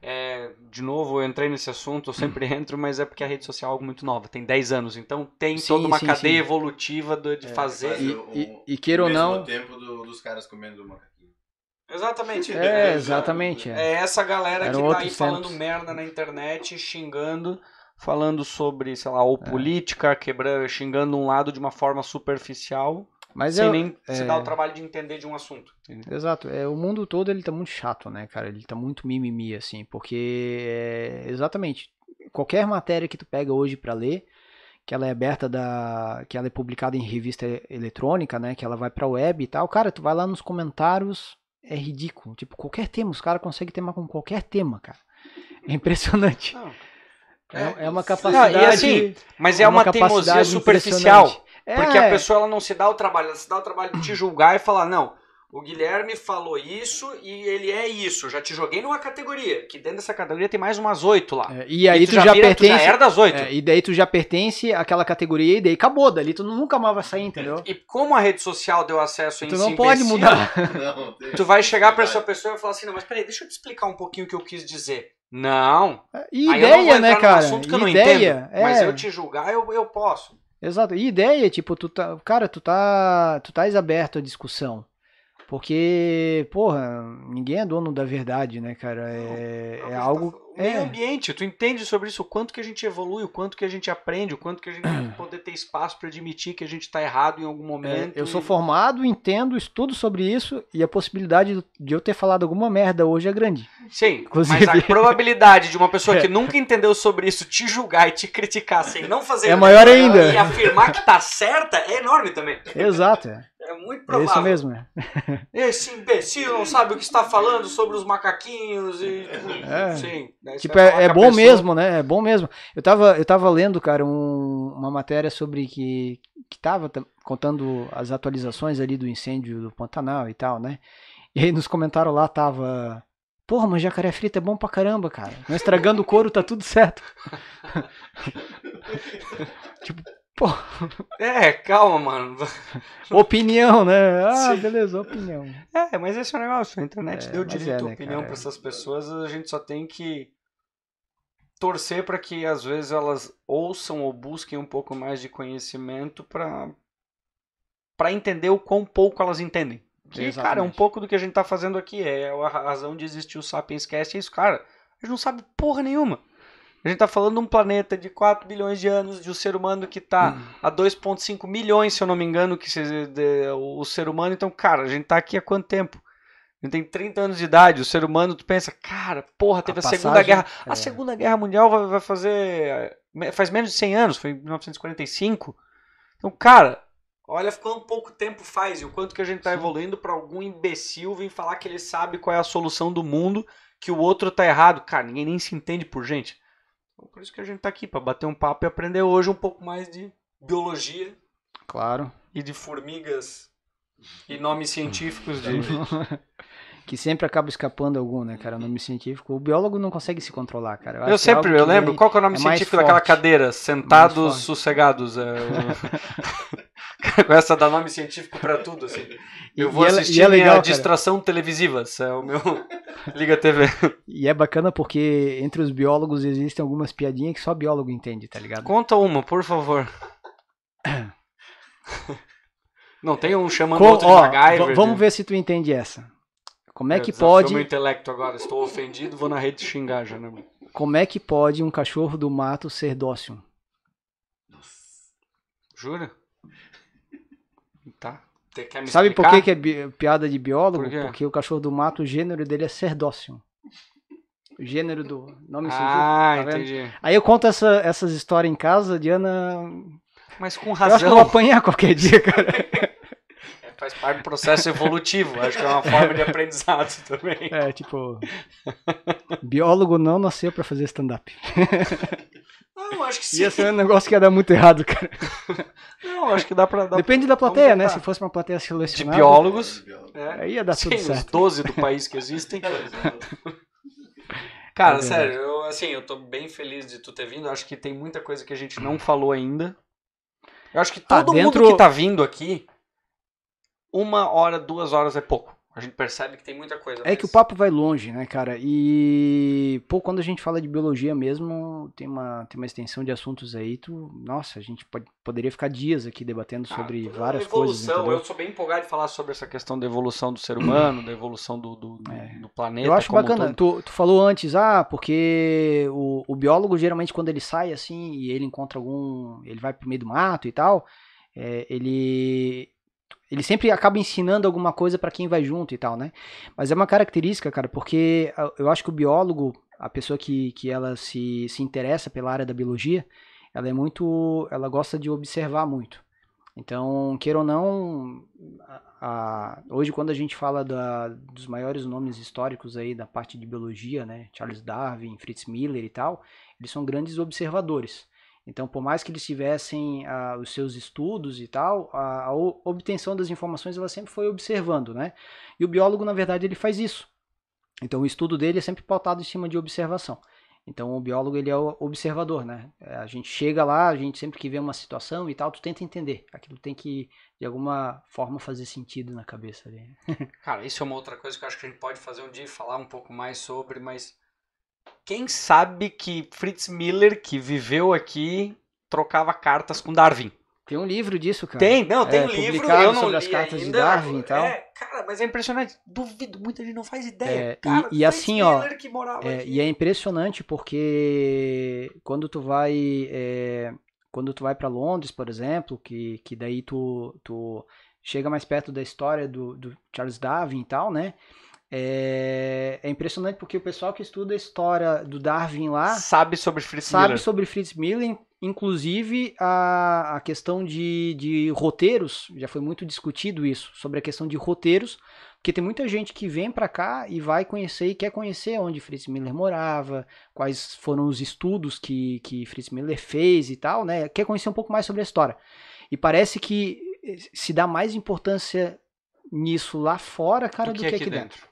é, de novo, eu entrei nesse assunto, eu sempre entro, mas é porque a rede social é algo muito nova, tem 10 anos, então tem sim, toda uma sim, cadeia sim. evolutiva de é, fazer. E, o, e, e queira ou não. tempo do, dos caras comendo macaquinho. Exatamente. É, exatamente. É. é, essa galera Era que tá aí falando merda na internet, xingando, falando sobre, sei lá, ou é. política, quebrando, xingando um lado de uma forma superficial mas Sem eu, nem é... se dar o trabalho de entender de um assunto. Entendeu? Exato. É, o mundo todo ele tá muito chato, né, cara? Ele tá muito mimimi, assim, porque é, exatamente. Qualquer matéria que tu pega hoje para ler, que ela é aberta da. que ela é publicada em revista eletrônica, né? Que ela vai pra web e tal, cara, tu vai lá nos comentários, é ridículo. Tipo, qualquer tema, os caras conseguem tema com qualquer tema, cara. É impressionante. Não. É, é, é uma capacidade. Não, assim, mas é, é uma, uma teimosia superficial. É. Porque a é. pessoa ela não se dá o trabalho, ela se dá o trabalho de te julgar e falar, não, o Guilherme falou isso e ele é isso. Já te joguei numa categoria, que dentro dessa categoria tem mais umas oito lá. É, e aí e tu, tu, já, já vira, pertence. Tu já era das oito. É, e daí tu já pertence àquela categoria e daí acabou. Dali tu nunca mais vai sair, entendeu? E, e como a rede social deu acesso em Tu não pode imbecil, mudar. Não, tu vai chegar pra essa pessoa e falar assim: não, mas peraí, deixa eu te explicar um pouquinho o que eu quis dizer. Não. É, e ideia, né, cara? Assunto que eu ideia, não Mas é. eu te julgar, eu, eu posso. Exato. E ideia, tipo, tu tá, cara, tu tá, tu tá aberto à discussão. Porque, porra, ninguém é dono da verdade, né, cara? É, não, é, é, é algo. O meio é. ambiente, tu entende sobre isso, o quanto que a gente evolui, o quanto que a gente aprende, o quanto que a gente vai poder ter espaço para admitir que a gente está errado em algum momento. É, eu e... sou formado, entendo, estudo sobre isso e a possibilidade de eu ter falado alguma merda hoje é grande. Sim, Inclusive... mas a probabilidade de uma pessoa que nunca entendeu sobre isso te julgar e te criticar sem não fazer é maior ainda. e afirmar que tá certa é enorme também. Exato. É muito provável. É isso mesmo. É. Esse imbecil não sabe o que está falando sobre os macaquinhos e. É, tipo, Sim. Né, tipo, é, é bom pessoa. mesmo, né? É bom mesmo. Eu tava, eu tava lendo, cara, um, uma matéria sobre que. que tava contando as atualizações ali do incêndio do Pantanal e tal, né? E aí nos comentaram lá tava. Porra, mas jacaré frito é bom pra caramba, cara. Não estragando o couro, tá tudo certo. tipo, Pô. É, calma, mano. Opinião, né? Ah, Sim. beleza, opinião. É, mas esse é o negócio. A internet é, deu direito é, né, opinião para essas pessoas, a gente só tem que torcer para que às vezes elas ouçam ou busquem um pouco mais de conhecimento para para entender o quão pouco elas entendem. Que, Exatamente. cara, um pouco do que a gente tá fazendo aqui é a razão de existir o Sapiens Cast é isso, cara. A gente não sabe porra nenhuma. A gente está falando de um planeta de 4 bilhões de anos, de um ser humano que está hum. a 2,5 milhões, se eu não me engano, que se, de, o, o ser humano. Então, cara, a gente está aqui há quanto tempo? A gente tem 30 anos de idade, o ser humano, tu pensa, cara, porra, teve a, a passagem, Segunda Guerra. É. A Segunda Guerra Mundial vai, vai, fazer. faz menos de 100 anos, foi em 1945. Então, cara, olha quanto pouco tempo faz e o quanto que a gente está evoluindo para algum imbecil vir falar que ele sabe qual é a solução do mundo, que o outro tá errado. Cara, ninguém nem se entende por gente. Então, por isso que a gente está aqui, para bater um papo e aprender hoje um pouco mais de biologia. Claro. E de formigas e nomes científicos de, que sempre acaba escapando algum, né, cara, nome científico. O biólogo não consegue se controlar, cara. Eu, eu é sempre, é eu lembro. Qual que é o nome é científico forte, daquela cadeira? É Sentados, sossegados. É, eu... Começa a dar nome científico para tudo, assim. Eu vou e é assistir é, legal, minha distração cara. televisiva, é o meu Liga TV. E é bacana porque entre os biólogos existem algumas piadinhas que só biólogo entende, tá ligado? Conta uma, por favor. Não tem um chamando Co outro de MacGyver. Vamos ver se tu entende essa. Como é, é que pode. meu intelecto agora, estou ofendido, vou na rede xingar já, né? Como é que pode um cachorro do mato ser dócil? Jura? Tá. quer me Sabe explicar? por que, que é bi- piada de biólogo? Por Porque o cachorro do mato, o gênero dele é ser dócil. O gênero do. Nome tá Ah, tá entendi. Aí eu conto essa- essas histórias em casa, Diana. Mas com Eu acho que eu razão. vou apanhar qualquer dia, cara. faz parte do processo evolutivo. Acho que é uma forma de aprendizado também. É, tipo, biólogo não nasceu para fazer stand-up. Não, acho que sim. Ia ser um negócio que ia dar muito errado, cara. Não, acho que dá pra. Dá Depende pra... da plateia, né? Se fosse uma plateia selecionada. De biólogos. É. Aí é, ia dar sim, tudo certo. os 12 do país que existem. É, cara, é sério, eu, assim, eu tô bem feliz de tu ter vindo. Acho que tem muita coisa que a gente não falou ainda. Eu acho que tá, todo ah, dentro... mundo que tá vindo aqui uma hora, duas horas é pouco. A gente percebe que tem muita coisa. É que o papo vai longe, né, cara? E, pô, quando a gente fala de biologia mesmo, tem uma, tem uma extensão de assuntos aí, tu, nossa, a gente pode, poderia ficar dias aqui debatendo ah, sobre é várias evolução, coisas. Evolução, eu sou bem empolgado de falar sobre essa questão da evolução do ser humano, da evolução do, do, é. do planeta. Eu acho bacana. Tu, tu falou antes, ah, porque o, o biólogo, geralmente, quando ele sai assim e ele encontra algum. ele vai pro meio do mato e tal, é, ele ele sempre acaba ensinando alguma coisa para quem vai junto e tal, né? Mas é uma característica, cara, porque ah, eu acho que o biólogo, a pessoa que, que ela se, se interessa pela área da biologia, ela é muito, ela gosta de observar muito. Então, queira ou não, a, a, hoje quando a gente fala da, dos maiores nomes históricos aí da parte de biologia, né, Charles Darwin, Fritz Miller e tal, eles são grandes observadores. Então, por mais que eles tivessem ah, os seus estudos e tal, a, a obtenção das informações ela sempre foi observando, né? E o biólogo, na verdade, ele faz isso. Então, o estudo dele é sempre pautado em cima de observação. Então, o biólogo ele é o observador, né? É, a gente chega lá, a gente sempre que vê uma situação e tal, tu tenta entender. Aquilo tem que, de alguma forma, fazer sentido na cabeça ali. Cara, isso é uma outra coisa que eu acho que a gente pode fazer um dia e falar um pouco mais sobre, mas quem sabe que Fritz Miller, que viveu aqui, trocava cartas com Darwin. Tem um livro disso, cara. Tem, não, tem é, um livro. Eu não sobre as cartas ainda, de Darwin e é, tal. É, cara, mas é impressionante. Duvido, muita gente não faz ideia. É, cara, e, e assim, ó. Que morava é, aqui. E é impressionante porque quando tu vai. É, quando tu vai para Londres, por exemplo, que, que daí tu, tu chega mais perto da história do, do Charles Darwin e tal, né? É, é, impressionante porque o pessoal que estuda a história do Darwin lá sabe sobre Fritz sabe Miller. sobre Fritz Miller, inclusive a, a questão de, de roteiros já foi muito discutido isso sobre a questão de roteiros, porque tem muita gente que vem para cá e vai conhecer e quer conhecer onde Fritz Miller morava, quais foram os estudos que que Fritz Miller fez e tal, né? Quer conhecer um pouco mais sobre a história e parece que se dá mais importância nisso lá fora, cara, do, do que, aqui, aqui dentro. dentro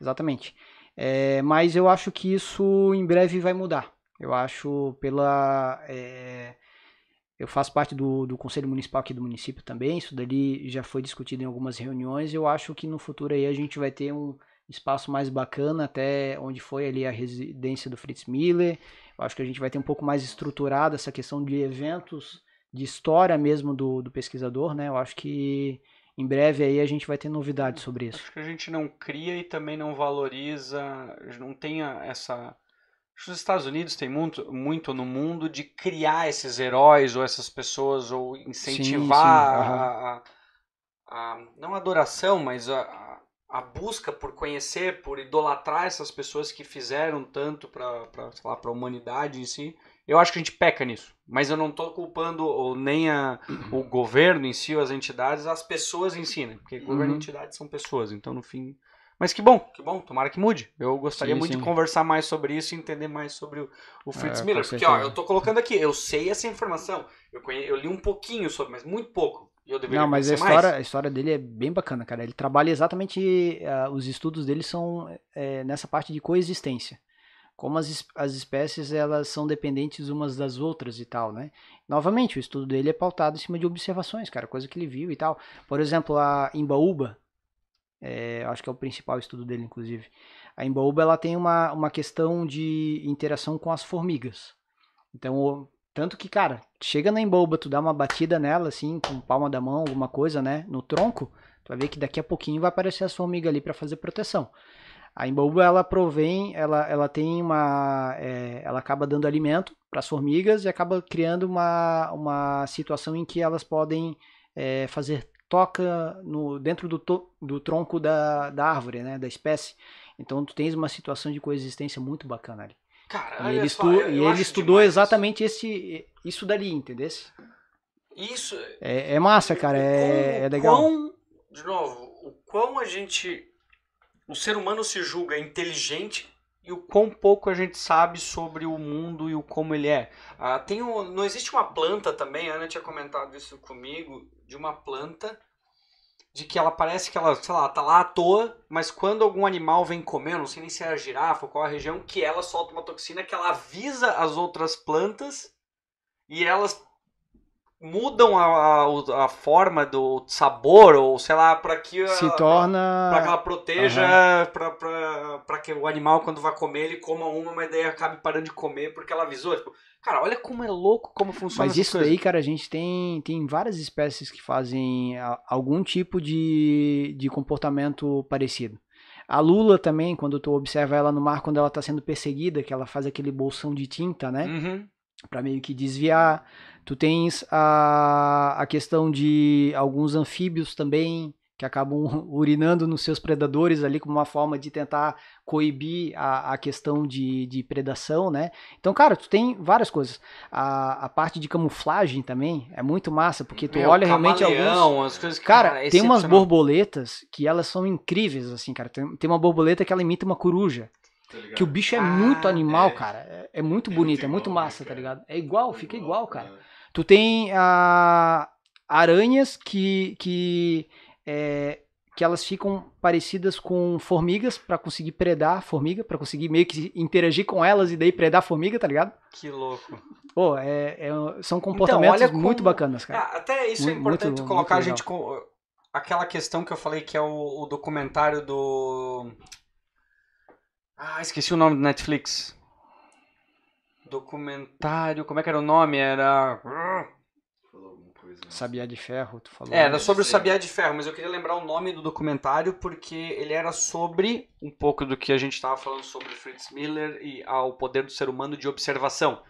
exatamente. É, mas eu acho que isso em breve vai mudar. Eu acho pela. É, eu faço parte do, do Conselho Municipal aqui do município também, isso dali já foi discutido em algumas reuniões. Eu acho que no futuro aí a gente vai ter um espaço mais bacana, até onde foi ali a residência do Fritz Miller. Eu acho que a gente vai ter um pouco mais estruturada essa questão de eventos, de história mesmo do, do pesquisador, né? Eu acho que em breve aí a gente vai ter novidades sobre isso. Acho que a gente não cria e também não valoriza, não tem essa. Acho que os Estados Unidos têm muito, muito no mundo de criar esses heróis ou essas pessoas ou incentivar sim, sim. A, a, a, não a adoração, mas a, a busca por conhecer, por idolatrar essas pessoas que fizeram tanto para a humanidade em si. Eu acho que a gente peca nisso, mas eu não estou culpando nem a, o governo em si, ou as entidades, as pessoas em si, né? Porque uhum. governo e entidades são pessoas, então no fim. Mas que bom, que bom, tomara que mude. Eu gostaria sim, muito sim. de conversar mais sobre isso e entender mais sobre o, o Fritz é, Miller. Porque, ó, eu estou colocando aqui, eu sei essa informação, eu, conhe... eu li um pouquinho sobre, mas muito pouco. Eu deveria Não, mas a história, mais. a história dele é bem bacana, cara. Ele trabalha exatamente. Uh, os estudos dele são é, nessa parte de coexistência como as, as espécies elas são dependentes umas das outras e tal, né? Novamente, o estudo dele é pautado em cima de observações, cara, coisa que ele viu e tal. Por exemplo, a Imbaúba, é, acho que é o principal estudo dele, inclusive. A Imbaúba ela tem uma, uma questão de interação com as formigas. Então, tanto que, cara, chega na Imbaúba, tu dá uma batida nela, assim, com palma da mão, alguma coisa, né, no tronco, tu vai ver que daqui a pouquinho vai aparecer as formigas ali para fazer proteção. A imbaúba ela provém, ela, ela tem uma, é, ela acaba dando alimento para as formigas e acaba criando uma, uma situação em que elas podem é, fazer toca no, dentro do, to, do tronco da, da árvore, né, da espécie. Então tu tens uma situação de coexistência muito bacana ali. Cara, e ele, é e ele estudou demais. exatamente esse, isso dali, entendeu? Isso. É, é massa, cara, é, quão, é legal. Quão, de novo, o quão a gente o ser humano se julga inteligente e o quão pouco a gente sabe sobre o mundo e o como ele é. Ah, tem um, não existe uma planta também, a Ana tinha comentado isso comigo, de uma planta de que ela parece que ela, sei lá, tá lá à toa, mas quando algum animal vem comer, não sei nem se é a girafa ou qual a região, que ela solta uma toxina que ela avisa as outras plantas e elas mudam a, a, a, forma do sabor ou sei lá para que se ela, torna para que ela proteja uhum. para que o animal quando vai comer ele coma uma mas daí acabe parando de comer porque ela avisou tipo, cara olha como é louco como funciona mas isso coisas. daí cara a gente tem tem várias espécies que fazem algum tipo de, de comportamento parecido a Lula também, quando tu observa ela no mar, quando ela está sendo perseguida, que ela faz aquele bolsão de tinta, né? Uhum. Pra meio que desviar. Tu tens a, a questão de alguns anfíbios também que acabam urinando nos seus predadores ali como uma forma de tentar coibir a, a questão de, de predação, né? Então, cara, tu tem várias coisas. A, a parte de camuflagem também é muito massa, porque tu Meu, olha realmente alguns... Coisas que, cara, cara é tem umas borboletas que elas são incríveis, assim, cara. Tem, tem uma borboleta que ela imita uma coruja. Tá que o bicho é ah, muito animal, é. cara. É, é muito é bonito, é muito, é muito massa, né, tá cara. tá ligado? É igual, é fica igual, cara. Né? Tu tem a, ah, aranhas que, que, é, que elas ficam parecidas com formigas para conseguir predar a formiga, para conseguir meio que interagir com elas e daí predar a formiga, tá ligado? Que louco. Pô, é, é são então, comportamentos então, muito como... bacanas, cara. Ah, até isso é muito, é importante muito, colocar muito a gente com aquela questão que eu falei que é o, o documentário do. Ah, esqueci o nome do Netflix documentário. Como é que era o nome? Era. Hum. Né? Sabiá de Ferro, tu falou. É, era sobre o Sabiá de Ferro, mas eu queria lembrar o nome do documentário porque ele era sobre um pouco do que a gente estava falando sobre Fritz Miller e ao poder do ser humano de observação.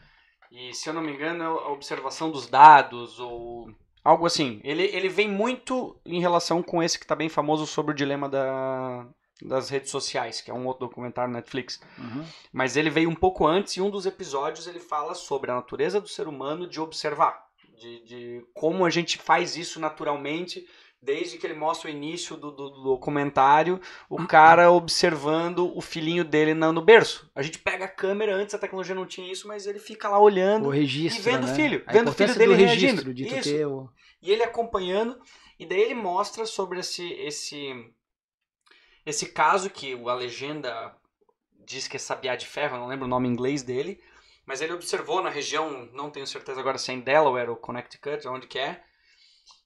E se eu não me engano, é a observação dos dados ou algo assim. Ele, ele vem muito em relação com esse que está bem famoso sobre o dilema da, das redes sociais, que é um outro documentário Netflix. Uhum. Mas ele veio um pouco antes e um dos episódios ele fala sobre a natureza do ser humano de observar, de, de como a gente faz isso naturalmente. Desde que ele mostra o início do, do, do documentário, o uhum. cara observando o filhinho dele no, no berço. A gente pega a câmera, antes a tecnologia não tinha isso, mas ele fica lá olhando o registro, e vendo o né? filho, a vendo o filho dele registro, reagindo. De isso. E ele acompanhando, e daí ele mostra sobre esse, esse esse caso que a legenda diz que é Sabiá de Ferro, não lembro o nome inglês dele, mas ele observou na região, não tenho certeza agora se é em Delaware ou Connecticut, onde que é,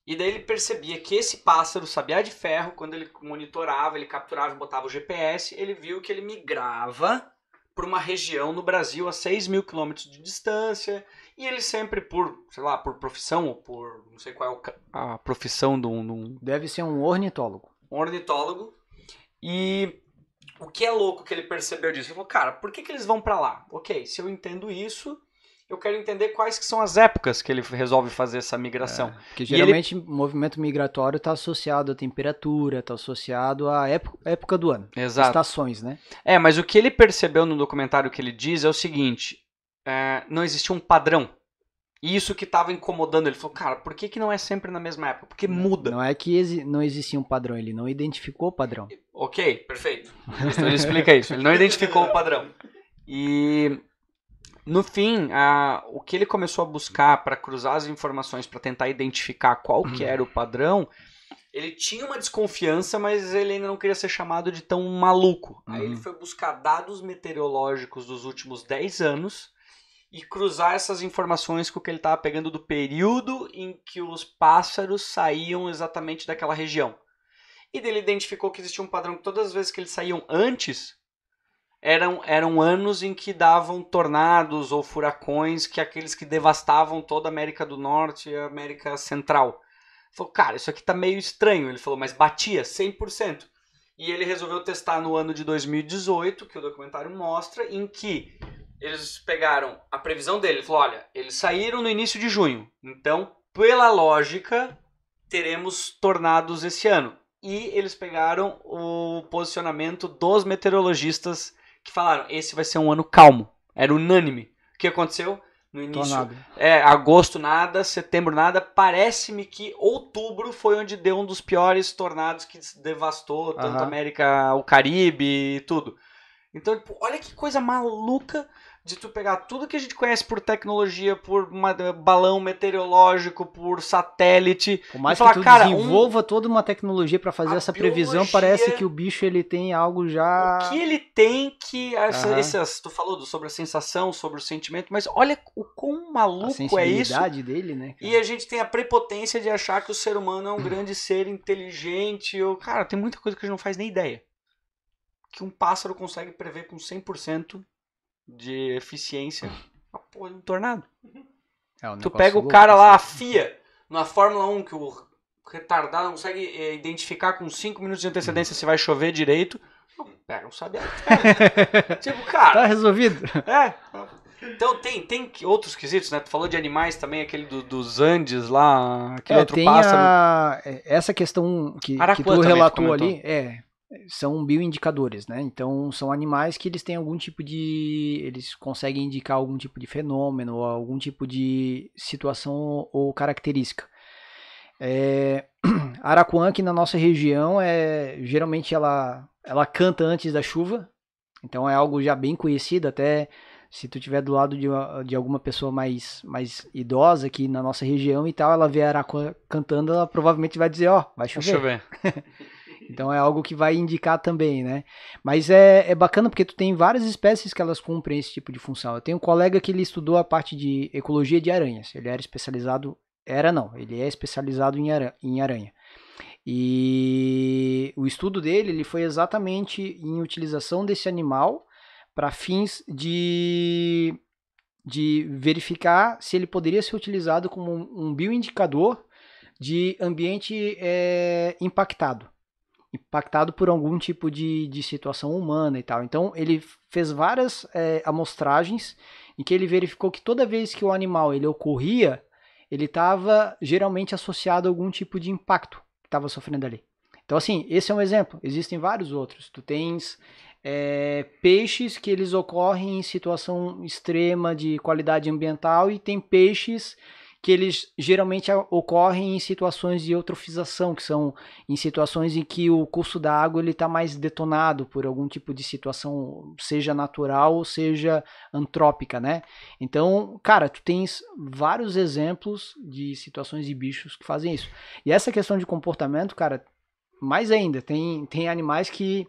e daí ele percebia que esse pássaro, Sabiá de Ferro, quando ele monitorava, ele capturava e botava o GPS, ele viu que ele migrava para uma região no Brasil a 6 mil quilômetros de distância, e ele sempre, por, sei lá, por profissão, ou por não sei qual é a profissão de um. Deve ser um ornitólogo. Um ornitólogo, e o que é louco que ele percebeu disso? Ele falou, cara, por que, que eles vão para lá? Ok, se eu entendo isso, eu quero entender quais que são as épocas que ele resolve fazer essa migração. É, geralmente ele... movimento migratório está associado à temperatura, está associado à época do ano. Exato. Estações, né? É, mas o que ele percebeu no documentário que ele diz é o seguinte: é, não existia um padrão e isso que tava incomodando ele. Falou, cara, por que, que não é sempre na mesma época? Porque não, muda. Não é que exi não existia um padrão, ele não identificou o padrão. Ok, perfeito. Então ele explica isso. Ele não identificou o padrão. E no fim, o que ele começou a buscar para cruzar as informações, para tentar identificar qual que uhum. era o padrão, ele tinha uma desconfiança, mas ele ainda não queria ser chamado de tão maluco. Aí ele uhum. foi buscar dados meteorológicos dos últimos 10 anos e cruzar essas informações com o que ele estava pegando do período em que os pássaros saíam exatamente daquela região. E ele identificou que existia um padrão que todas as vezes que eles saíam antes eram, eram anos em que davam tornados ou furacões que aqueles que devastavam toda a América do Norte e a América Central. Ele falou, cara, isso aqui tá meio estranho. Ele falou, mas batia 100%. E ele resolveu testar no ano de 2018, que o documentário mostra, em que eles pegaram a previsão dele. Falou, olha, eles saíram no início de junho. Então, pela lógica, teremos tornados esse ano. E eles pegaram o posicionamento dos meteorologistas que falaram: esse vai ser um ano calmo. Era unânime. O que aconteceu? No início. Tornado. É, agosto nada, setembro nada. Parece-me que outubro foi onde deu um dos piores tornados que devastou tanto uhum. a América, o Caribe e tudo. Então, tipo, olha que coisa maluca de tu pegar tudo que a gente conhece por tecnologia, por uma, balão meteorológico, por satélite, por mais falar, que tu cara, desenvolva um... toda uma tecnologia para fazer essa biologia... previsão, parece que o bicho ele tem algo já O que ele tem que essa, uhum. essas, tu falou sobre a sensação, sobre o sentimento, mas olha o quão maluco é isso. dele, né? Cara? E a gente tem a prepotência de achar que o ser humano é um grande ser inteligente, ou cara, tem muita coisa que a gente não faz nem ideia. Que um pássaro consegue prever com 100% de eficiência, ah, é um tornado. É, tu pega o cara lá, a assim. FIA, na Fórmula 1, que o retardado não consegue é, identificar com 5 minutos de antecedência hum. se vai chover direito. Não, pega um sabiá. tipo, cara. Tá resolvido. É. Então tem, tem outros quesitos, né? Tu falou de animais também, aquele do, dos Andes lá, aquele é, outro pássaro. A... É, essa questão que, que tu relatou ali, é, são bioindicadores, né? Então são animais que eles têm algum tipo de, eles conseguem indicar algum tipo de fenômeno, algum tipo de situação ou característica. É, a aqui na nossa região é geralmente ela ela canta antes da chuva, então é algo já bem conhecido até se tu tiver do lado de, de alguma pessoa mais mais idosa aqui na nossa região e tal, ela vê a arapuã cantando, ela provavelmente vai dizer ó, oh, vai chover. Vai chover. Então é algo que vai indicar também, né? Mas é, é bacana porque tu tem várias espécies que elas cumprem esse tipo de função. Eu tenho um colega que ele estudou a parte de ecologia de aranhas. Ele era especializado. Era não, ele é especializado em aranha. Em aranha. E o estudo dele ele foi exatamente em utilização desse animal para fins de, de verificar se ele poderia ser utilizado como um bioindicador de ambiente é, impactado impactado por algum tipo de, de situação humana e tal. Então ele fez várias é, amostragens em que ele verificou que toda vez que o animal ele ocorria, ele estava geralmente associado a algum tipo de impacto que estava sofrendo ali. Então assim, esse é um exemplo. Existem vários outros. Tu tens é, peixes que eles ocorrem em situação extrema de qualidade ambiental e tem peixes que eles geralmente ocorrem em situações de eutrofização, que são em situações em que o curso da água ele está mais detonado por algum tipo de situação, seja natural ou seja antrópica, né? Então, cara, tu tens vários exemplos de situações de bichos que fazem isso. E essa questão de comportamento, cara, mais ainda, tem, tem animais que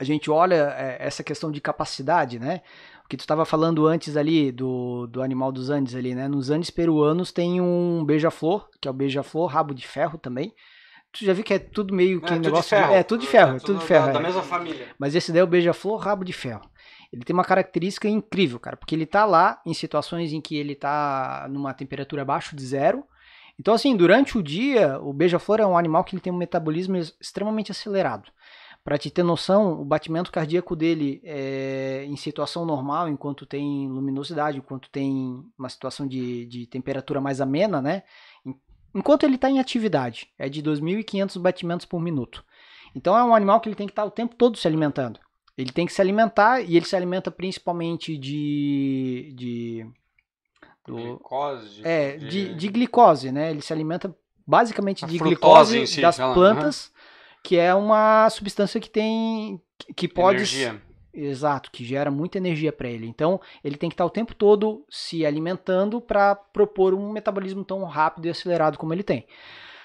a gente olha é, essa questão de capacidade, né? Porque tu estava falando antes ali do, do animal dos Andes ali, né? Nos Andes peruanos tem um beija-flor, que é o beija-flor, rabo de ferro também. Tu já viu que é tudo meio que é, negócio. De ferro. De, é tudo de ferro, é, é tudo, tudo, de ferro. Da, é. da mesma família. Mas esse daí é o beija-flor, rabo de ferro. Ele tem uma característica incrível, cara, porque ele tá lá em situações em que ele tá numa temperatura abaixo de zero. Então, assim, durante o dia, o beija-flor é um animal que ele tem um metabolismo extremamente acelerado. Para te ter noção, o batimento cardíaco dele é, em situação normal, enquanto tem luminosidade, enquanto tem uma situação de, de temperatura mais amena, né? Enquanto ele está em atividade, é de 2.500 batimentos por minuto. Então é um animal que ele tem que estar tá o tempo todo se alimentando. Ele tem que se alimentar e ele se alimenta principalmente de. de do, glicose. É, de, de, glicose, né? Ele se alimenta basicamente de glicose si, das plantas. Uhum que é uma substância que tem que pode energia. exato que gera muita energia para ele então ele tem que estar o tempo todo se alimentando para propor um metabolismo tão rápido e acelerado como ele tem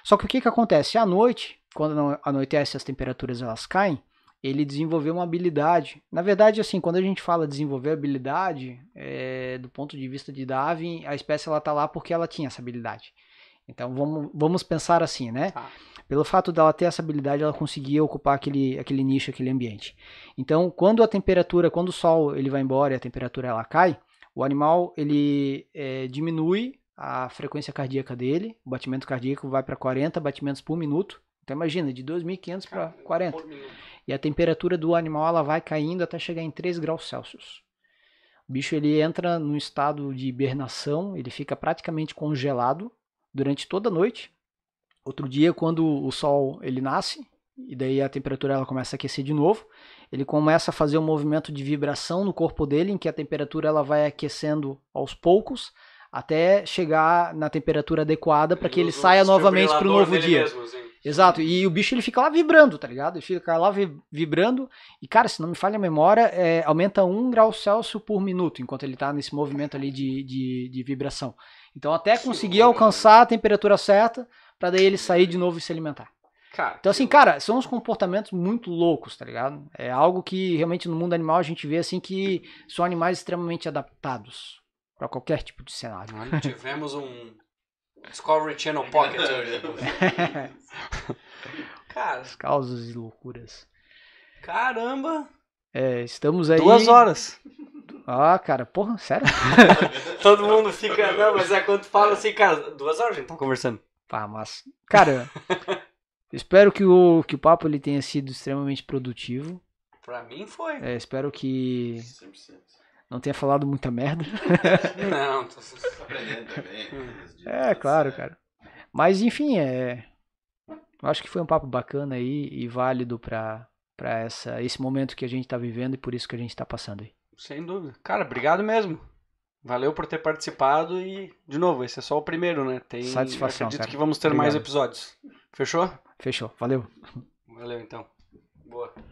só que o que que acontece à noite quando anoitece as temperaturas elas caem ele desenvolveu uma habilidade. Na verdade, assim, quando a gente fala desenvolver habilidade, é, do ponto de vista de Darwin, a espécie ela tá lá porque ela tinha essa habilidade. Então vamos, vamos pensar assim, né? Ah. Pelo fato dela ter essa habilidade, ela conseguia ocupar aquele, aquele nicho, aquele ambiente. Então, quando a temperatura, quando o sol ele vai embora e a temperatura ela cai, o animal ele é, diminui a frequência cardíaca dele, o batimento cardíaco vai para 40 batimentos por minuto. Então imagina, de 2.500 para 40. E a temperatura do animal ela vai caindo até chegar em 3 graus Celsius. O bicho ele entra num estado de hibernação, ele fica praticamente congelado durante toda a noite. Outro dia, quando o sol ele nasce, e daí a temperatura ela começa a aquecer de novo, ele começa a fazer um movimento de vibração no corpo dele, em que a temperatura ela vai aquecendo aos poucos, até chegar na temperatura adequada para que ele saia novamente para o novo dia. Mesmo, assim. Exato, e o bicho ele fica lá vibrando, tá ligado? Ele fica lá vibrando, e cara, se não me falha a memória, é, aumenta 1 grau Celsius por minuto enquanto ele está nesse movimento ali de, de, de vibração. Então, até conseguir alcançar né? a temperatura certa, para daí ele sair de novo e se alimentar. Cara, então, assim, cara, são uns comportamentos muito loucos, tá ligado? É algo que realmente no mundo animal a gente vê assim que são animais extremamente adaptados para qualquer tipo de cenário. Tivemos um Discovery Channel Pocket cara. As causas e loucuras. Caramba! É, estamos aí. Duas horas. Ah, cara, porra, sério? Todo mundo fica. Não, mas é quando fala assim, cara, duas horas a gente tá conversando. Pá, mas, cara, espero que o, que o papo ele tenha sido extremamente produtivo. Pra mim foi. É, espero que 100%. não tenha falado muita merda. não, tô aprendendo também. Hum. Né, é, claro, cara. Mas, enfim, é... Eu acho que foi um papo bacana aí e válido pra, pra essa, esse momento que a gente tá vivendo e por isso que a gente tá passando aí. Sem dúvida. Cara, obrigado mesmo. Valeu por ter participado e, de novo, esse é só o primeiro, né? Tem, Satisfação. Acredito cara. que vamos ter Obrigado. mais episódios. Fechou? Fechou. Valeu. Valeu, então. Boa.